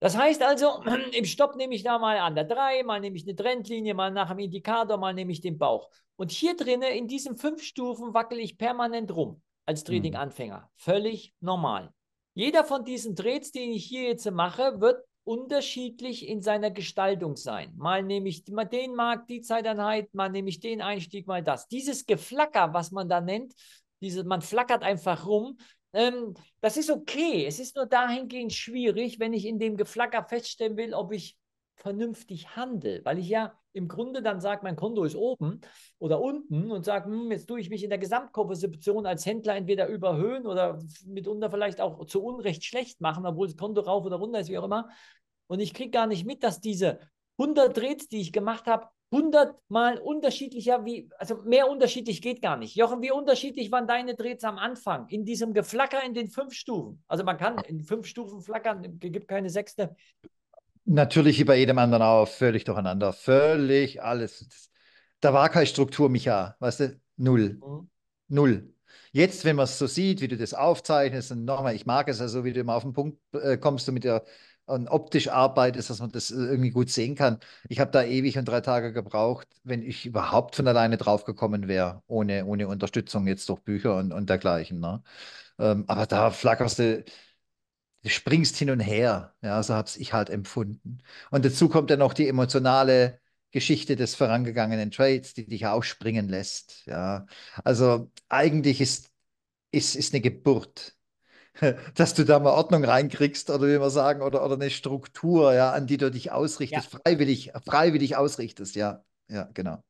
Speaker 1: Das heißt also, im Stopp nehme ich da mal an der 3, mal nehme ich eine Trendlinie, mal nach dem Indikator, mal nehme ich den Bauch. Und hier drinnen, in diesen fünf Stufen wackel ich permanent rum als mhm. Trading-Anfänger. Völlig normal. Jeder von diesen Trades, den ich hier jetzt mache, wird unterschiedlich in seiner Gestaltung sein. Mal nehme ich den Markt, die Zeiteinheit, mal nehme ich den Einstieg, mal das. Dieses Geflacker, was man da nennt, diese, man flackert einfach rum, ähm, das ist okay. Es ist nur dahingehend schwierig, wenn ich in dem Geflacker feststellen will, ob ich vernünftig handle, weil ich ja im Grunde dann sagt, mein Konto ist oben oder unten und sagt, hm, jetzt tue ich mich in der Gesamtkomposition als Händler entweder überhöhen oder mitunter vielleicht auch zu Unrecht schlecht machen, obwohl das Konto rauf oder runter ist, wie auch immer. Und ich kriege gar nicht mit, dass diese 100 Drehs, die ich gemacht habe, 100 Mal unterschiedlicher, wie, also mehr unterschiedlich geht gar nicht. Jochen, wie unterschiedlich waren deine Drehs am Anfang in diesem Geflacker in den fünf Stufen? Also man kann in fünf Stufen flackern, es gibt keine sechste
Speaker 2: natürlich wie bei jedem anderen auch völlig durcheinander. Völlig alles. Da war keine Struktur, Micha, weißt du? Null. Mhm. Null. Jetzt, wenn man es so sieht, wie du das aufzeichnest, und nochmal, ich mag es also, wie du immer auf den Punkt äh, kommst, du mit der und optisch arbeitest, dass man das äh, irgendwie gut sehen kann. Ich habe da ewig und drei Tage gebraucht, wenn ich überhaupt von alleine drauf gekommen wäre, ohne, ohne Unterstützung jetzt durch Bücher und, und dergleichen. Ne? Ähm, aber da flackerst du du springst hin und her. Ja, so habe ich halt empfunden. Und dazu kommt dann noch die emotionale Geschichte des vorangegangenen Trades, die dich auch springen lässt. Ja, also eigentlich ist, ist, ist eine Geburt, dass du da mal Ordnung reinkriegst oder wie wir sagen, oder, oder eine Struktur, ja, an die du dich ausrichtest, ja. freiwillig, freiwillig ausrichtest. Ja, ja, genau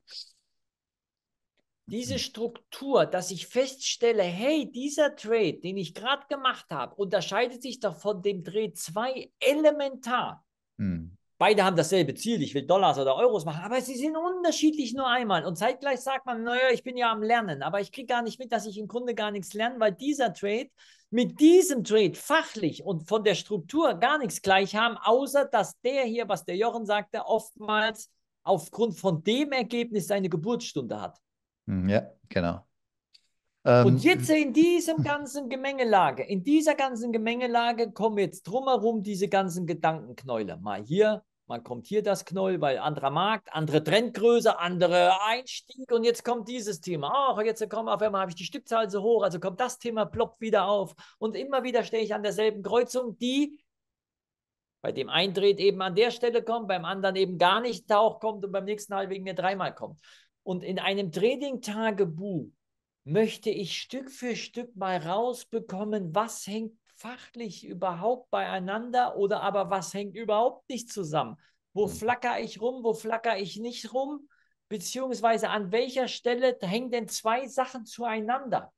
Speaker 1: diese mhm. Struktur, dass ich feststelle, hey, dieser Trade, den ich gerade gemacht habe, unterscheidet sich doch von dem Trade 2 elementar. Mhm. Beide haben dasselbe Ziel, ich will Dollars oder Euros machen, aber sie sind unterschiedlich nur einmal. Und zeitgleich sagt man, naja, ich bin ja am Lernen, aber ich kriege gar nicht mit, dass ich im Grunde gar nichts lerne, weil dieser Trade mit diesem Trade fachlich und von der Struktur gar nichts gleich haben, außer dass der hier, was der Jochen sagte, oftmals aufgrund von dem Ergebnis seine Geburtsstunde hat.
Speaker 2: Hm, ja, genau. Ähm, und jetzt
Speaker 1: in diesem ganzen Gemengelage, in dieser ganzen Gemengelage kommen jetzt drumherum diese ganzen Gedankenknäule. Mal hier, mal kommt hier das Knäuel, weil anderer Markt, andere Trendgröße, andere Einstieg und jetzt kommt dieses Thema. Ach, jetzt kommt auf einmal habe ich die Stückzahl so hoch, also kommt das Thema ploppt wieder auf und immer wieder stehe ich an derselben Kreuzung, die bei dem einen eben an der Stelle kommt, beim anderen eben gar nicht tauch kommt und beim nächsten Mal wegen mir dreimal kommt. Und in einem Trading-Tagebuch möchte ich Stück für Stück mal rausbekommen, was hängt fachlich überhaupt beieinander oder aber was hängt überhaupt nicht zusammen. Wo hm. flacker ich rum, wo flacker ich nicht rum, beziehungsweise an welcher Stelle hängen denn zwei Sachen zueinander?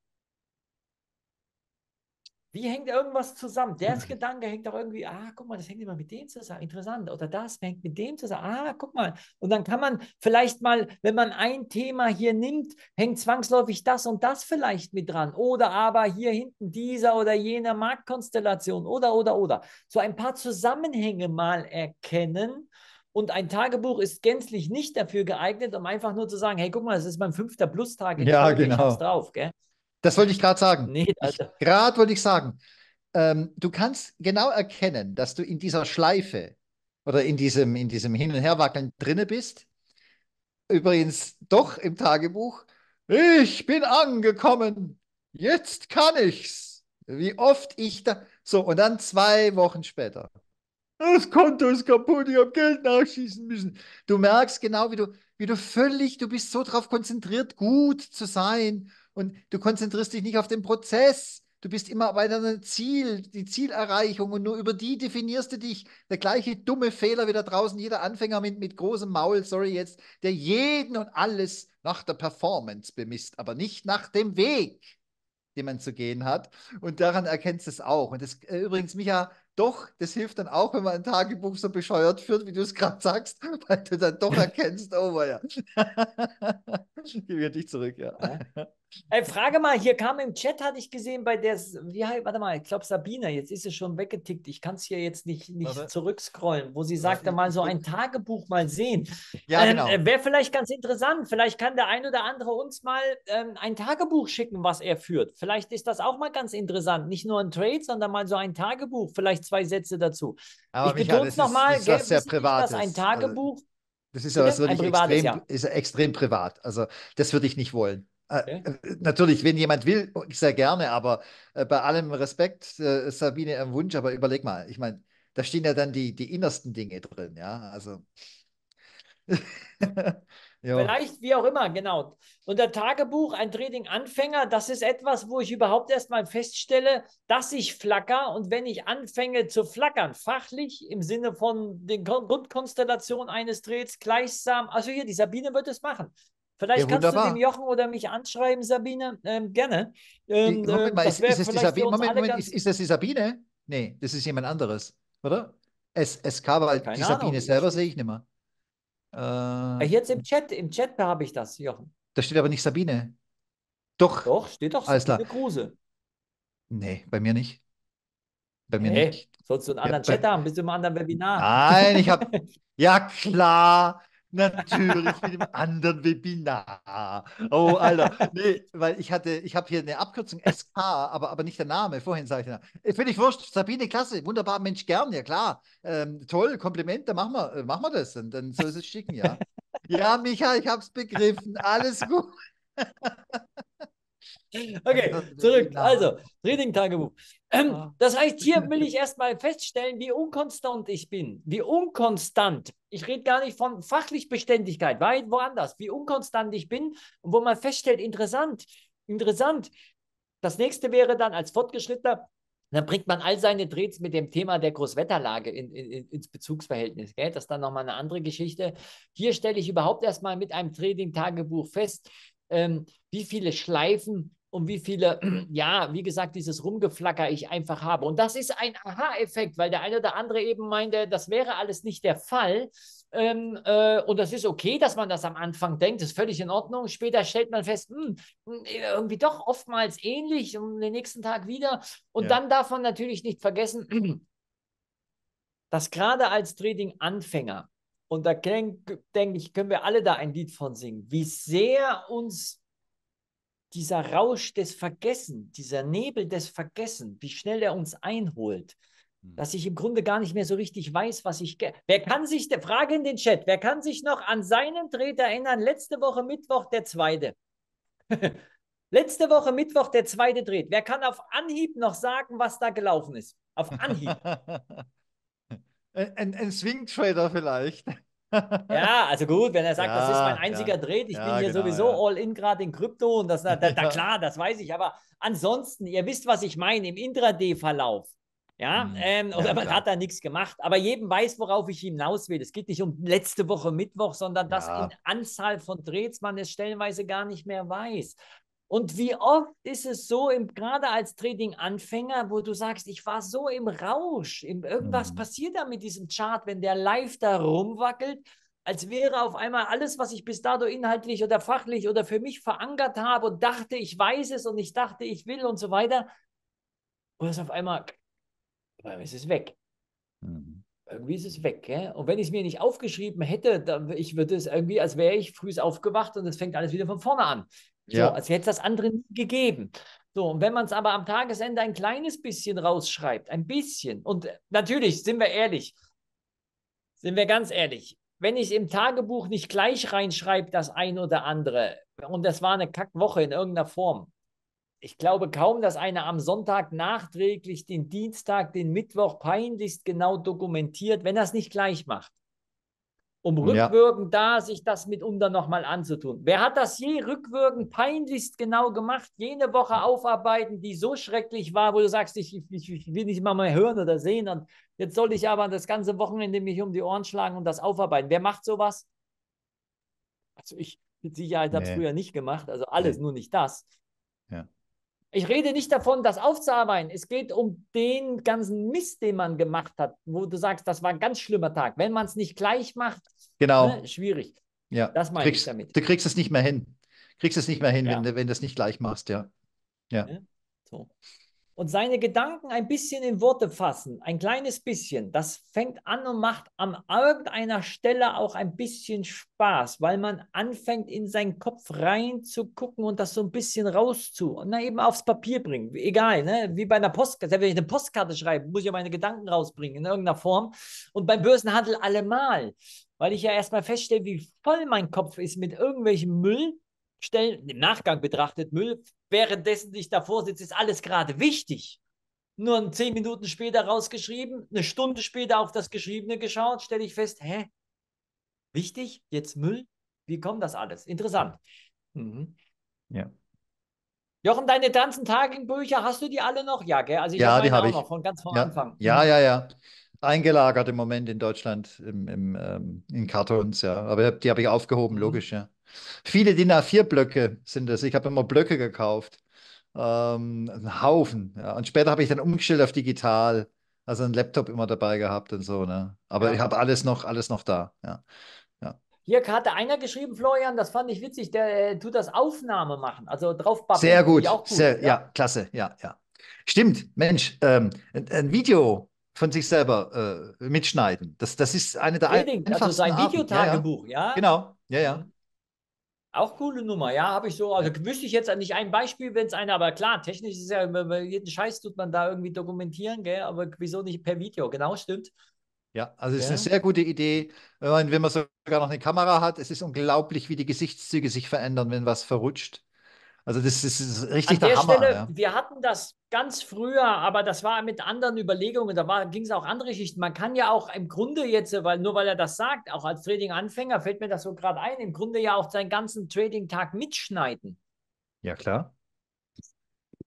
Speaker 1: Wie hängt irgendwas zusammen? Der mhm. Gedanke hängt doch irgendwie, ah, guck mal, das hängt immer mit dem zusammen, interessant. Oder das hängt mit dem zusammen, ah, guck mal. Und dann kann man vielleicht mal, wenn man ein Thema hier nimmt, hängt zwangsläufig das und das vielleicht mit dran. Oder aber hier hinten dieser oder jener Marktkonstellation oder, oder, oder. So ein paar Zusammenhänge mal erkennen. Und ein Tagebuch ist gänzlich nicht dafür geeignet, um einfach nur zu sagen, hey, guck mal, das ist mein fünfter Plus-Tag. Ja, genau. Ich drauf, gell?
Speaker 2: Das wollte ich gerade sagen. Nee, gerade wollte ich sagen. Ähm, du kannst genau erkennen, dass du in dieser Schleife oder in diesem, in diesem Hin- und Herwackeln drinne bist. Übrigens doch im Tagebuch. Ich bin angekommen. Jetzt kann ich's. Wie oft ich da. So, und dann zwei Wochen später. Das Konto ist kaputt, ich habe Geld nachschießen müssen. Du merkst genau, wie du, wie du völlig, du bist so darauf konzentriert, gut zu sein und du konzentrierst dich nicht auf den Prozess. Du bist immer bei deinem Ziel, die Zielerreichung und nur über die definierst du dich. Der gleiche dumme Fehler wie da draußen jeder Anfänger mit, mit großem Maul, sorry jetzt, der jeden und alles nach der Performance bemisst, aber nicht nach dem Weg, den man zu gehen hat. Und daran erkennst du es auch. Und das, äh, übrigens, Micha, doch, das hilft dann auch, wenn man ein Tagebuch so bescheuert führt, wie du es gerade sagst, weil du dann doch erkennst, oh ja. Gib mir dich zurück, ja. ja.
Speaker 1: Ey, frage mal, hier kam im Chat, hatte ich gesehen, bei der, wie, warte mal, ich glaube Sabine, jetzt ist es schon weggetickt. Ich kann es hier jetzt nicht, nicht zurückscrollen, wo sie sagte, mal so ein Tagebuch mal sehen. Ja, ähm, genau. Äh, Wäre vielleicht ganz interessant. Vielleicht kann der ein oder andere uns mal ähm, ein Tagebuch schicken, was er führt. Vielleicht ist das auch mal ganz interessant. Nicht nur ein Trade, sondern mal so ein Tagebuch. Vielleicht zwei Sätze
Speaker 2: dazu. Aber ich betone es nochmal, ist, ist sehr privat. ein also, Tagebuch? Also, das ist ja was wirklich extrem, ja. Ist extrem privat. Also, das würde ich nicht wollen. Äh, okay. Äh, natürlich, wenn jemand will, sehr gerne, aber äh, bei allem Respekt, Sabine, ein Wunsch, aber überleg mal, ich meine, da stehen ja dann die, die innersten Dinge drin, ja, also. Vielleicht,
Speaker 1: wie auch immer, genau. Und der Tagebuch, ein Trading-Anfänger, das ist etwas, wo ich überhaupt erstmal feststelle, dass ich flacker und wenn ich anfange zu flackern, fachlich im Sinne von den Grundkonstellationen eines Trades, gleichsam, also hier, die Sabine wird es machen. Vielleicht ja, kannst du dem Jochen oder mich anschreiben, Sabine. Ähm, gerne.
Speaker 2: Ähm, Moment ähm, mal, ist, Moment, ist, ist, das die Sabine? Nee, das ist jemand anderes, oder? Es, es kam aber halt die Ahnung, Sabine selber sehe ich nicht mehr. Ah, äh, Jetzt
Speaker 1: im Chat, im Chat habe ich das,
Speaker 2: Jochen. Da steht aber nicht Sabine. Doch. Doch, steht doch Alles Sabine klar. Kruse. Nee, bei mir nicht. Bei mir hey, nicht.
Speaker 1: Sollst du einen anderen ja, Chat haben?
Speaker 2: Bist du im anderen Webinar? Nein, ich habe. ja, klar. Natürlich mit dem anderen Webinar. Oh, Alter. Nee, weil ich hatte, ich habe hier eine Abkürzung SK, aber, aber nicht der Name. Vorhin sage ich den äh, Finde ich wurscht. Sabine, klasse. Wunderbar, Mensch, gern. Ja, klar. Ähm, toll, Kompliment. Äh, dann machen wir, machen wir das. Und dann soll es schicken, ja. ja, Micha, ich habe es begriffen. Alles gut. Okay,
Speaker 1: zurück. Also, Reading-Tagebuch. Ähm, ah. das heißt, hier will ich erstmal feststellen, wie unkonstant ich bin. Wie unkonstant. Ich rede gar nicht von fachlich Beständigkeit, weit woanders. Wie unkonstant ich bin und wo man feststellt, interessant, interessant. Das nächste wäre dann als Fortgeschrittener, dann bringt man all seine Drehs mit dem Thema der Großwetterlage in, in, ins Bezugsverhältnis. Gell? Das ist dann nochmal eine andere Geschichte. Hier stelle ich überhaupt erstmal mit einem Trading-Tagebuch fest, ähm, wie viele Schleifen und wie viele, ja, wie gesagt, dieses Rumgeflacker ich einfach habe. Und das ist ein Aha-Effekt, weil der eine oder andere eben meinte, das wäre alles nicht der Fall. Ähm, äh, und das ist okay, dass man das am Anfang denkt, ist völlig in Ordnung. Später stellt man fest, mh, hm, hm, irgendwie doch oftmals ähnlich und den nächsten Tag wieder. Und ja. dann darf man natürlich nicht vergessen, dass gerade als Trading-Anfänger und da denke ich, können wir alle da ein Lied von singen, wie sehr uns dieser Rausch des Vergessen, dieser Nebel des Vergessen, wie schnell er uns einholt, hm. dass ich im Grunde gar nicht mehr so richtig weiß, was ich. Wer kann sich, Frage in den Chat, wer kann sich noch an seinen Dreh erinnern? Letzte Woche Mittwoch der zweite. Letzte Woche Mittwoch der zweite dreht. Wer kann auf Anhieb noch sagen, was da gelaufen ist? Auf Anhieb.
Speaker 2: ein, ein, ein Swing-Trader vielleicht
Speaker 1: ja, also
Speaker 2: gut, wenn er sagt, ja, das ist mein einziger ja. Dreh, ich ja, bin hier genau, sowieso
Speaker 1: all in gerade in Krypto und das, na, da, da, klar, das weiß ich, aber ansonsten, ihr wisst, was ich meine, im Intraday-Verlauf. Ja, mhm. ähm, ja, oder man hat da nichts gemacht, aber jedem weiß, worauf ich hinaus will. Es geht nicht um letzte Woche Mittwoch, sondern dass in Anzahl von Drehs man es stellenweise gar nicht mehr weiß. Und wie oft ist es so, im, gerade als Trading-Anfänger, wo du sagst, ich war so im Rausch, im, irgendwas mhm. passiert da mit diesem Chart, wenn der live da rumwackelt, als wäre auf einmal alles, was ich bis dato inhaltlich oder fachlich oder für mich verankert habe und dachte, ich weiß es und ich dachte, ich will und so weiter, wo es auf einmal, es ist weg. Mhm irgendwie ist es weg. Gell? Und wenn ich es mir nicht aufgeschrieben hätte, dann, ich würde es irgendwie, als wäre ich früh aufgewacht und es fängt alles wieder von vorne an. Ja. als hätte es das andere nie gegeben. So, und wenn man es aber am Tagesende ein kleines bisschen rausschreibt, ein bisschen, und äh, natürlich sind wir ehrlich, sind wir ganz ehrlich, wenn ich im Tagebuch nicht gleich reinschreibe, das ein oder andere, und das war eine Kackwoche in irgendeiner Form, ich glaube kaum, dass einer am Sonntag nachträglich den Dienstag, den Mittwoch peinlichst genau dokumentiert, wenn er es nicht gleich macht. Um ja. rückwirkend da sich das mitunter nochmal anzutun. Wer hat das je rückwirkend peinlichst genau gemacht? Jene Woche aufarbeiten, die so schrecklich war, wo du sagst, ich, ich, ich will nicht mal mehr hören oder sehen. Und jetzt soll ich aber das ganze Wochenende mich um die Ohren schlagen und das aufarbeiten. Wer macht sowas? Also ich mit Sicherheit habe es früher nicht gemacht. Also alles, nee. nur nicht das. Ja. Ich rede nicht davon, das aufzuarbeiten. Es geht um den ganzen Mist, den man gemacht hat, wo du sagst, das war ein ganz schlimmer Tag. Wenn man es nicht gleich macht, genau. Ne, schwierig.
Speaker 2: Ja. Das meine kriegst, ich damit. Du kriegst es nicht mehr hin. Kriegst es nicht mehr hin, ja. wenn, wenn du es nicht gleich machst, ja. Ja.
Speaker 1: Ne? So und seine Gedanken ein bisschen in Worte fassen, ein kleines bisschen, das fängt an und macht an irgendeiner Stelle auch ein bisschen Spaß, weil man anfängt, in seinen Kopf reinzugucken und das so ein bisschen rauszu, na eben aufs Papier bringen. Egal, ne? wie bei einer Postkarte, Selbst wenn ich eine Postkarte schreibe, muss ich ja meine Gedanken rausbringen in irgendeiner Form und beim Börsenhandel allemal, weil ich ja erstmal feststelle, wie voll mein Kopf ist mit irgendwelchem Müll stellen, im Nachgang betrachtet Müll, währenddessen ich davor sitze, ist alles gerade wichtig. Nur zehn Minuten später rausgeschrieben, eine Stunde später auf das Geschriebene geschaut, stelle ich fest, hä? Wichtig? Jetzt Müll? Wie kommt das alles? Interessant. Mhm. Ja. Jochen, deine ganzen Tagenbücher, hast du die alle noch? Ja, gell? Also ich ja, die habe ich. Noch von ganz von ja. Anfang. Ja, mhm.
Speaker 2: ja, ja. Eingelagert im Moment in Deutschland im, im ähm, in Kartons, ja. Aber die habe ich aufgehoben, logisch, ja. Viele DIN A4-Blöcke sind das. Ich habe immer Blöcke gekauft. Ähm, ein Haufen. Ja. Und später habe ich dann umgestellt auf digital. Also einen Laptop immer dabei gehabt und so. Ne? Aber ja. ich habe alles noch, alles noch da. Ja.
Speaker 1: Hier hatte einer geschrieben, Florian, das fand ich witzig, der äh, tut das Aufnahme machen, also drauf babbeln. Sehr gut, gut. Sehr, ja. ja.
Speaker 2: klasse, ja, ja. Stimmt, Mensch, ähm, ein, ein, Video von sich selber äh, mitschneiden, das, das ist eine der Reding, also einfachsten Also sein Videotagebuch, ja, ja. ja, Genau, ja, ja. Mhm.
Speaker 1: Auch coole Nummer, ja, habe ich so. Also wüsste ich jetzt nicht ein Beispiel, wenn es einer, aber klar, technisch ist ja, jeden Scheiß tut man da irgendwie dokumentieren, gell, aber wieso nicht per Video? Genau, stimmt.
Speaker 2: Ja, also es ja. ist eine sehr gute Idee, wenn man sogar noch eine Kamera hat. Es ist unglaublich, wie die Gesichtszüge sich verändern, wenn was verrutscht. Also das ist, das ist richtig An der, der Hammer. Stelle, ja.
Speaker 1: Wir hatten das ganz früher, aber das war mit anderen Überlegungen. Da ging es auch andere Schichten. Man kann ja auch im Grunde jetzt, weil nur weil er das sagt, auch als Trading-Anfänger fällt mir das so gerade ein, im Grunde ja auch seinen ganzen Trading-Tag mitschneiden.
Speaker 2: Ja, klar.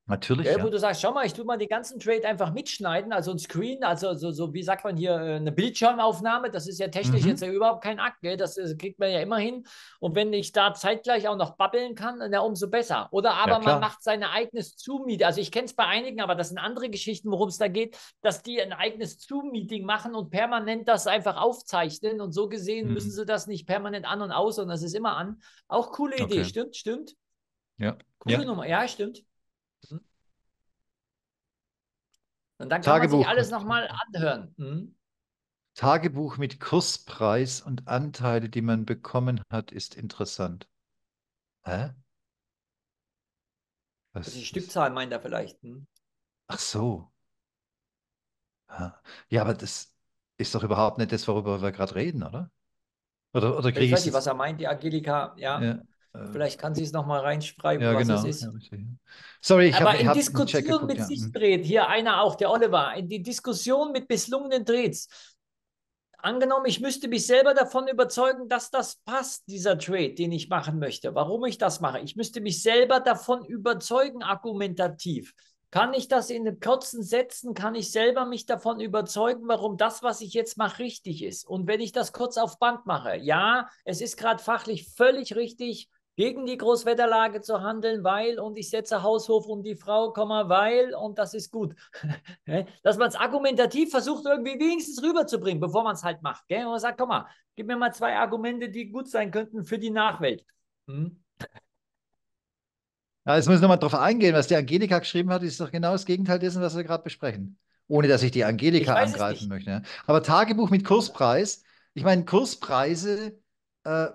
Speaker 2: Natürlich. Ja, ja. Wo du
Speaker 1: sagst, schau mal, ich tue mal den ganzen Trade einfach mitschneiden, also ein Screen, also so, so wie sagt man hier, äh, eine Bildschirmaufnahme, das ist ja technisch mhm. jetzt ja überhaupt kein Akt, gell? das äh, kriegt man ja immer hin. Und wenn ich da zeitgleich auch noch babbeln kann, äh, na, umso besser. Oder aber ja, man macht sein eigenes Zoom-Meeting. Also ich kenne es bei einigen, aber das sind andere Geschichten, worum es da geht, dass die ein eigenes Zoom-Meeting machen und permanent das einfach aufzeichnen. Und so gesehen mhm. müssen sie das nicht permanent an und aus, sondern das ist immer an. Auch coole Idee, okay. stimmt, stimmt.
Speaker 2: Ja. Coole
Speaker 1: Nummer, ja, stimmt. Hm? Und dann kann Tagebuch. man sich alles nochmal anhören. Hm?
Speaker 2: Tagebuch mit Kurspreis und Anteile, die man bekommen hat, ist interessant. Hä? Was also die ist?
Speaker 1: Stückzahl meint er vielleicht. Hm?
Speaker 2: Ach so. Ah. Ja, aber das ist doch überhaupt nicht das, worüber wir gerade reden, oder? Oder, oder kriege ich. Weiß ich weiß nicht, was er
Speaker 1: meint, die Angelika, ja. ja. Äh, Vielleicht kann sie es nochmal reinschreiben, ja, was genau. es ist.
Speaker 2: Sorry, ich Aber hab, in Diskussion mit ja. Mhm.
Speaker 1: dreht, hier einer auch, der Oliver, in die Diskussion mit misslungenen Trades. Angenommen, ich müsste mich selber davon überzeugen, dass das passt, dieser Trade, den ich machen möchte. Warum ich das mache? Ich müsste mich selber davon überzeugen, argumentativ. Kann ich das in kurzen Sätzen, kann ich selber mich davon überzeugen, warum das, was ich jetzt mache, richtig ist? Und wenn ich das kurz auf Band mache, ja, es ist gerade fachlich völlig richtig, gegen die Großwetterlage zu handeln, weil und ich setze Haushof um die Frau, weil und das ist gut. Dass man es argumentativ versucht, irgendwie wenigstens rüberzubringen, bevor man es halt macht. Gell? Und man sagt, komm mal, gib mir mal zwei Argumente, die gut sein könnten für die Nachwelt.
Speaker 2: Hm? Ja, jetzt muss ich nochmal drauf eingehen, was die Angelika geschrieben hat, ist doch genau das Gegenteil dessen, was wir gerade besprechen. Ohne dass ich die Angelika ich angreifen möchte. Aber Tagebuch mit Kurspreis, ich meine, Kurspreise, äh,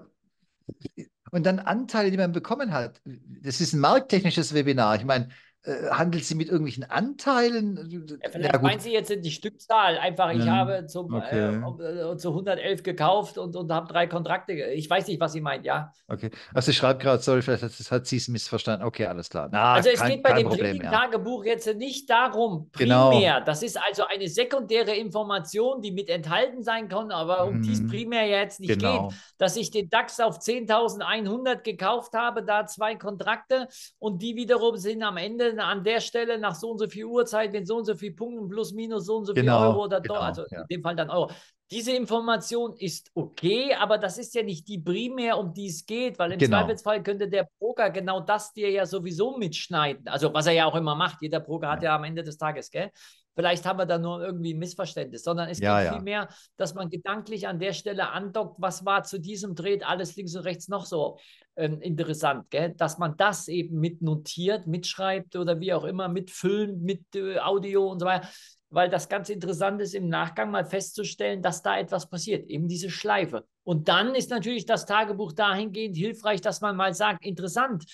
Speaker 2: und dann Anteile, die man bekommen hat. Das ist ein markttechnisches Webinar. Ich meine, äh, handelt sie mit irgendwelchen Anteilen? Ja, vielleicht ja, meinen Sie
Speaker 1: jetzt die Stückzahl. Einfach, ich ja, habe zum, äh, okay. äh, zu 111 gekauft und, und habe drei Kontrakte. Ich weiß nicht, was Sie meint, ja.
Speaker 2: Okay, also ich schreibe gerade, sorry, vielleicht hat, hat sie es missverstanden. Okay, alles klar. Na, also es kein, geht bei dem Problem,
Speaker 1: Tagebuch jetzt nicht darum, genau. primär. Genau. Das ist also eine sekundäre Information, die mit enthalten sein kann, aber um hm, die es mhm. primär jetzt nicht genau. geht. Dass ich den DAX auf 10.100 gekauft habe, da zwei Kontrakte und die wiederum sind am Ende Stelle, an der Stelle, nach so und so viel Uhrzeit, mit so und so viel Punkten, plus minus so und so genau, viel Euro oder genau, also ja. in dem Fall dann Euro. Diese Information ist okay, aber das ist ja nicht die primär, um die es geht, weil im genau. Zweifelsfall könnte der Broker genau das dir ja sowieso mitschneiden. Also, was er ja auch immer macht. Jeder Broker ja. hat ja am Ende des Tages, gell? Vielleicht haben wir da nur irgendwie ein Missverständnis, sondern es ja, geht ja. vielmehr, dass man gedanklich an der Stelle andockt, was war zu diesem Dreht alles links und rechts noch so ähm, interessant, gell? dass man das eben mit notiert, mitschreibt oder wie auch immer, mit Film, mit äh, Audio und so weiter, weil das ganz interessant ist, im Nachgang mal festzustellen, dass da etwas passiert, eben diese Schleife. Und dann ist natürlich das Tagebuch dahingehend hilfreich, dass man mal sagt, interessant,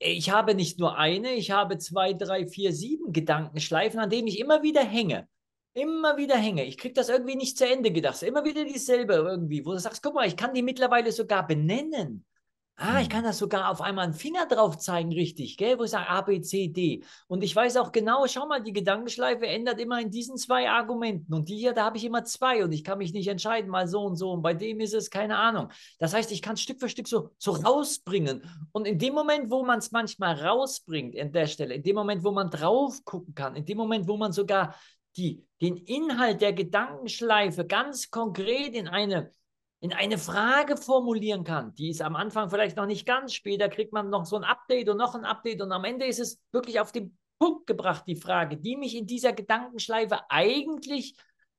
Speaker 1: ich habe nicht nur eine, ich habe zwei, drei, vier, sieben Gedankenschleifen, an denen ich immer wieder hänge immer wieder hänge. Ich kriege das irgendwie nicht zu Ende gedacht. Immer wieder dieselbe irgendwie, wo du sagst, guck mal, ich kann die mittlerweile sogar benennen. Ah, ich hm. kann das sogar auf einmal einen Finger drauf zeigen, richtig, gell? Wo ich sage A, B, C, D. Und ich weiß auch genau, schau mal, die Gedankenschleife ändert immer in diesen zwei Argumenten. Und die hier, da habe ich immer zwei und ich kann mich nicht entscheiden, mal so und so. Und bei dem ist es keine Ahnung. Das heißt, ich kann Stück für Stück so, so rausbringen. Und in dem Moment, wo man es manchmal rausbringt, an der Stelle, in dem Moment, wo man drauf gucken kann, in dem Moment, wo man sogar die den Inhalt der Gedankenschleife ganz konkret in eine, in eine Frage formulieren kann. Die ist am Anfang vielleicht noch nicht ganz, später kriegt man noch so ein Update und noch ein Update und am Ende ist es wirklich auf den Punkt gebracht, die Frage, die mich in dieser Gedankenschleife eigentlich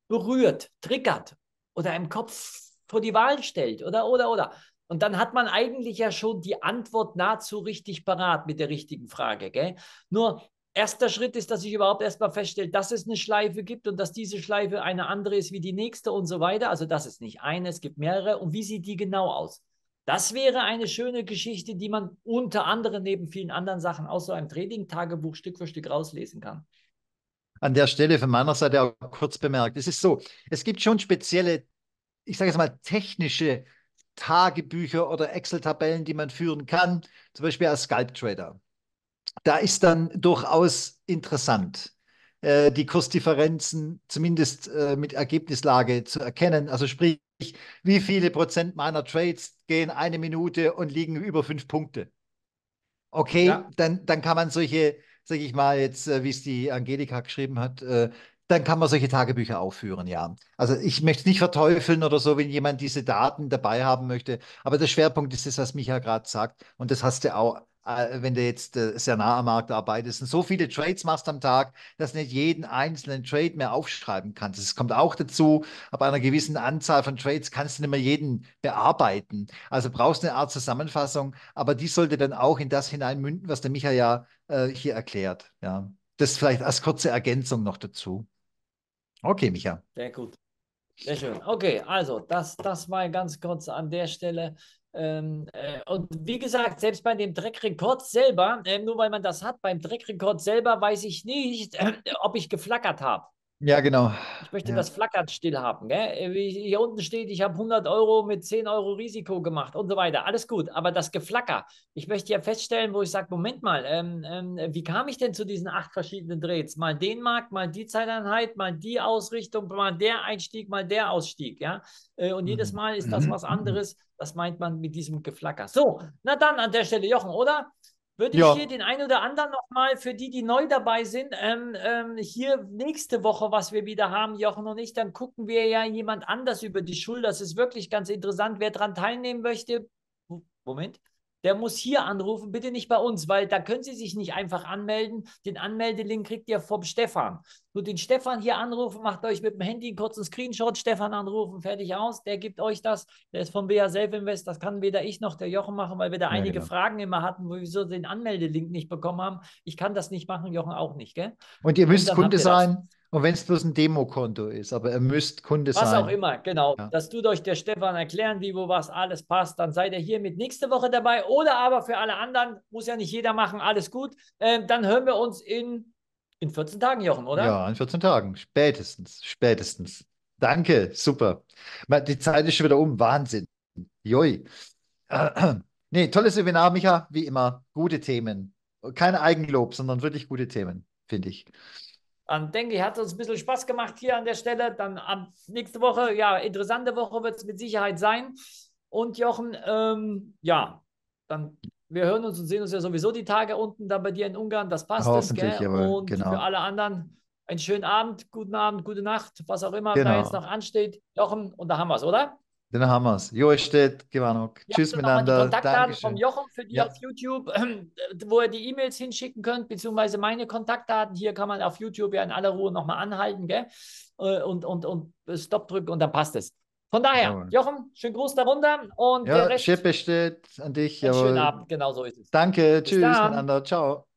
Speaker 1: berührt, triggert oder im Kopf vor die Wahl stellt oder, oder, oder. Und dann hat man eigentlich ja schon die Antwort nahezu richtig parat mit der richtigen Frage. Gell? Nur erster Schritt ist, dass ich überhaupt erstmal feststelle, dass es eine Schleife gibt und dass diese Schleife eine andere ist wie die nächste und so weiter. Also das ist nicht eine, es gibt mehrere. Und wie sieht die genau aus? Das wäre eine schöne Geschichte, die man unter anderem neben vielen anderen Sachen aus so einem Trading-Tagebuch Stück für Stück rauslesen kann.
Speaker 2: An der Stelle von meiner Seite auch kurz bemerkt. Es ist so, es gibt schon spezielle, ich sage jetzt mal, technische Tagebücher oder Excel-Tabellen, die man führen kann, zum Beispiel als Scalp-Trader da ist dann durchaus interessant, äh, die Kursdifferenzen zumindest äh, mit Ergebnislage zu erkennen. Also sprich, wie viele Prozent meiner Trades gehen eine Minute und liegen über fünf Punkte? Okay, ja. dann, dann kann man solche, sage ich mal jetzt, äh, wie es die Angelika geschrieben hat, äh, dann kann man solche Tagebücher aufführen, ja. Also ich möchte es nicht verteufeln oder so, wenn jemand diese Daten dabei haben möchte, aber der Schwerpunkt ist das, was Micha gerade sagt und das hast du auch äh, wenn du jetzt äh, sehr nah am Markt arbeitest und so viele Trades machst am Tag, dass nicht jeden einzelnen Trade mehr aufschreiben kannst. Es kommt auch dazu, ab einer gewissen Anzahl von Trades kannst du nicht mehr jeden bearbeiten. Also brauchst du eine Art Zusammenfassung, aber die sollte dann auch in das hineinmünden, was der Micha ja äh, hier erklärt. Ja. Das vielleicht als kurze Ergänzung noch dazu. Okay, Micha.
Speaker 1: Sehr gut. Sehr schön. Okay, also das, das mal ganz kurz an der Stelle. Ähm, äh, und wie gesagt, selbst bei dem Dreckrekord selber, äh, nur weil man das hat, beim Dreckrekord selber weiß ich nicht, äh, ob ich geflackert habe. Ja, genau. Ich möchte ja. das Flackert still haben. Gell? Hier unten steht, ich habe 100 Euro mit 10 Euro Risiko gemacht und so weiter. Alles gut, aber das Geflacker, ich möchte ja feststellen, wo ich sage, Moment mal, ähm, ähm, wie kam ich denn zu diesen acht verschiedenen Drehs? Mal den Markt, mal die Zeiteinheit, mal die Ausrichtung, mal der Einstieg, mal der Ausstieg. Ja? Äh, und mhm. jedes Mal ist das mhm. was mhm. anderes. Das meint man mit diesem Geflacker. So, na dann an der Stelle, Jochen, oder? würde ja. ich hier den einen oder anderen nochmal für die, die neu dabei sind, ähm, ähm, hier nächste Woche, was wir wieder haben, Jochen und ich, dann gucken wir ja jemand anders über die Schulter. Das ist wirklich ganz interessant. Wer daran teilnehmen möchte, Moment, der muss hier anrufen, bitte nicht bei uns, weil da können Sie sich nicht einfach anmelden. Den Anmeldelink kriegt ihr vom Stefan. Nur den Stefan hier anrufen, macht euch mit dem Handy einen kurzen Screenshot, Stefan anrufen, fertig aus, der gibt euch das. Der ist vom BA Self Invest, das kann weder ich noch der Jochen machen, weil wir da ja, einige genau. Fragen immer hatten, wo wir so den Anmeldelink nicht bekommen haben. Ich kann das nicht machen, Jochen auch nicht, gell? Und ihr müsst Und Kunde sein.
Speaker 2: Das. Und wenn es bloß ein Demokonto ist, aber er müsst Kunde was sein. Was auch
Speaker 1: immer, genau. Ja. Das tut euch der Stefan erklären, wie, wo, was, alles passt. Dann seid ihr hier mit nächste Woche dabei. Oder aber für alle anderen, muss ja nicht jeder machen, alles gut. Ähm, dann hören wir uns in, in 14 Tagen, Jochen, oder? Ja,
Speaker 2: in 14 Tagen. Spätestens, spätestens. Danke, super. Die Zeit ist schon wieder um. Wahnsinn. Joi. nee, tolles Seminar, Micha, wie immer. Gute Themen. Kein Eigenlob, sondern wirklich gute Themen, finde ich.
Speaker 1: Dann ähm, denke ich, hat uns ein bisschen Spaß gemacht hier an der Stelle. Dann ab nächste Woche, ja, interessante Woche wird es mit Sicherheit sein. Und Jochen, ähm, ja, dann wir hören uns und sehen uns ja sowieso die Tage unten da bei dir in Ungarn. Das passt. Hoffentlich, gell? Jawohl, und genau. für alle anderen einen schönen Abend, guten Abend, gute Nacht, was auch immer genau. da jetzt noch ansteht. Jochen, und da haben wir es, oder?
Speaker 2: Dann haben wir es. Jo, es steht, Givanok. Ja, Tschüss also miteinander. Die Kontaktdaten vom Jochen für die ja. auf
Speaker 1: YouTube, ähm, wo ihr die E-Mails hinschicken könnt, beziehungsweise meine Kontaktdaten. Hier kann man auf YouTube ja in aller Ruhe nochmal anhalten, gell? Äh, und, und, und Stopp drücken und dann passt es. Von daher, jawohl. Jochen, schönen Gruß darunter und ja, der Rest. Schippe
Speaker 2: steht an dich. jawohl. schönen Abend, genau so ist es. Danke, Bis tschüss dann. miteinander, ciao.